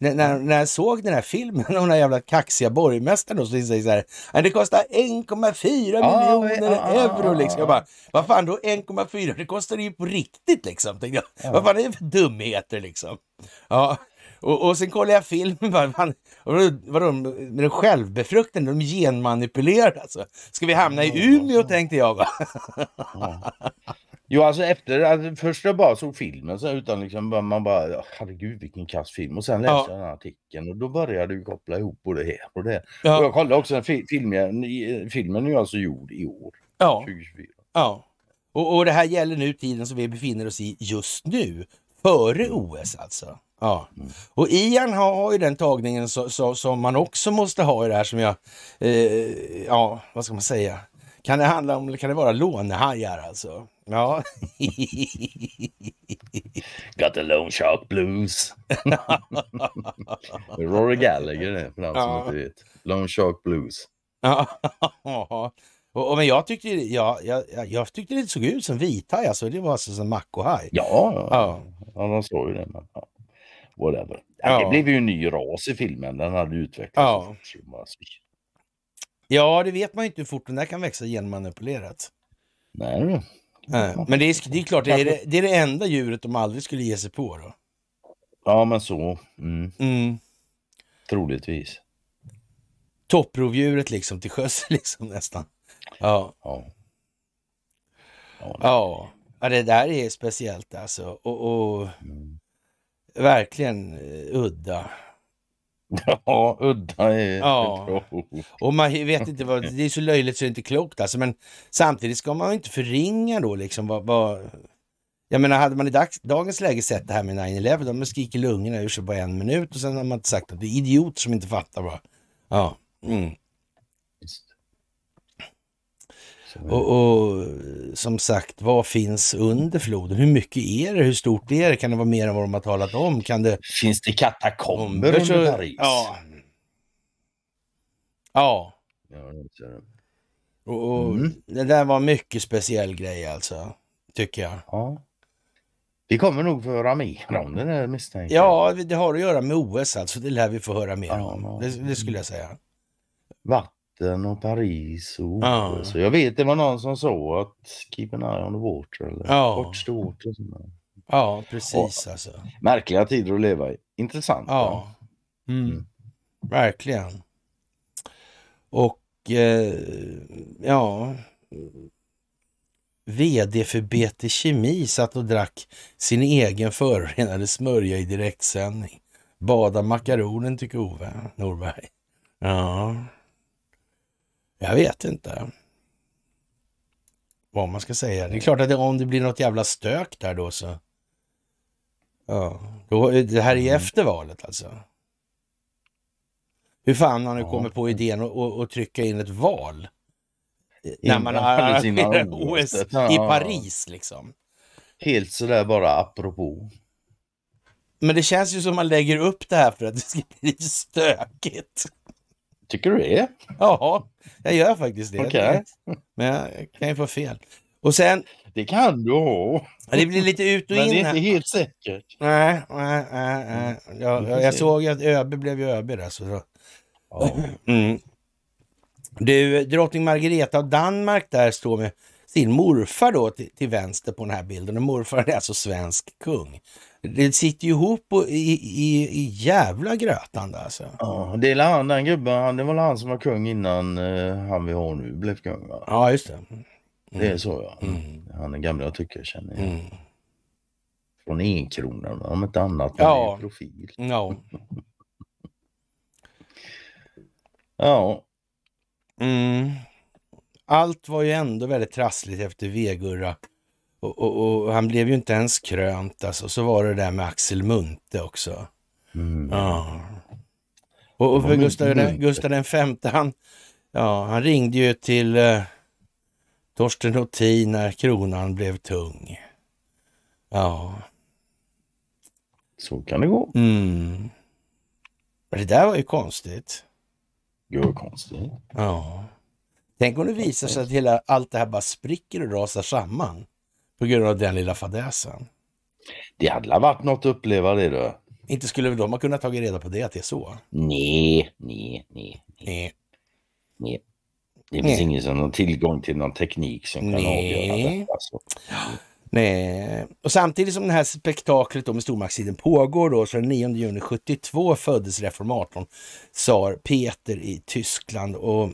Speaker 1: När, när, när jag såg den här filmen om den här jävla kaxiga borgmästaren och så säger så här, det kostar 1,4 miljoner ah, euro liksom. Jag bara, vad fan då 1,4? Det kostar ju på riktigt liksom. Tänkte jag. Vad fan är det för dumheter liksom? Ja. Och, och sen kollade jag filmen. Bara, fan, vadå, med de självbefruktande, de genmanipulerade alltså. Ska vi hamna i Umeå tänkte jag. Va? Jo, alltså efter, att först jag bara såg filmen så utan liksom, man bara, herregud vilken kass film. Och sen läste jag den här artikeln och då började du koppla ihop både här och det. Ja. Och jag kollade också, filmen, filmen är ju alltså gjord i år, ja. 2024. Ja, och, och det här gäller nu tiden som vi befinner oss i just nu, före mm. OS alltså. Ja, mm. och Ian har ju den tagningen så, så, som man också måste ha i det här som jag, eh, ja vad ska man säga, kan det handla om, kan det vara lånehajar alltså? Ja. Got the lone shark blues. Rory Gallagher det, för den ja. som inte vet. Loan shark blues. Ja, och, och, men jag tyckte, ja, jag, jag tyckte det såg ut som vithaj, alltså. det var alltså som mackohaj. Ja, ja. ja. ja de såg ju det. Men, ja. Whatever. Ja. Det blev ju en ny ras i filmen, den hade utvecklats. Ja. ja, det vet man ju inte hur fort den där kan växa genmanipulerat. Nej, Mm. Men det är, det är klart, det är det, det är det, enda djuret de aldrig skulle ge sig på då? Ja, men så. Mm. Mm. Troligtvis. Topprovdjuret liksom till sjöss liksom nästan. Ja. Ja. Ja, ja. det där är speciellt alltså. Och, och mm. verkligen eh, udda. Ja, udda är ja. Och man vet inte vad, det är så löjligt så det är inte klokt alltså, men samtidigt ska man inte förringa då liksom vad, vad jag menar, hade man i dag, dagens läge sett det här med 9-11, de skriker lungorna ur sig på en minut och sen har man inte sagt att det är idioter som inte fattar bara. Ja. Mm. Och, och, som sagt, vad finns under floden? Hur mycket är det? Hur stort är det? Kan det vara mer än vad de har talat om? Kan det... Finns det katakomber under Paris? Ja. Ja. Och, och mm. Det där var mycket speciell grej alltså, tycker jag. Ja. Vi kommer nog få höra mer om det där misstänker Ja, det har att göra med OS alltså. Det lär vi få höra mer ja, om. Det, det skulle jag säga. Vatten Egypten och Paris. Och ja. så jag vet det var någon som sa att keep an eye on the water eller ja. watch the Ja, precis ja. alltså. Märkliga tider att leva i. Intressant. Ja, mm. Mm. verkligen. Och eh, ja, VD för BT Kemi satt och drack sin egen förorenade smörja i direktsändning. Bada makaronen tycker Ove Norberg. Ja. Jag vet inte vad man ska säga. Det är klart att det, om det blir något jävla stök där då så... Ja, då, det här är ju mm. efter valet alltså. Hur fan har ni ja. kommit på idén att, att, att trycka in ett val? In, när man arrangerar OS ja. i Paris liksom. Helt sådär bara apropå. Men det känns ju som man lägger upp det här för att det ska bli stökigt. Tycker du det? Ja jag gör faktiskt det. Okay. Men jag kan ju få fel. Och sen... Det kan du ha. Det blir lite ut och in. Men det är inte helt säkert. Nej, nej, nej. Jag, jag, jag såg att ÖB blev ju ÖB där. Så... Ja. Mm. Du, drottning Margareta av Danmark där står med sin morfar då till, till, vänster på den här bilden. Och morfar är alltså svensk kung. Det sitter ju ihop och, i, i, i jävla grötande alltså. Ja, det är han, den gubben, det var han som var kung innan eh, han vi har nu blev kung. Va? Ja, just det. Mm. Det är så ja. Mm. Han är gamla tycker jag känner jag. Mm. Från enkronan om inte annat. Ja. Är profil. Ja. ja. Mm. Allt var ju ändå väldigt trassligt efter Vegurra och, och, och, han blev ju inte ens krönt alltså. Så var det där med Axel Munte också. Mm. Ja. Och, och för Gustav, den, Gustav den femte, han, ja, han ringde ju till eh, Torsten Hothin när kronan blev tung. Ja. Så kan det gå.
Speaker 2: Mm.
Speaker 1: Men det där var ju konstigt. Det var konstigt. Ja. Tänk om det visar sig att hela, allt det här bara spricker och rasar samman. På grund av den lilla fadäsen. Det hade varit något att uppleva det då. Inte skulle de ha kunnat ta reda på det, att det är så? Nej, nej, nej. nej. Det finns ingen som har tillgång till någon teknik som kan nej. avgöra detta. Alltså. Nej. Och samtidigt som det här spektaklet då med stormaktstiden pågår då, så den 9 juni 72 föddes reformatorn tsar Peter i Tyskland och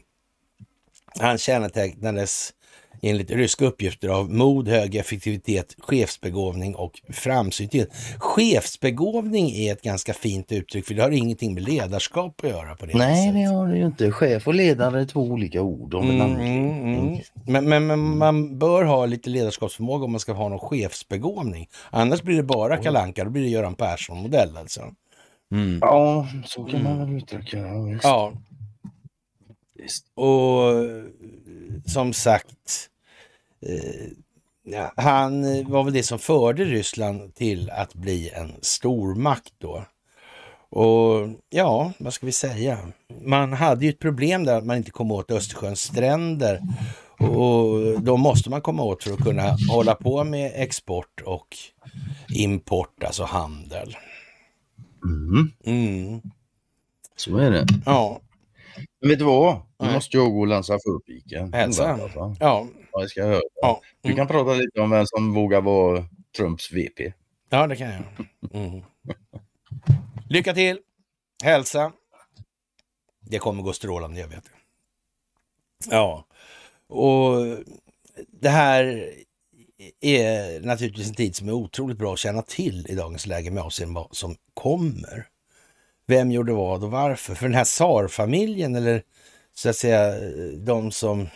Speaker 1: han kännetecknades enligt ryska uppgifter av mod, hög effektivitet, chefsbegåvning och framsynthet. Chefsbegåvning är ett ganska fint uttryck för det har ingenting med ledarskap att göra på det Nej, sätt. det har det ju inte. Chef och ledare är två olika ord. Mm, mm, mm. Men, men, men, man bör ha lite ledarskapsförmåga om man ska ha någon chefsbegåvning. Annars blir det bara kalanka, då blir det Göran Persson-modell alltså. Mm. Ja, så kan mm. man väl uttrycka det faktiskt. Och eh, som sagt, eh, ja, han var väl det som förde Ryssland till att bli en stormakt då. Och ja, vad ska vi säga? Man hade ju ett problem där att man inte kom åt Östersjöns stränder. Och då måste man komma åt för att kunna hålla på med export och import, alltså handel. Mm. Mm. Så är det. Ja, men vet du vad? Nu måste jag gå och Lansa förpiken. Hälsa! piken. Ja. ja, ska höra. Ja. Mm. Du kan mm. prata lite om vem som vågar vara Trumps VP. Ja, det kan jag. Mm. Lycka till! Hälsa! Det kommer gå strålande, jag vet. Ja, och det här är naturligtvis en tid som är otroligt bra att känna till i dagens läge med avseende vad som kommer vem gjorde vad och varför. För den här tsarfamiljen, eller så att säga de som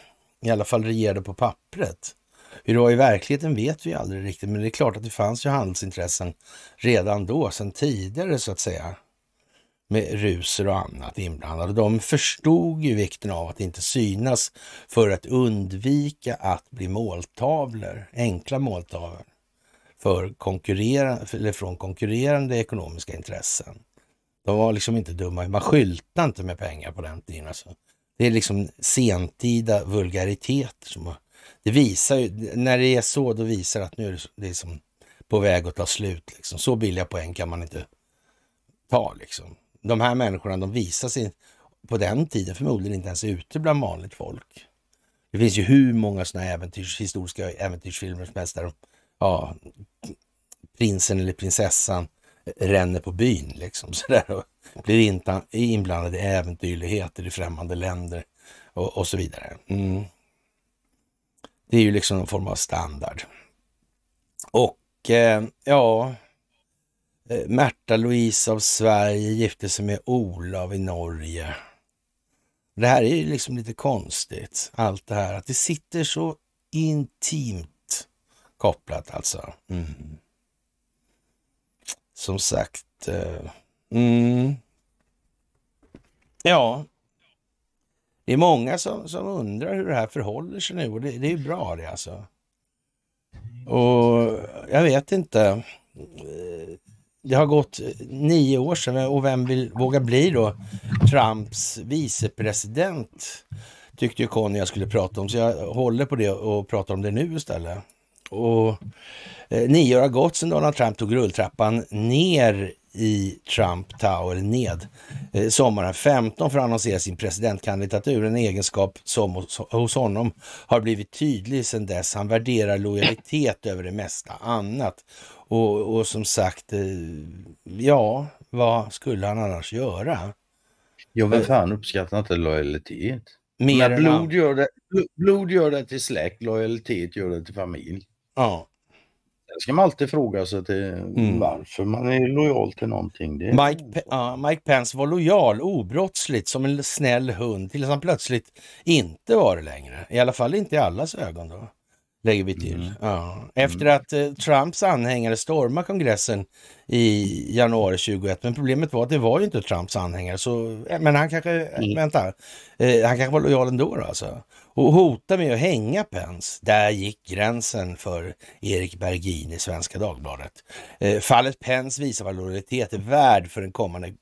Speaker 1: i alla fall regerade på pappret. Hur det var i verkligheten vet vi aldrig riktigt, men det är klart att det fanns ju handelsintressen redan då, sedan tidigare så att säga, med ruser och annat inblandade. De förstod ju vikten av att inte synas för att undvika att bli måltavlor, enkla måltavlor för konkurrera, eller från konkurrerande ekonomiska intressen. De var liksom inte dumma. Man skyltade inte med pengar på den tiden. Alltså. Det är liksom sentida vulgariteter. Som, det visar ju, när det är så, då visar det att nu är det som på väg att ta slut. Liksom. Så billiga poäng kan man inte ta. Liksom. De här människorna, de visar sig på den tiden förmodligen inte ens ute bland vanligt folk. Det finns ju hur många sådana äventyrs, historiska äventyrsfilmer som helst där de, ja, prinsen eller prinsessan ränner på byn liksom sådär och blir inblandad i äventyrligheter i främmande länder och, och så vidare. Mm. Det är ju liksom någon form av standard. Och eh, ja, eh, Märta Louise av Sverige gifte sig med Olav i Norge. Det här är ju liksom lite konstigt, allt det här att det sitter så intimt kopplat alltså. Mm som sagt. Eh, mm. Ja. Det är många som, som undrar hur det här förhåller sig nu och det, det är bra det alltså. Och jag vet inte. Det har gått nio år sedan och vem vill våga bli då Trumps vicepresident? Tyckte ju Conny jag skulle prata om, så jag håller på det och pratar om det nu istället. Och eh, nio år har gått sedan Donald Trump tog rulltrappan ner i Trump Tower ned eh, sommaren 15 för att annonsera sin presidentkandidatur. En egenskap som hos honom har blivit tydlig sedan dess. Han värderar lojalitet över det mesta annat. Och, och som sagt, eh, ja, vad skulle han annars göra? Ja, vem fan uppskattar inte lojalitet? Mer blod, gör det, blod gör det till släkt, lojalitet gör det till familj. Ja. Sen ska man alltid fråga sig till mm. varför man är lojal till någonting. Det Mike, ja, Mike Pence var lojal, obrottsligt, som en snäll hund tills han plötsligt inte var det längre. I alla fall inte i allas ögon då, lägger vi till. Mm. Ja. Mm. Efter mm. att eh, Trumps anhängare stormade kongressen i januari 21, men problemet var att det var ju inte Trumps anhängare, så, eh, men han kanske, mm. vänta, eh, han kanske var lojal ändå då alltså och hotade med att hänga Pence. Där gick gränsen för Erik Bergin i Svenska Dagbladet. Eh, fallet Pence visar vad lojalitet är värd för en kommande,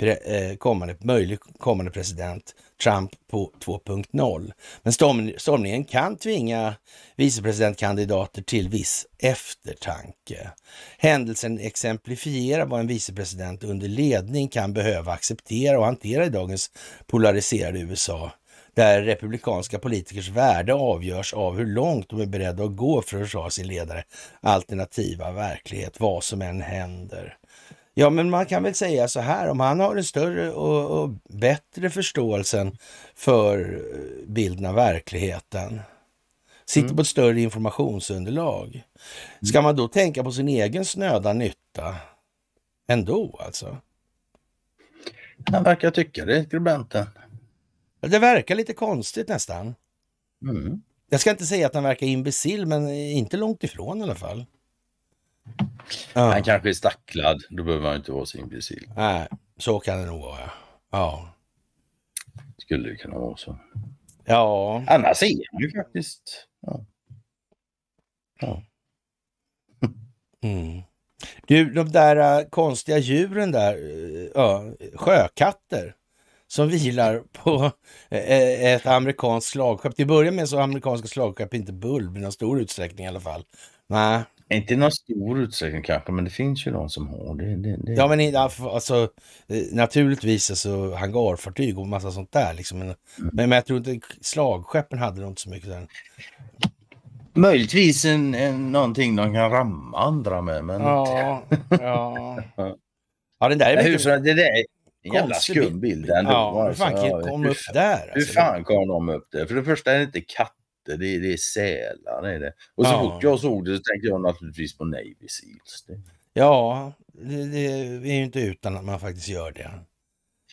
Speaker 1: eh, kommande, möjlig kommande president Trump på 2.0. Men storm, stormningen kan tvinga vicepresidentkandidater till viss eftertanke. Händelsen exemplifierar vad en vicepresident under ledning kan behöva acceptera och hantera i dagens polariserade USA där republikanska politikers värde avgörs av hur långt de är beredda att gå för att försvara sin ledare alternativa verklighet, vad som än händer. Ja, men man kan väl säga så här, om han har en större och, och bättre förståelsen för eh, bilden av verkligheten, sitter mm. på ett större informationsunderlag. Mm. Ska man då tänka på sin egen snöda nytta ändå alltså? Han verkar tycka det, skribenten. Det verkar lite konstigt nästan. Mm. Jag ska inte säga att han verkar imbecill, men inte långt ifrån i alla fall. Ja. Han kanske är stacklad, då behöver han inte vara så imbecill. Nej, så kan det nog vara. Ja. Skulle det kunna vara så. Ja. Annars är han ju faktiskt... Ja. ja. Mm. Du, de där uh, konstiga djuren där, uh, sjökatter som vilar på eh, eh, ett amerikanskt slagskepp. Till att börja med så är amerikanska slagskepp inte bulb i någon stor utsträckning i alla fall. Nej. Inte i någon stor utsträckning kanske, men det finns ju någon som har det. det, det. Ja, men alltså, eh, naturligtvis alltså, hangarfartyg och massa sånt där. Liksom. Men, mm. men jag tror inte slagskeppen hade något så mycket. Där. Möjligtvis en, en, någonting de kan ramma andra med. Men... Ja,
Speaker 2: ja.
Speaker 1: ja, den där är mycket... det, där, en jävla skum bild ändå. Ja, hur fan alltså, kom ja, upp där? Hur alltså? fan kom de upp där? För det första är det inte katter, det är, det är sälar. Det är det. Och så ja. fort jag såg det så tänkte jag naturligtvis på Navy Seals. Det. Ja, det, det, är ju inte utan att man faktiskt gör det.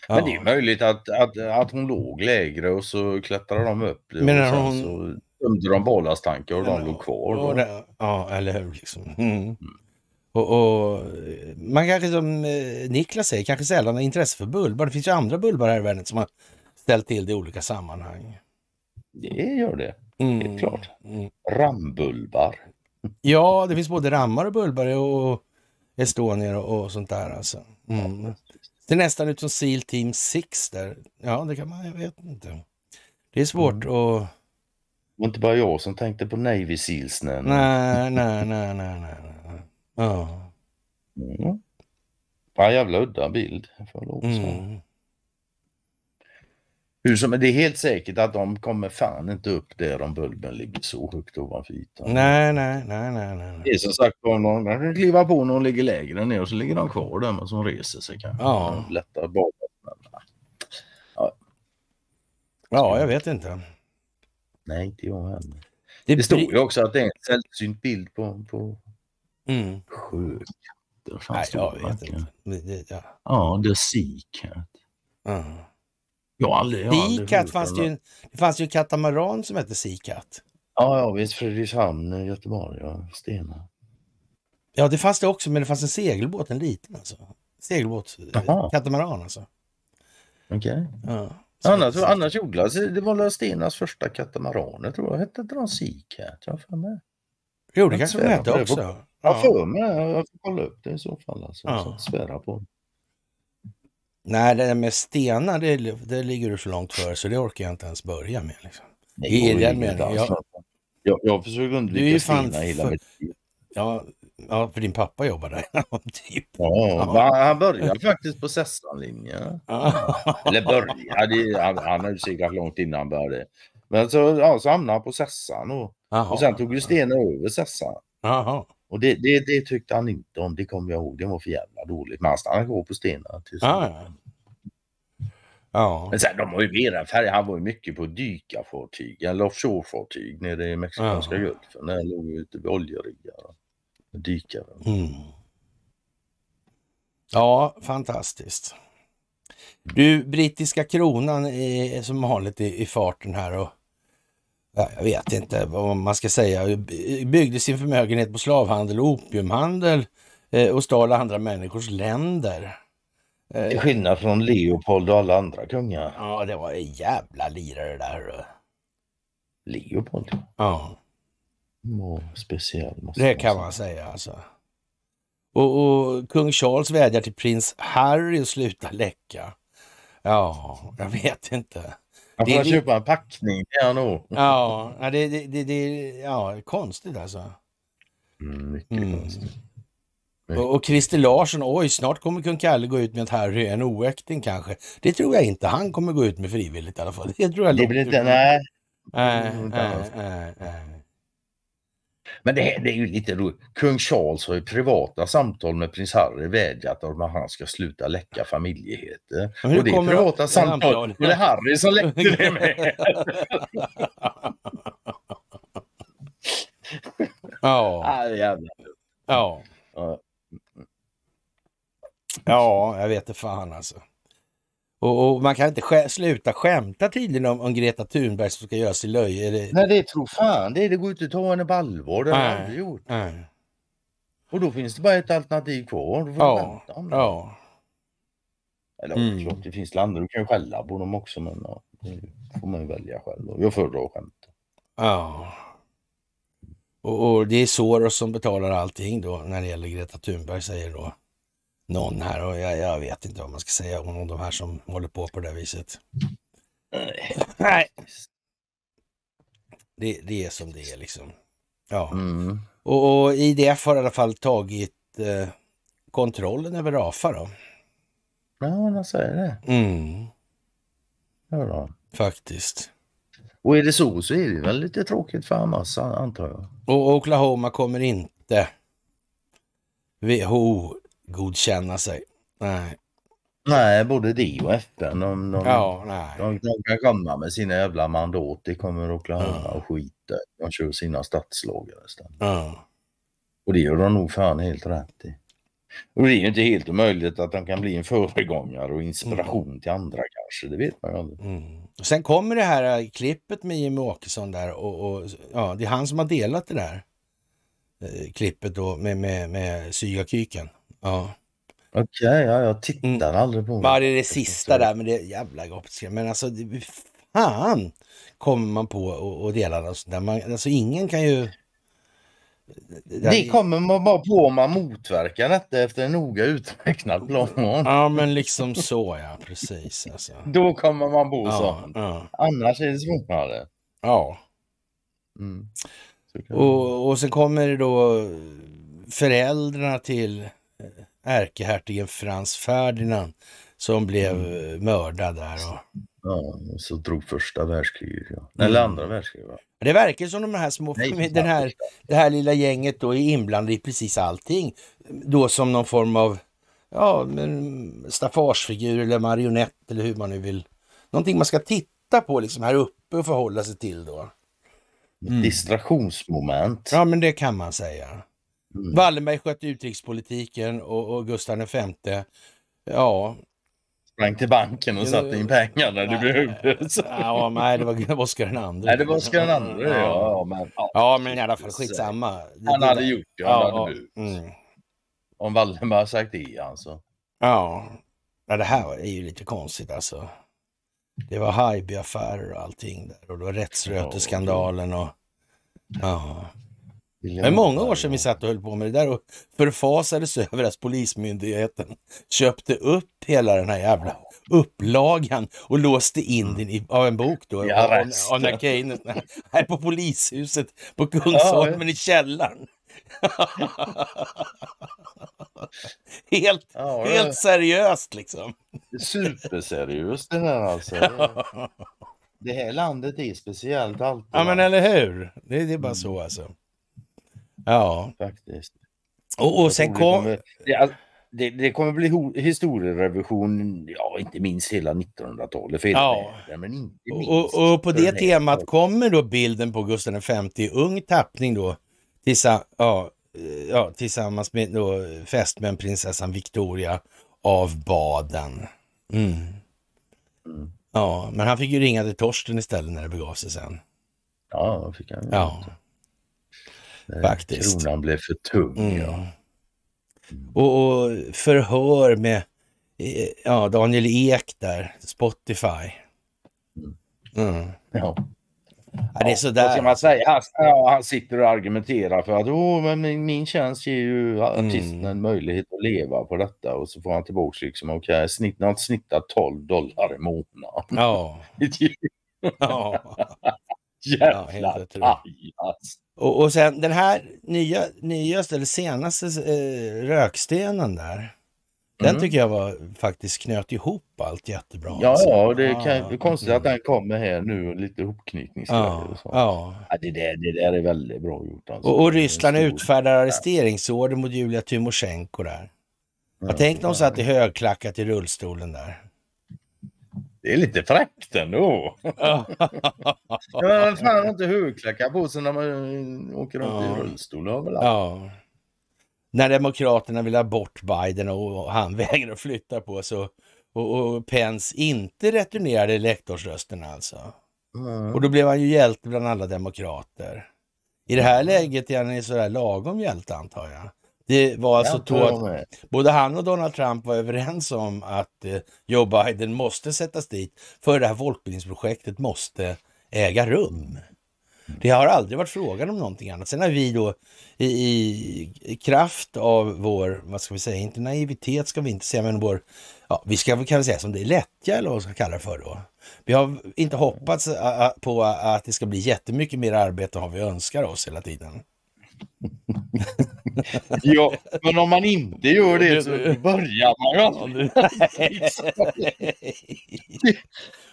Speaker 1: Ja. Men det är möjligt att, att, att hon låg lägre och så klättrade de upp. Det, Men och sen hon... så tömde de bollars tankar och de låg kvar. då. Ja, eller hur. Liksom. Mm. Mm. Och, och, man kanske som eh, Niklas säger, kanske sällan har intresse för bulbar. Det finns ju andra bulbar här i världen som har ställt till det i olika sammanhang. Det gör det, mm. helt klart. Mm. Rambulbar. Ja, det finns både rammar och bulbar och estonier och, sånt där alltså. Mm. Det ser nästan ut som Seal Team 6 där. Ja, det kan man, jag vet inte. Det är svårt mm. att... Det var inte bara jag som tänkte på Navy Seals. Nej, nej, nej, nej, nej. nej. Ja. Mm. Fan jävla udda bild. Förlåt, mm. Hur som, det är helt säkert att de kommer fan inte upp där om bulben ligger så högt ovanför ytan. Nej, nej, nej, nej. nej. Det är som sagt om någon kan kliva på när de ligger lägre ner och så ligger de kvar där men som reser sig kanske. Ja. Lättar bakåt. Ja. ja, jag vet inte. Nej, inte jag heller. Det, det står ju också att det är en sällsynt bild på, på Mm. Sju katter. Fan, Nej, jag vet inte. ja. ja, The Sea Cat. Mm. Jag aldrig, jag aldrig Seacat fanns det, ju en, det fanns ju en katamaran som hette Seacat. Ja, ja visst. Fredrikshamn, Göteborg, ja. Stena. Ja, det fanns det också, men det fanns en segelbåt, en liten alltså. Segelbåt, Aha. katamaran alltså.
Speaker 2: Okej. Okay.
Speaker 1: Ja. Annars, annars odlas, det var Stenas första katamaraner tror jag. Hette inte de Seacat? Jag har för mig. Jo, det kanske de hette också. På, ja, för mig. Jag får kolla upp det i så fall. Alltså, ja. så svära på Nej, det där med stenar, det, det ligger du för långt före så det orkar jag inte ens börja med. Liksom. Nej, I den meningen. Jag, jag, jag försöker undvika stenar hela mitt Ja, ja, för din pappa jobbar där. typ. ja, ja. Han började faktiskt på Sessanlinjen. Eller började, han, han har ju seglat långt innan han började. Men så, ja, så hamnade han på Sessan och, och sen tog ju Stene över Sessan. Och det, det, det, tyckte han inte om, det kommer jag ihåg. Det var för jävla dåligt. Men han stannade kvar på Stena. Tills ja. Men sen de har ju mera färger. Han var ju mycket på dykarfartyg eller offshorefartyg nere i Mexikanska ja. gulfen. Där låg ju ute vid oljeriggar och dykare. Mm. Ja, fantastiskt. Du, brittiska kronan är som vanligt i, i farten här och jag vet inte vad man ska säga, byggde sin förmögenhet på slavhandel och opiumhandel eh, och stal andra människors länder. Eh, till skillnad från Leopold och alla andra kungar. Ja, det var en jävla lirare där. Leopold? Ja. speciell. Måste det kan man säga alltså. Och, och, kung Charles vädjar till prins Harry att sluta läcka. Ja, jag vet inte. Han får det, köpa en packning, det är nog. Ja, det, det, det, det ja, konstigt alltså. Mm, mycket mm. konstigt. Och, och Christer Larsson, oj, snart kommer kung Kalle gå ut med att Harry är en oäkting kanske. Det tror jag inte han kommer gå ut med frivilligt i alla fall. Det tror jag det blir inte, nej. Äh, äh, äh, men det, här, det är ju lite roligt. Kung Charles har i privata samtal med prins Harry vädjat om att han ska sluta läcka familjeheter. Och det är privata samtal. Och det är Harry som läckte det med. ja. ja. Ja, jag vet inte fan alltså. Och, och, man kan inte skä sluta skämta tydligen om, om, Greta Thunberg som ska göra sig löje. Det... Nej, det tror fan det. Är, det går inte att ta henne på allvar. Det har jag aldrig gjort. Nej. Och då finns det bara ett alternativ kvar. ja. Vänta det. ja. Eller mm. klart det finns andra. Du kan ju skälla på dem också men ja, det får man ju välja själv. Då. Jag föredrar att skämta. Ja. Och, och, det är Soros som betalar allting då när det gäller Greta Thunberg säger då någon här och jag, jag vet inte vad man ska säga om de här som håller på på det där viset. Nej. Det, det är som det är liksom. Ja. Mm. Och, och IDF har i alla fall tagit eh, kontrollen över Rafa då. Ja, de säger det. Mm. Ja, då. Faktiskt. Och är det så så är det väl lite tråkigt för Hamas antar jag. Och Oklahoma kommer inte WHO godkänna sig. Nej. Nej, både DI och FN. De, de, ja, de, de, kan komma med sina jävla mandat. Det kommer Oklahoma ja. och skita De kör sina statslagar istället. Ja. Och det gör de nog fan helt rätt i. Och det är ju inte helt omöjligt att de kan bli en föregångare och inspiration mm. till andra kanske. Det vet man ju aldrig. Mm. Och sen kommer det här äh, klippet med Jimmie Åkesson där och, och ja, det är han som har delat det där. Eh, klippet då med, med, med Sygakyken. Ja. Okej, okay, ja, jag tittar mm. aldrig på det. Ja, det är det sista där, men det är jävla gapskräm. Men alltså, det, fan kommer man på och, och delar och sånt alltså, där. Man, alltså ingen kan ju... Det, kommer man bara på om man motverkar detta efter en noga uträknad plan. Ja, men liksom så ja, precis. Alltså. Då kommer man på ja, sånt. Ja. Annars är det svårare. Ja. Mm. Och, och sen kommer det då föräldrarna till eh, ärkehertigen Frans Ferdinand som blev mm. Eh, mördad där. Och... Ja, och så drog första världskriget. Ja. Mm. Eller andra världskriget. Va? Det verkar som de här små, Nej, den här, det här lilla gänget då är inblandade i precis allting. Då som någon form av ja, men staffagefigur eller marionett eller hur man nu vill. Någonting man ska titta på liksom här uppe och förhålla sig till då. Mm. Distraktionsmoment. Ja, men det kan man säga. Mm. Wallenberg skötte utrikespolitiken och, och Gustav V, ja... Sprang till banken och satte in pengar när det behövdes. Ja, nej, det var Oscar II. Nej, det var Oscar II ja. Ja, men, ja. ja, men i alla fall skitsamma. Han hade gjort det, han ja, hade ja. Mm. Om Wallenberg sagt det alltså. Ja, ja det här är ju lite konstigt alltså. Det var Haijby-affärer och allting där och då rättsröteskandalen och... Ja. är många år sedan vi satt och höll på med det där och förfasades över att Polismyndigheten köpte upp hela den här jävla upplagan och låste in mm. den i, av en bok då. Ja, av, av, här på polishuset på Kungsholmen ja. i källaren. helt, ja, helt seriöst liksom. Superseriöst det här alltså. det här landet är speciellt alltid. Ja men eller hur. Det, det är bara mm. så alltså. Ja. Faktiskt. Och, och sen kom... det, det, kommer bli historierevision, ja inte minst hela 1900-talet. Ja. Där, men inte minst och, och på det temat kommer då bilden på Gustav V i ung tappning då tillsa ja, eh, ja, tillsammans med då eh, fästmän prinsessan Victoria av Baden. Mm. Mm. Ja, men han fick ju ringa till Torsten istället när det begav sig sen. Ja, fick han. Ja. Faktiskt. Kronan blev för tung. Mm. Ja. Mm. Och, och, förhör med eh, ja, Daniel Ek där, Spotify. Mm. Mm. Ja. Ja, det är sådär. Vad man säga? Han, ja, han sitter och argumenterar för att men min, min tjänst ger ju artisten mm. en möjlighet att leva på detta och så får han tillbaka liksom, okej, okay, snitt, han snittar 12 dollar i månaden. Ja. Jävla ja, pajas! Alltså. Och, och sen den här nya, nyaste, eller senaste eh, rökstenen där. Den mm. tycker jag var faktiskt knöt ihop allt jättebra. Ja, alltså. ja det kan, ah, är konstigt att den kommer här nu lite hopknytningsgrejer. Ah, ah. Ja, det, där, det där är väldigt bra gjort. Alltså. Och, och Ryssland stor... utfärdar arresteringsorder mot Julia Tymosjenko där. Jag tänkte om så att det högklackat i rullstolen där. Det är lite fräckt ändå. ja, men fan har inte högklackat på sig när man eh, åker runt i rullstol överallt. Ja när Demokraterna vill ha bort Biden och han vägrar flytta på sig och, och, och Pence inte returnerade elektorsrösterna alltså. Mm. Och då blev han ju hjälte bland alla demokrater. I det här läget är han en sådär lagom hjälte antar jag. Det var alltså så att både han och Donald Trump var överens om att eh, Joe Biden måste sättas dit för det här folkbildningsprojektet måste äga rum. Det har aldrig varit frågan om någonting annat. Sen har vi då i, i kraft av vår, vad ska vi säga, inte naivitet ska vi inte säga, men vår, ja, vi ska kan vi säga som det är lättja eller vad man ska kalla det för då. Vi har inte hoppats på att det ska bli jättemycket mer arbete än vad vi önskar oss hela tiden. ja, men om man inte gör det så börjar man ju aldrig.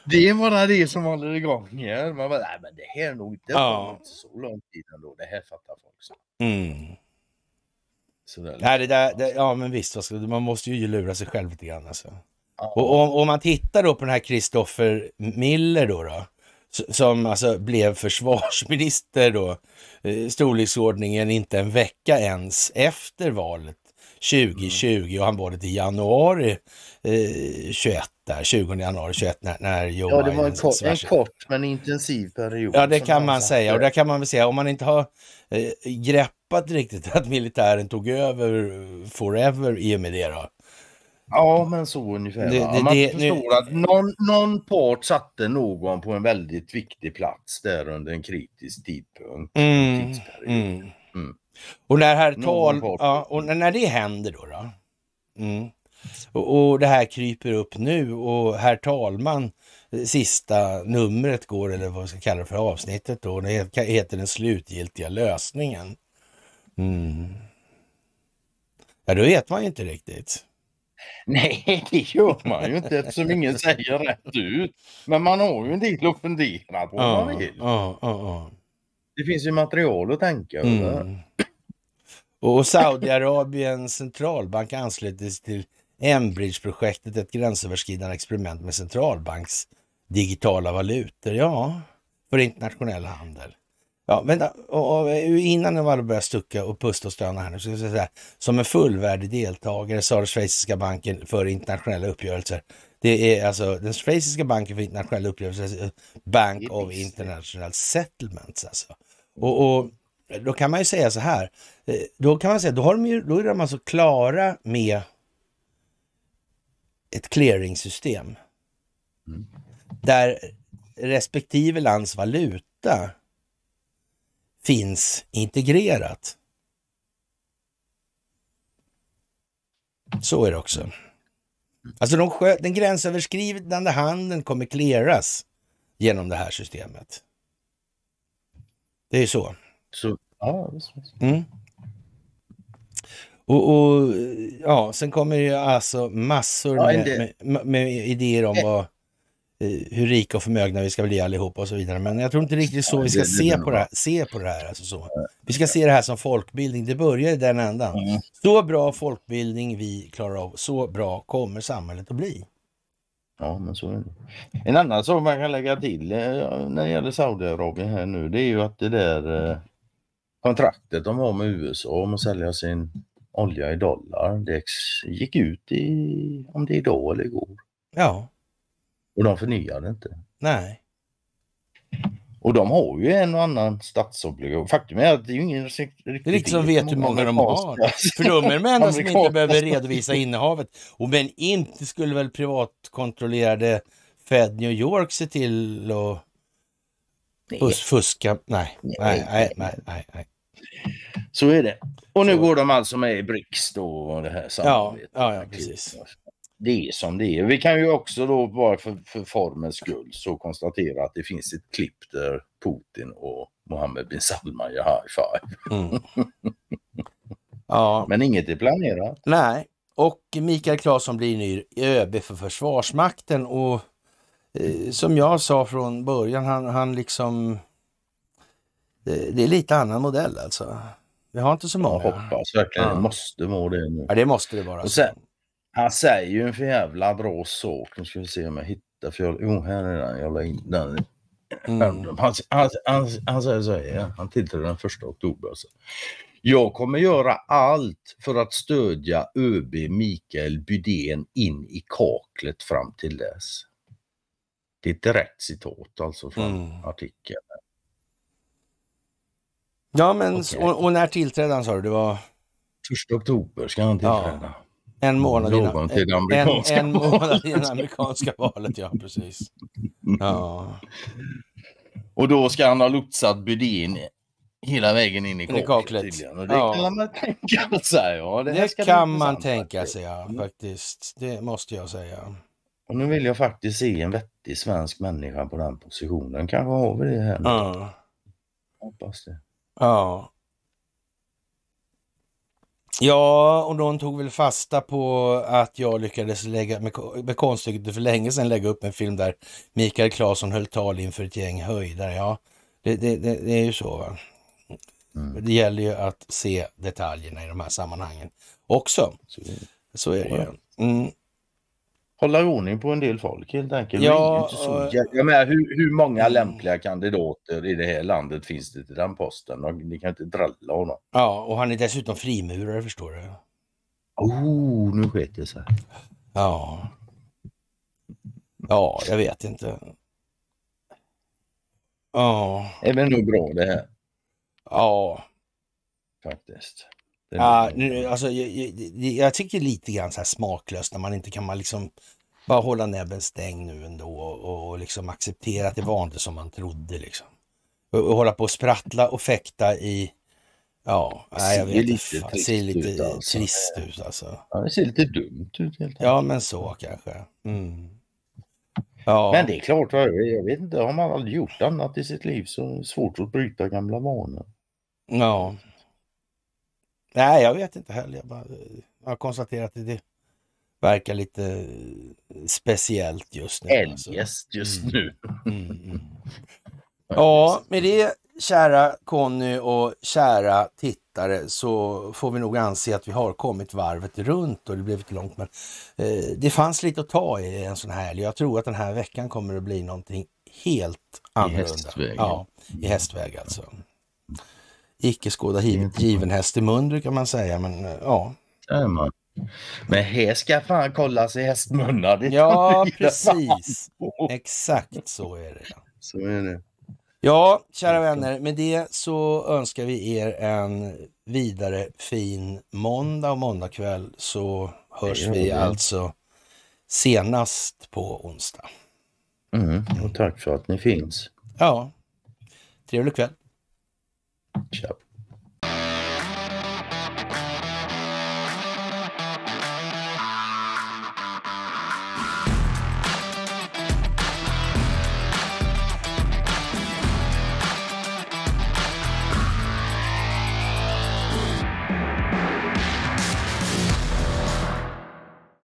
Speaker 1: det, är bara det som håller igång här. Man bara, nej men det här är nog inte, ja. så lång tid ändå. Det här fattar folk. Så. Mm. Så Nej, det där, det, ja men visst, man måste ju lura sig själv lite grann alltså. Ja. Och om, man tittar då på den här Kristoffer Miller då, då som alltså blev försvarsminister då, eh, storleksordningen inte en vecka ens efter valet 2020 mm. och han var det i januari eh, 21 där, 20 januari 21 när, när Joe Ja, det var en kort, en kort, men intensiv period. Ja, det kan man säga och där kan man väl säga om man inte har eh, greppat riktigt att militären tog över forever i och med det då. Ja, men så ungefär. Det, det, man det, förstår det, att någon, någon part satte någon på en väldigt viktig plats där under en kritisk tidpunkt. Mm, mm, Mm. Och när, här tal, ja, och när det händer då? då mm. och, och, det här kryper upp nu och herr talman, eh, sista numret går, eller vad vi ska kalla det för avsnittet då, det heter den slutgiltiga lösningen. Mm. Ja, då vet man ju inte riktigt. Nej, det gör man ju inte eftersom ingen säger rätt ut. Men man har ju en del att fundera på ja, man vill. Ja, ja, ja. Det finns ju material att tänka över. Mm. Och Saudiarabiens centralbank anslöts till Enbridge-projektet, ett gränsöverskridande experiment med centralbanks digitala valutor. Ja, för internationell handel. Ja, vänta. Och, och, eh, innan jag bara börjar stucka och pusta och stöna här nu, så ska jag säga som en fullvärdig deltagare sa den schweiziska banken för internationella uppgörelser. Det är alltså den schweiziska banken för internationella uppgörelser, eh, Bank of International Settlements alltså. Och, och då kan man ju säga så här, eh, då kan man säga, då, har de ju, då är de alltså klara med ett clearingsystem. Mm. Där respektive lands valuta finns integrerat. Så är det också. Alltså de den gränsöverskridande handeln kommer clearas genom det här systemet. Det är så. så ja, mm. och, och, ja, sen kommer det alltså massor ja, med, med, med, idéer om eh, vad hur rika och förmögna vi ska bli allihopa och så vidare. Men jag tror inte riktigt så vi ska se, på det här, se på det här. Alltså så. Vi ska se det här som folkbildning. Det börjar i den ändan. Mm. Så bra folkbildning vi klarar av, så bra kommer samhället att bli. Ja, men så är det. En annan sak man kan lägga till eh, när det gäller Saudiarabien här nu, det är ju att det där eh, kontraktet de har med USA om att sälja sin olja i dollar, det gick ut i, om det är idag eller igår. Ja. Och de förnyar det inte. Nej. Och de har ju en och annan statsobligation. Faktum är att det är ju ingen riktigt... liksom vet hur många de har. För de är de enda som inte behöver redovisa innehavet. Och men inte skulle väl privatkontrollerade Fed New York se till att nej. fuska? Nej, nej, nej, nej, nej, nej. Så är det. Och nu Så. går de alltså med i Brics då och det här samarbetet. Ja, ja, ja precis det är som det är. Vi kan ju också då bara för, för formens skull så konstatera att det finns ett klipp där Putin och Mohammed bin Salman gör high five. Mm. ja. Men inget är planerat. Nej, och Mikael Claesson blir ny ÖB för Försvarsmakten och eh, som jag sa från början, han, han liksom... Det, eh, det är lite annan modell alltså. Vi har inte så många. Jag hoppas verkligen ja. det måste må det nu. Ja, det måste det vara. Och sen, han säger ju en för jävla bra sak. Nu ska vi se om jag hittar. För jag, oh, här är den. Jag la in den. Mm. Han, han, han, han, säger så här. Han tillträdde den första oktober. Alltså. Jag kommer göra allt för att stödja ÖB Mikael Bydén in i kaklet fram till dess. Det är ett direkt citat alltså från mm. artikeln. Ja men okay. och, och när tillträdde han sa du? Det var... Första oktober ska han tillträda. Ja. En månad innan, en, en månad innan amerikanska valet, ja precis. Ja. Och då ska han ha lotsat Budin hela vägen in i kaklet. kaklet. Och det ja. kan man tänka sig. Ja, det, det kan man tänka sig, ja, mm. faktiskt. Det måste jag säga. Och nu vill jag faktiskt se en vettig svensk människa på den positionen. Kanske har vi det här. Ja. Hoppas det. Ja, Ja, och de tog väl fasta på att jag lyckades lägga, med, med konststycket för länge sedan lägga upp en film där Mikael Claesson höll tal inför ett gäng höjdare. Ja, det, det, det, det är ju så. Va? Mm. Det gäller ju att se detaljerna i de här sammanhangen också. Så är det ju. Mm hålla ordning på en del folk helt enkelt. Ja, jag menar, hur, hur många mm. lämpliga kandidater i det här landet finns det till den posten? Och ni kan inte dralla honom. Ja, och han är dessutom frimurare förstår du. Oh, nu sket det sig. Ja. Ja, jag vet inte. Ja. Är det nog bra det här? Ja. Faktiskt. Ja, nu, alltså, jag, jag, jag, tycker lite grann så här smaklöst när man inte kan man liksom bara hålla näbben stängd nu ändå och, och liksom acceptera att det var inte som man trodde. Liksom. Och, och hålla på och sprattla och fäkta i Ja, det ser, jag vet, lite fan, ser lite alltså. trist ut alltså. Ja, det ser lite dumt ut helt enkelt. Ja, men så kanske. Mm. Ja. Men det är klart, jag vet inte, har man aldrig gjort annat i sitt liv så är det svårt att bryta gamla vanor. Ja, Nej, jag vet inte heller. Jag, bara, eh, jag konstaterar att det verkar lite eh, speciellt just nu. Eljest
Speaker 2: alltså. just mm. nu. Mm, mm,
Speaker 1: Ja, med det kära Conny och kära tittare så får vi nog anse att vi har kommit varvet runt och det blev lite långt men eh, det fanns lite att ta i en sån här helg. Jag tror att den här veckan kommer att bli någonting helt annorlunda. I hästväg. Ja, i hästväg alltså icke skåda given häst i mun brukar man säga, men eh, ja. Men här ska fan kollas i hästmunnar. Ja, precis. Exakt så är det. Så är det. Ja, kära vänner, med det så önskar vi er en vidare fin måndag och måndagkväll så hörs vi alltså senast på onsdag. Mm, och tack för att ni finns. Ja, trevlig kväll. matchup.